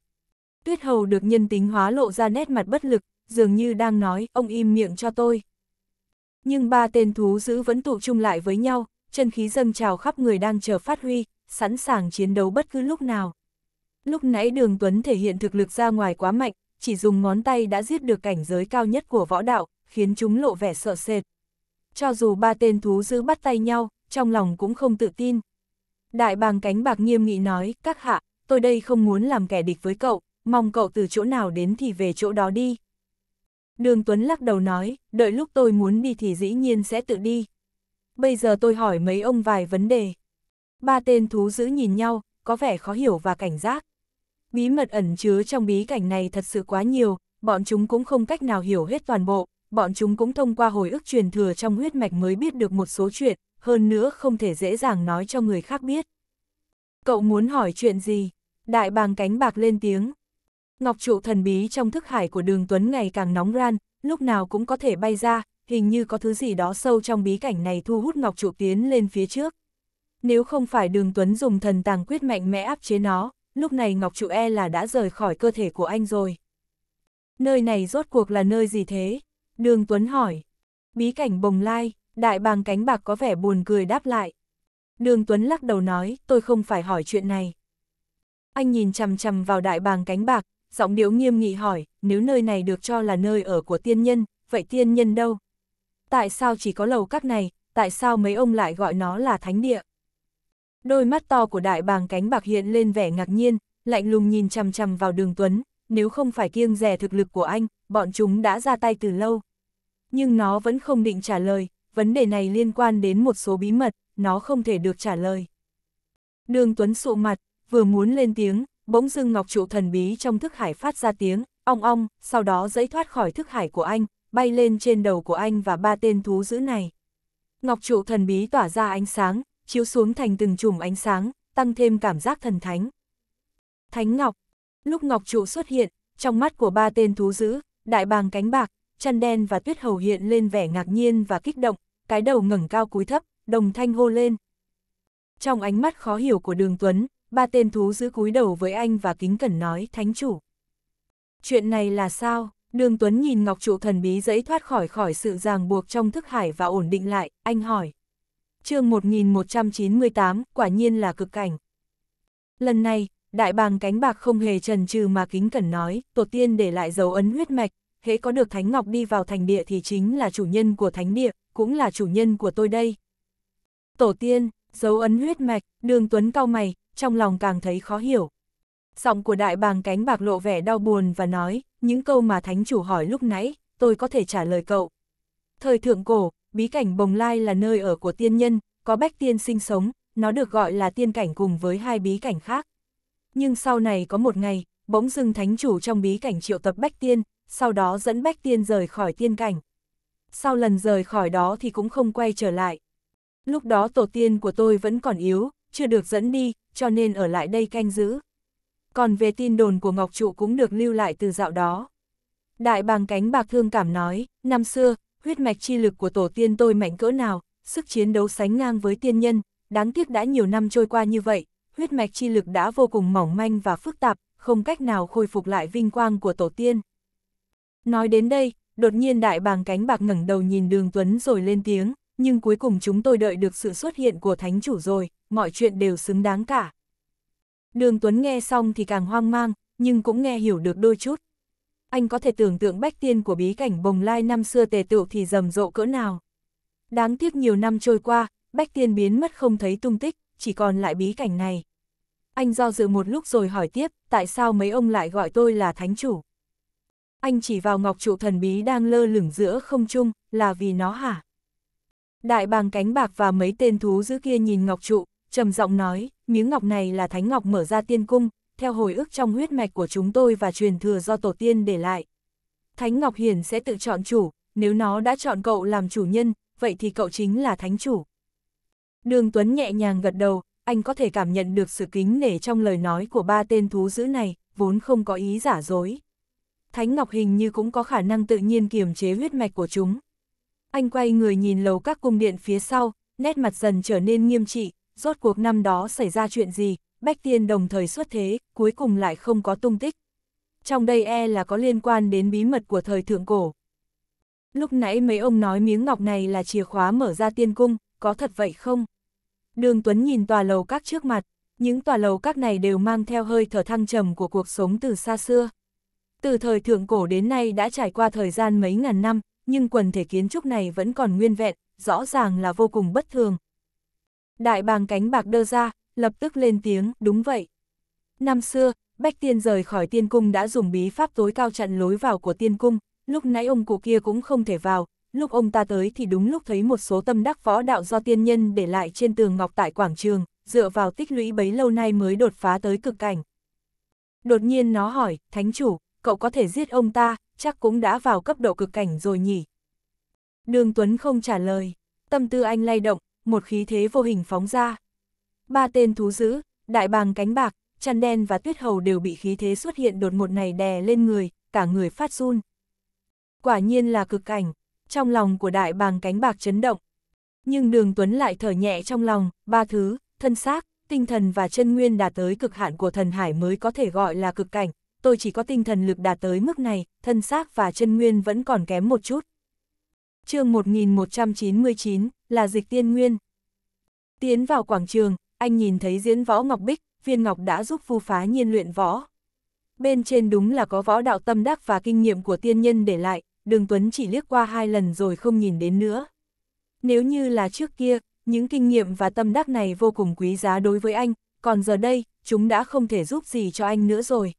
Speaker 1: Tuyết Hầu được nhân tính hóa lộ ra nét mặt bất lực, dường như đang nói, ông im miệng cho tôi. Nhưng ba tên thú giữ vẫn tụ chung lại với nhau, chân khí dâng trào khắp người đang chờ phát huy, sẵn sàng chiến đấu bất cứ lúc nào. Lúc nãy Đường Tuấn thể hiện thực lực ra ngoài quá mạnh, chỉ dùng ngón tay đã giết được cảnh giới cao nhất của võ đạo, khiến chúng lộ vẻ sợ sệt. Cho dù ba tên thú giữ bắt tay nhau, trong lòng cũng không tự tin. Đại bàng cánh bạc nghiêm nghị nói, các hạ, tôi đây không muốn làm kẻ địch với cậu, mong cậu từ chỗ nào đến thì về chỗ đó đi. Đường Tuấn lắc đầu nói, đợi lúc tôi muốn đi thì dĩ nhiên sẽ tự đi. Bây giờ tôi hỏi mấy ông vài vấn đề. Ba tên thú giữ nhìn nhau, có vẻ khó hiểu và cảnh giác bí mật ẩn chứa trong bí cảnh này thật sự quá nhiều, bọn chúng cũng không cách nào hiểu hết toàn bộ, bọn chúng cũng thông qua hồi ức truyền thừa trong huyết mạch mới biết được một số chuyện, hơn nữa không thể dễ dàng nói cho người khác biết. Cậu muốn hỏi chuyện gì? Đại bàng cánh bạc lên tiếng. Ngọc trụ thần bí trong thức hải của đường Tuấn ngày càng nóng ran, lúc nào cũng có thể bay ra, hình như có thứ gì đó sâu trong bí cảnh này thu hút Ngọc trụ tiến lên phía trước. Nếu không phải đường Tuấn dùng thần tàng quyết mạnh mẽ áp chế nó, lúc này Ngọc Trụ e là đã rời khỏi cơ thể của anh rồi. Nơi này rốt cuộc là nơi gì thế? Đường Tuấn hỏi. Bí cảnh bồng lai, đại bàng cánh bạc có vẻ buồn cười đáp lại. Đường Tuấn lắc đầu nói, tôi không phải hỏi chuyện này. Anh nhìn chằm chằm vào đại bàng cánh bạc, giọng điệu nghiêm nghị hỏi, nếu nơi này được cho là nơi ở của tiên nhân, vậy tiên nhân đâu? Tại sao chỉ có lầu các này, tại sao mấy ông lại gọi nó là thánh địa? Đôi mắt to của đại bàng cánh bạc hiện lên vẻ ngạc nhiên, lạnh lùng nhìn chằm chằm vào đường Tuấn, nếu không phải kiêng rẻ thực lực của anh, bọn chúng đã ra tay từ lâu. Nhưng nó vẫn không định trả lời, vấn đề này liên quan đến một số bí mật, nó không thể được trả lời. Đường Tuấn sụ mặt, vừa muốn lên tiếng, bỗng dưng ngọc trụ thần bí trong thức hải phát ra tiếng, ong ong, sau đó dẫy thoát khỏi thức hải của anh, bay lên trên đầu của anh và ba tên thú dữ này. Ngọc trụ thần bí tỏa ra ánh sáng, chiếu xuống thành từng chùm ánh sáng, tăng thêm cảm giác thần thánh. Thánh Ngọc Lúc Ngọc Trụ xuất hiện, trong mắt của ba tên thú dữ, đại bàng cánh bạc, chân đen và tuyết hầu hiện lên vẻ ngạc nhiên và kích động, cái đầu ngẩng cao cúi thấp, đồng thanh hô lên. Trong ánh mắt khó hiểu của đường Tuấn, ba tên thú giữ cúi đầu với anh và kính cẩn nói thánh chủ. Chuyện này là sao? Đường Tuấn nhìn Ngọc Trụ thần bí dẫy thoát khỏi khỏi sự ràng buộc trong thức hải và ổn định lại, anh hỏi chương 1198, quả nhiên là cực cảnh. Lần này, đại bàng cánh bạc không hề trần trừ mà kính cẩn nói, tổ tiên để lại dấu ấn huyết mạch, hễ có được Thánh Ngọc đi vào thành địa thì chính là chủ nhân của thánh địa, cũng là chủ nhân của tôi đây. Tổ tiên, dấu ấn huyết mạch, đường tuấn cao mày, trong lòng càng thấy khó hiểu. Giọng của đại bàng cánh bạc lộ vẻ đau buồn và nói, những câu mà thánh chủ hỏi lúc nãy, tôi có thể trả lời cậu. Thời thượng cổ, bí cảnh Bồng Lai là nơi ở của tiên nhân, có bách tiên sinh sống, nó được gọi là tiên cảnh cùng với hai bí cảnh khác. Nhưng sau này có một ngày, bỗng dưng thánh chủ trong bí cảnh triệu tập bách tiên, sau đó dẫn bách tiên rời khỏi tiên cảnh. Sau lần rời khỏi đó thì cũng không quay trở lại. Lúc đó tổ tiên của tôi vẫn còn yếu, chưa được dẫn đi, cho nên ở lại đây canh giữ. Còn về tin đồn của Ngọc Trụ cũng được lưu lại từ dạo đó. Đại bàng cánh bạc thương cảm nói, năm xưa, huyết mạch chi lực của tổ tiên tôi mạnh cỡ nào, sức chiến đấu sánh ngang với tiên nhân, đáng tiếc đã nhiều năm trôi qua như vậy, huyết mạch chi lực đã vô cùng mỏng manh và phức tạp, không cách nào khôi phục lại vinh quang của tổ tiên. Nói đến đây, đột nhiên đại bàng cánh bạc ngẩng đầu nhìn đường Tuấn rồi lên tiếng, nhưng cuối cùng chúng tôi đợi được sự xuất hiện của thánh chủ rồi, mọi chuyện đều xứng đáng cả. Đường Tuấn nghe xong thì càng hoang mang, nhưng cũng nghe hiểu được đôi chút anh có thể tưởng tượng bách tiên của bí cảnh bồng lai năm xưa tề tựu thì rầm rộ cỡ nào. Đáng tiếc nhiều năm trôi qua, bách tiên biến mất không thấy tung tích, chỉ còn lại bí cảnh này. Anh do dự một lúc rồi hỏi tiếp, tại sao mấy ông lại gọi tôi là thánh chủ? Anh chỉ vào ngọc trụ thần bí đang lơ lửng giữa không trung, là vì nó hả? Đại bàng cánh bạc và mấy tên thú giữ kia nhìn ngọc trụ, trầm giọng nói, miếng ngọc này là thánh ngọc mở ra tiên cung, theo hồi ức trong huyết mạch của chúng tôi và truyền thừa do tổ tiên để lại. Thánh Ngọc Hiền sẽ tự chọn chủ, nếu nó đã chọn cậu làm chủ nhân, vậy thì cậu chính là thánh chủ. Đường Tuấn nhẹ nhàng gật đầu, anh có thể cảm nhận được sự kính nể trong lời nói của ba tên thú dữ này, vốn không có ý giả dối. Thánh Ngọc hình như cũng có khả năng tự nhiên kiềm chế huyết mạch của chúng. Anh quay người nhìn lầu các cung điện phía sau, nét mặt dần trở nên nghiêm trị, rốt cuộc năm đó xảy ra chuyện gì, Bách Tiên đồng thời xuất thế, cuối cùng lại không có tung tích. Trong đây e là có liên quan đến bí mật của thời thượng cổ. Lúc nãy mấy ông nói miếng ngọc này là chìa khóa mở ra tiên cung, có thật vậy không? Đường Tuấn nhìn tòa lầu các trước mặt, những tòa lầu các này đều mang theo hơi thở thăng trầm của cuộc sống từ xa xưa. Từ thời thượng cổ đến nay đã trải qua thời gian mấy ngàn năm, nhưng quần thể kiến trúc này vẫn còn nguyên vẹn, rõ ràng là vô cùng bất thường. Đại bàng cánh bạc đơ ra, lập tức lên tiếng, đúng vậy. Năm xưa, Bách Tiên rời khỏi tiên cung đã dùng bí pháp tối cao chặn lối vào của tiên cung, lúc nãy ông cụ kia cũng không thể vào, lúc ông ta tới thì đúng lúc thấy một số tâm đắc võ đạo do tiên nhân để lại trên tường ngọc tại quảng trường, dựa vào tích lũy bấy lâu nay mới đột phá tới cực cảnh. Đột nhiên nó hỏi, thánh chủ, cậu có thể giết ông ta, chắc cũng đã vào cấp độ cực cảnh rồi nhỉ? Đường Tuấn không trả lời, tâm tư anh lay động, một khí thế vô hình phóng ra ba tên thú dữ, đại bàng cánh bạc, chăn đen và tuyết hầu đều bị khí thế xuất hiện đột ngột này đè lên người, cả người phát run. Quả nhiên là cực cảnh, trong lòng của đại bàng cánh bạc chấn động. Nhưng đường Tuấn lại thở nhẹ trong lòng, ba thứ, thân xác, tinh thần và chân nguyên đạt tới cực hạn của thần hải mới có thể gọi là cực cảnh, tôi chỉ có tinh thần lực đạt tới mức này, thân xác và chân nguyên vẫn còn kém một chút. chương 1199, là dịch tiên nguyên. Tiến vào quảng trường, anh nhìn thấy diễn võ Ngọc Bích, viên Ngọc đã giúp vu phá nhiên luyện võ. Bên trên đúng là có võ đạo tâm đắc và kinh nghiệm của tiên nhân để lại, đường Tuấn chỉ liếc qua hai lần rồi không nhìn đến nữa. Nếu như là trước kia, những kinh nghiệm và tâm đắc này vô cùng quý giá đối với anh, còn giờ đây, chúng đã không thể giúp gì cho anh nữa rồi.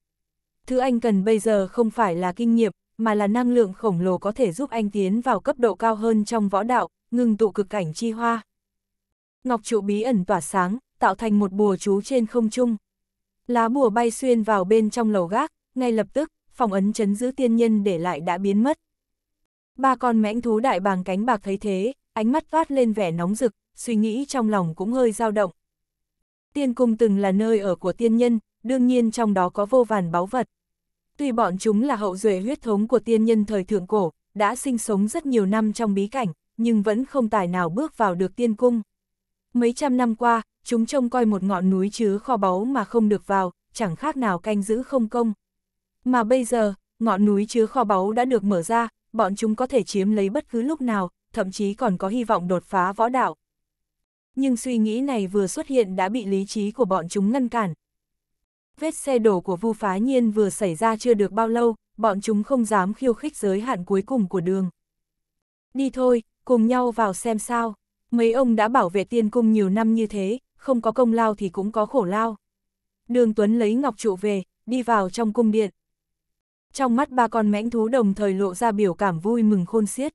Speaker 1: Thứ anh cần bây giờ không phải là kinh nghiệm, mà là năng lượng khổng lồ có thể giúp anh tiến vào cấp độ cao hơn trong võ đạo, ngừng tụ cực cảnh chi hoa. Ngọc trụ bí ẩn tỏa sáng, tạo thành một bùa chú trên không trung. Lá bùa bay xuyên vào bên trong lầu gác, ngay lập tức, phòng ấn chấn giữ tiên nhân để lại đã biến mất. Ba con mãnh thú đại bàng cánh bạc thấy thế, ánh mắt toát lên vẻ nóng rực, suy nghĩ trong lòng cũng hơi dao động. Tiên cung từng là nơi ở của tiên nhân, đương nhiên trong đó có vô vàn báu vật. Tuy bọn chúng là hậu duệ huyết thống của tiên nhân thời thượng cổ, đã sinh sống rất nhiều năm trong bí cảnh, nhưng vẫn không tài nào bước vào được tiên cung. Mấy trăm năm qua, chúng trông coi một ngọn núi chứ kho báu mà không được vào, chẳng khác nào canh giữ không công. Mà bây giờ, ngọn núi chứa kho báu đã được mở ra, bọn chúng có thể chiếm lấy bất cứ lúc nào, thậm chí còn có hy vọng đột phá võ đạo. Nhưng suy nghĩ này vừa xuất hiện đã bị lý trí của bọn chúng ngăn cản. Vết xe đổ của Vu Phá Nhiên vừa xảy ra chưa được bao lâu, bọn chúng không dám khiêu khích giới hạn cuối cùng của đường. Đi thôi, cùng nhau vào xem sao. Mấy ông đã bảo vệ tiên cung nhiều năm như thế, không có công lao thì cũng có khổ lao. Đường Tuấn lấy ngọc trụ về, đi vào trong cung điện. Trong mắt ba con mãnh thú đồng thời lộ ra biểu cảm vui mừng khôn xiết.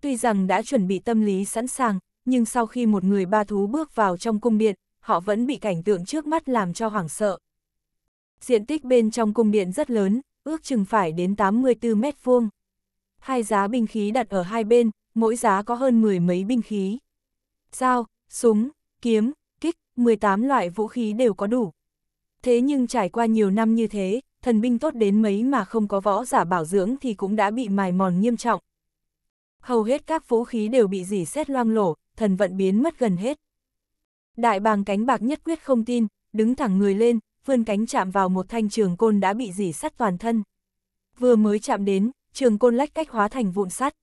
Speaker 1: Tuy rằng đã chuẩn bị tâm lý sẵn sàng, nhưng sau khi một người ba thú bước vào trong cung điện, họ vẫn bị cảnh tượng trước mắt làm cho hoảng sợ. Diện tích bên trong cung điện rất lớn, ước chừng phải đến 84 mét vuông. Hai giá binh khí đặt ở hai bên, mỗi giá có hơn mười mấy binh khí. Dao, súng, kiếm, kích, 18 loại vũ khí đều có đủ. Thế nhưng trải qua nhiều năm như thế, thần binh tốt đến mấy mà không có võ giả bảo dưỡng thì cũng đã bị mài mòn nghiêm trọng. Hầu hết các vũ khí đều bị dỉ xét loang lổ, thần vận biến mất gần hết. Đại bàng cánh bạc nhất quyết không tin, đứng thẳng người lên, vươn cánh chạm vào một thanh trường côn đã bị dỉ sắt toàn thân. Vừa mới chạm đến, trường côn lách cách hóa thành vụn sắt.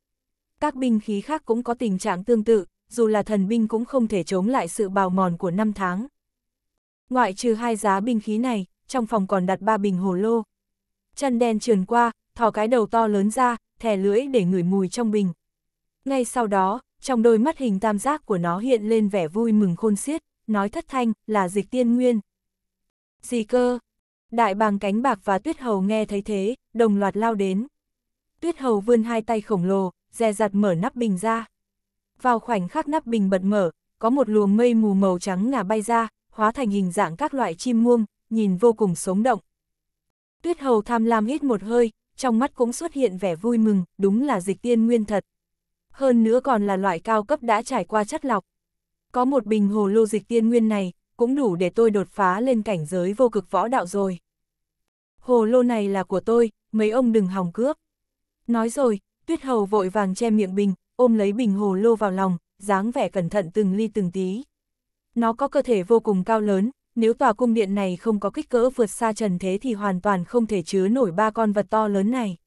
Speaker 1: Các binh khí khác cũng có tình trạng tương tự, dù là thần binh cũng không thể chống lại sự bào mòn của năm tháng. Ngoại trừ hai giá binh khí này, trong phòng còn đặt ba bình hồ lô. Chân đen trườn qua, thò cái đầu to lớn ra, thè lưỡi để ngửi mùi trong bình. Ngay sau đó, trong đôi mắt hình tam giác của nó hiện lên vẻ vui mừng khôn xiết, nói thất thanh là dịch tiên nguyên. Gì cơ? Đại bàng cánh bạc và tuyết hầu nghe thấy thế, đồng loạt lao đến. Tuyết hầu vươn hai tay khổng lồ, dè dặt mở nắp bình ra. Vào khoảnh khắc nắp bình bật mở, có một luồng mây mù màu trắng ngà bay ra, hóa thành hình dạng các loại chim muông, nhìn vô cùng sống động. Tuyết hầu tham lam hít một hơi, trong mắt cũng xuất hiện vẻ vui mừng, đúng là dịch tiên nguyên thật. Hơn nữa còn là loại cao cấp đã trải qua chất lọc. Có một bình hồ lô dịch tiên nguyên này, cũng đủ để tôi đột phá lên cảnh giới vô cực võ đạo rồi. Hồ lô này là của tôi, mấy ông đừng hòng cướp. Nói rồi, Tuyết hầu vội vàng che miệng bình, ôm lấy bình hồ lô vào lòng, dáng vẻ cẩn thận từng ly từng tí. Nó có cơ thể vô cùng cao lớn, nếu tòa cung điện này không có kích cỡ vượt xa trần thế thì hoàn toàn không thể chứa nổi ba con vật to lớn này.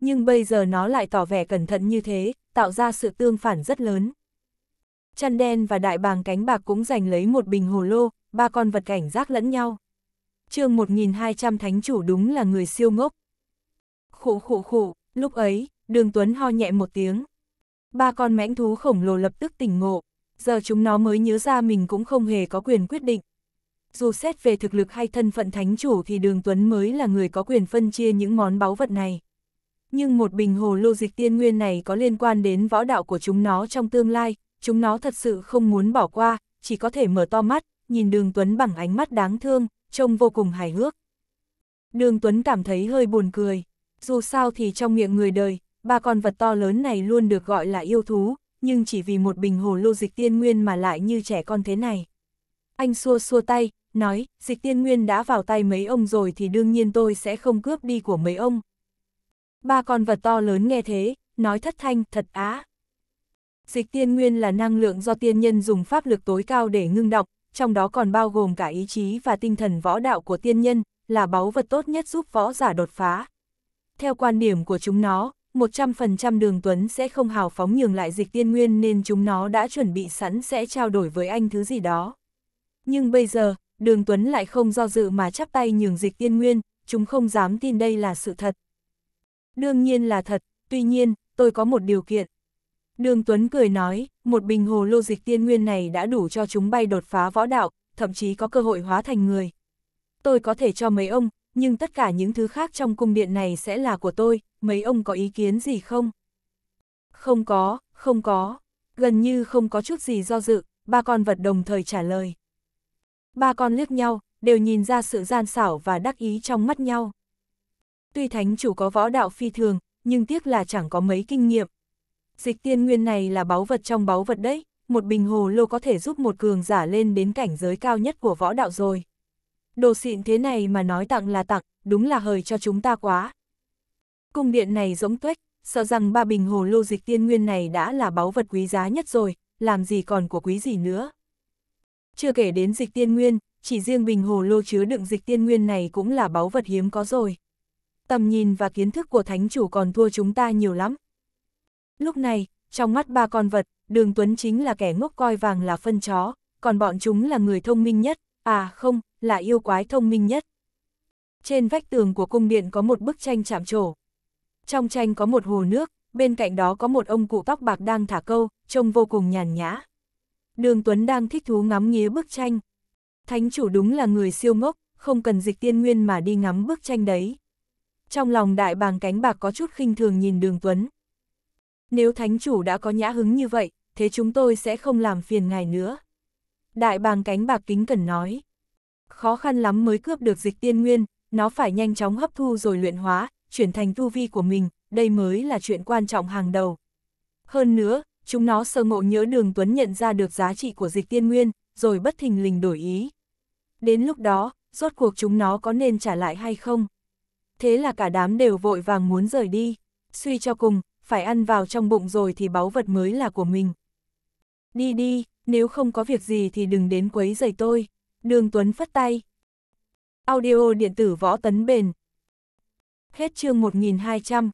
Speaker 1: Nhưng bây giờ nó lại tỏ vẻ cẩn thận như thế, tạo ra sự tương phản rất lớn. Chăn đen và đại bàng cánh bạc cũng giành lấy một bình hồ lô, ba con vật cảnh giác lẫn nhau. chương 1200 thánh chủ đúng là người siêu ngốc. Khụ khụ khụ, lúc ấy, đường Tuấn ho nhẹ một tiếng. Ba con mãnh thú khổng lồ lập tức tỉnh ngộ, giờ chúng nó mới nhớ ra mình cũng không hề có quyền quyết định. Dù xét về thực lực hay thân phận thánh chủ thì đường Tuấn mới là người có quyền phân chia những món báu vật này. Nhưng một bình hồ lô dịch tiên nguyên này có liên quan đến võ đạo của chúng nó trong tương lai, chúng nó thật sự không muốn bỏ qua, chỉ có thể mở to mắt, nhìn đường Tuấn bằng ánh mắt đáng thương, trông vô cùng hài hước. Đường Tuấn cảm thấy hơi buồn cười, dù sao thì trong miệng người đời, ba con vật to lớn này luôn được gọi là yêu thú, nhưng chỉ vì một bình hồ lô dịch tiên nguyên mà lại như trẻ con thế này. Anh xua xua tay, nói, dịch tiên nguyên đã vào tay mấy ông rồi thì đương nhiên tôi sẽ không cướp đi của mấy ông. Ba con vật to lớn nghe thế, nói thất thanh, thật á. Dịch tiên nguyên là năng lượng do tiên nhân dùng pháp lực tối cao để ngưng đọc, trong đó còn bao gồm cả ý chí và tinh thần võ đạo của tiên nhân, là báu vật tốt nhất giúp võ giả đột phá. Theo quan điểm của chúng nó, 100% đường Tuấn sẽ không hào phóng nhường lại dịch tiên nguyên nên chúng nó đã chuẩn bị sẵn sẽ trao đổi với anh thứ gì đó. Nhưng bây giờ, đường Tuấn lại không do dự mà chắp tay nhường dịch tiên nguyên, chúng không dám tin đây là sự thật. Đương nhiên là thật, tuy nhiên, tôi có một điều kiện. Đường Tuấn cười nói, một bình hồ lô dịch tiên nguyên này đã đủ cho chúng bay đột phá võ đạo, thậm chí có cơ hội hóa thành người. Tôi có thể cho mấy ông, nhưng tất cả những thứ khác trong cung điện này sẽ là của tôi, mấy ông có ý kiến gì không? Không có, không có, gần như không có chút gì do dự, ba con vật đồng thời trả lời. Ba con liếc nhau, đều nhìn ra sự gian xảo và đắc ý trong mắt nhau. Tuy thánh chủ có võ đạo phi thường, nhưng tiếc là chẳng có mấy kinh nghiệm. Dịch tiên nguyên này là báu vật trong báu vật đấy, một bình hồ lô có thể giúp một cường giả lên đến cảnh giới cao nhất của võ đạo rồi. Đồ xịn thế này mà nói tặng là tặng, đúng là hời cho chúng ta quá, Cung điện này giống tuếch, sợ rằng ba bình hồ lô dịch tiên nguyên này đã là báu vật quý giá nhất rồi, làm gì còn của quý gì nữa. Chưa kể đến dịch tiên nguyên, chỉ riêng bình hồ lô chứa đựng dịch tiên nguyên này cũng là báu vật hiếm có rồi. Tầm nhìn và kiến thức của thánh chủ còn thua chúng ta nhiều lắm. Lúc này, trong mắt ba con vật, đường Tuấn chính là kẻ ngốc coi vàng là phân chó, còn bọn chúng là người thông minh nhất, à không, là yêu quái thông minh nhất. Trên vách tường của cung điện có một bức tranh chạm trổ, trong tranh có một hồ nước, bên cạnh đó có một ông cụ tóc bạc đang thả câu, trông vô cùng nhàn nhã. Đường Tuấn đang thích thú ngắm nghía bức tranh. Thánh chủ đúng là người siêu ngốc, không cần dịch tiên nguyên mà đi ngắm bức tranh đấy. Trong lòng đại bàng cánh bạc có chút khinh thường nhìn đường Tuấn. Nếu thánh chủ đã có nhã hứng như vậy, thế chúng tôi sẽ không làm phiền ngài nữa. Đại bàng cánh bạc kính cẩn nói. Khó khăn lắm mới cướp được dịch tiên nguyên, nó phải nhanh chóng hấp thu rồi luyện hóa, chuyển thành tu vi của mình, đây mới là chuyện quan trọng hàng đầu. Hơn nữa, chúng nó sơ ngộ nhớ đường Tuấn nhận ra được giá trị của dịch tiên nguyên, rồi bất thình lình đổi ý. Đến lúc đó, rốt cuộc chúng nó có nên trả lại hay không? Thế là cả đám đều vội vàng muốn rời đi, suy cho cùng, phải ăn vào trong bụng rồi thì báu vật mới là của mình. Đi đi, nếu không có việc gì thì đừng đến quấy giày tôi. Đường Tuấn phất tay. Audio điện tử võ tấn bền, Hết chương 1200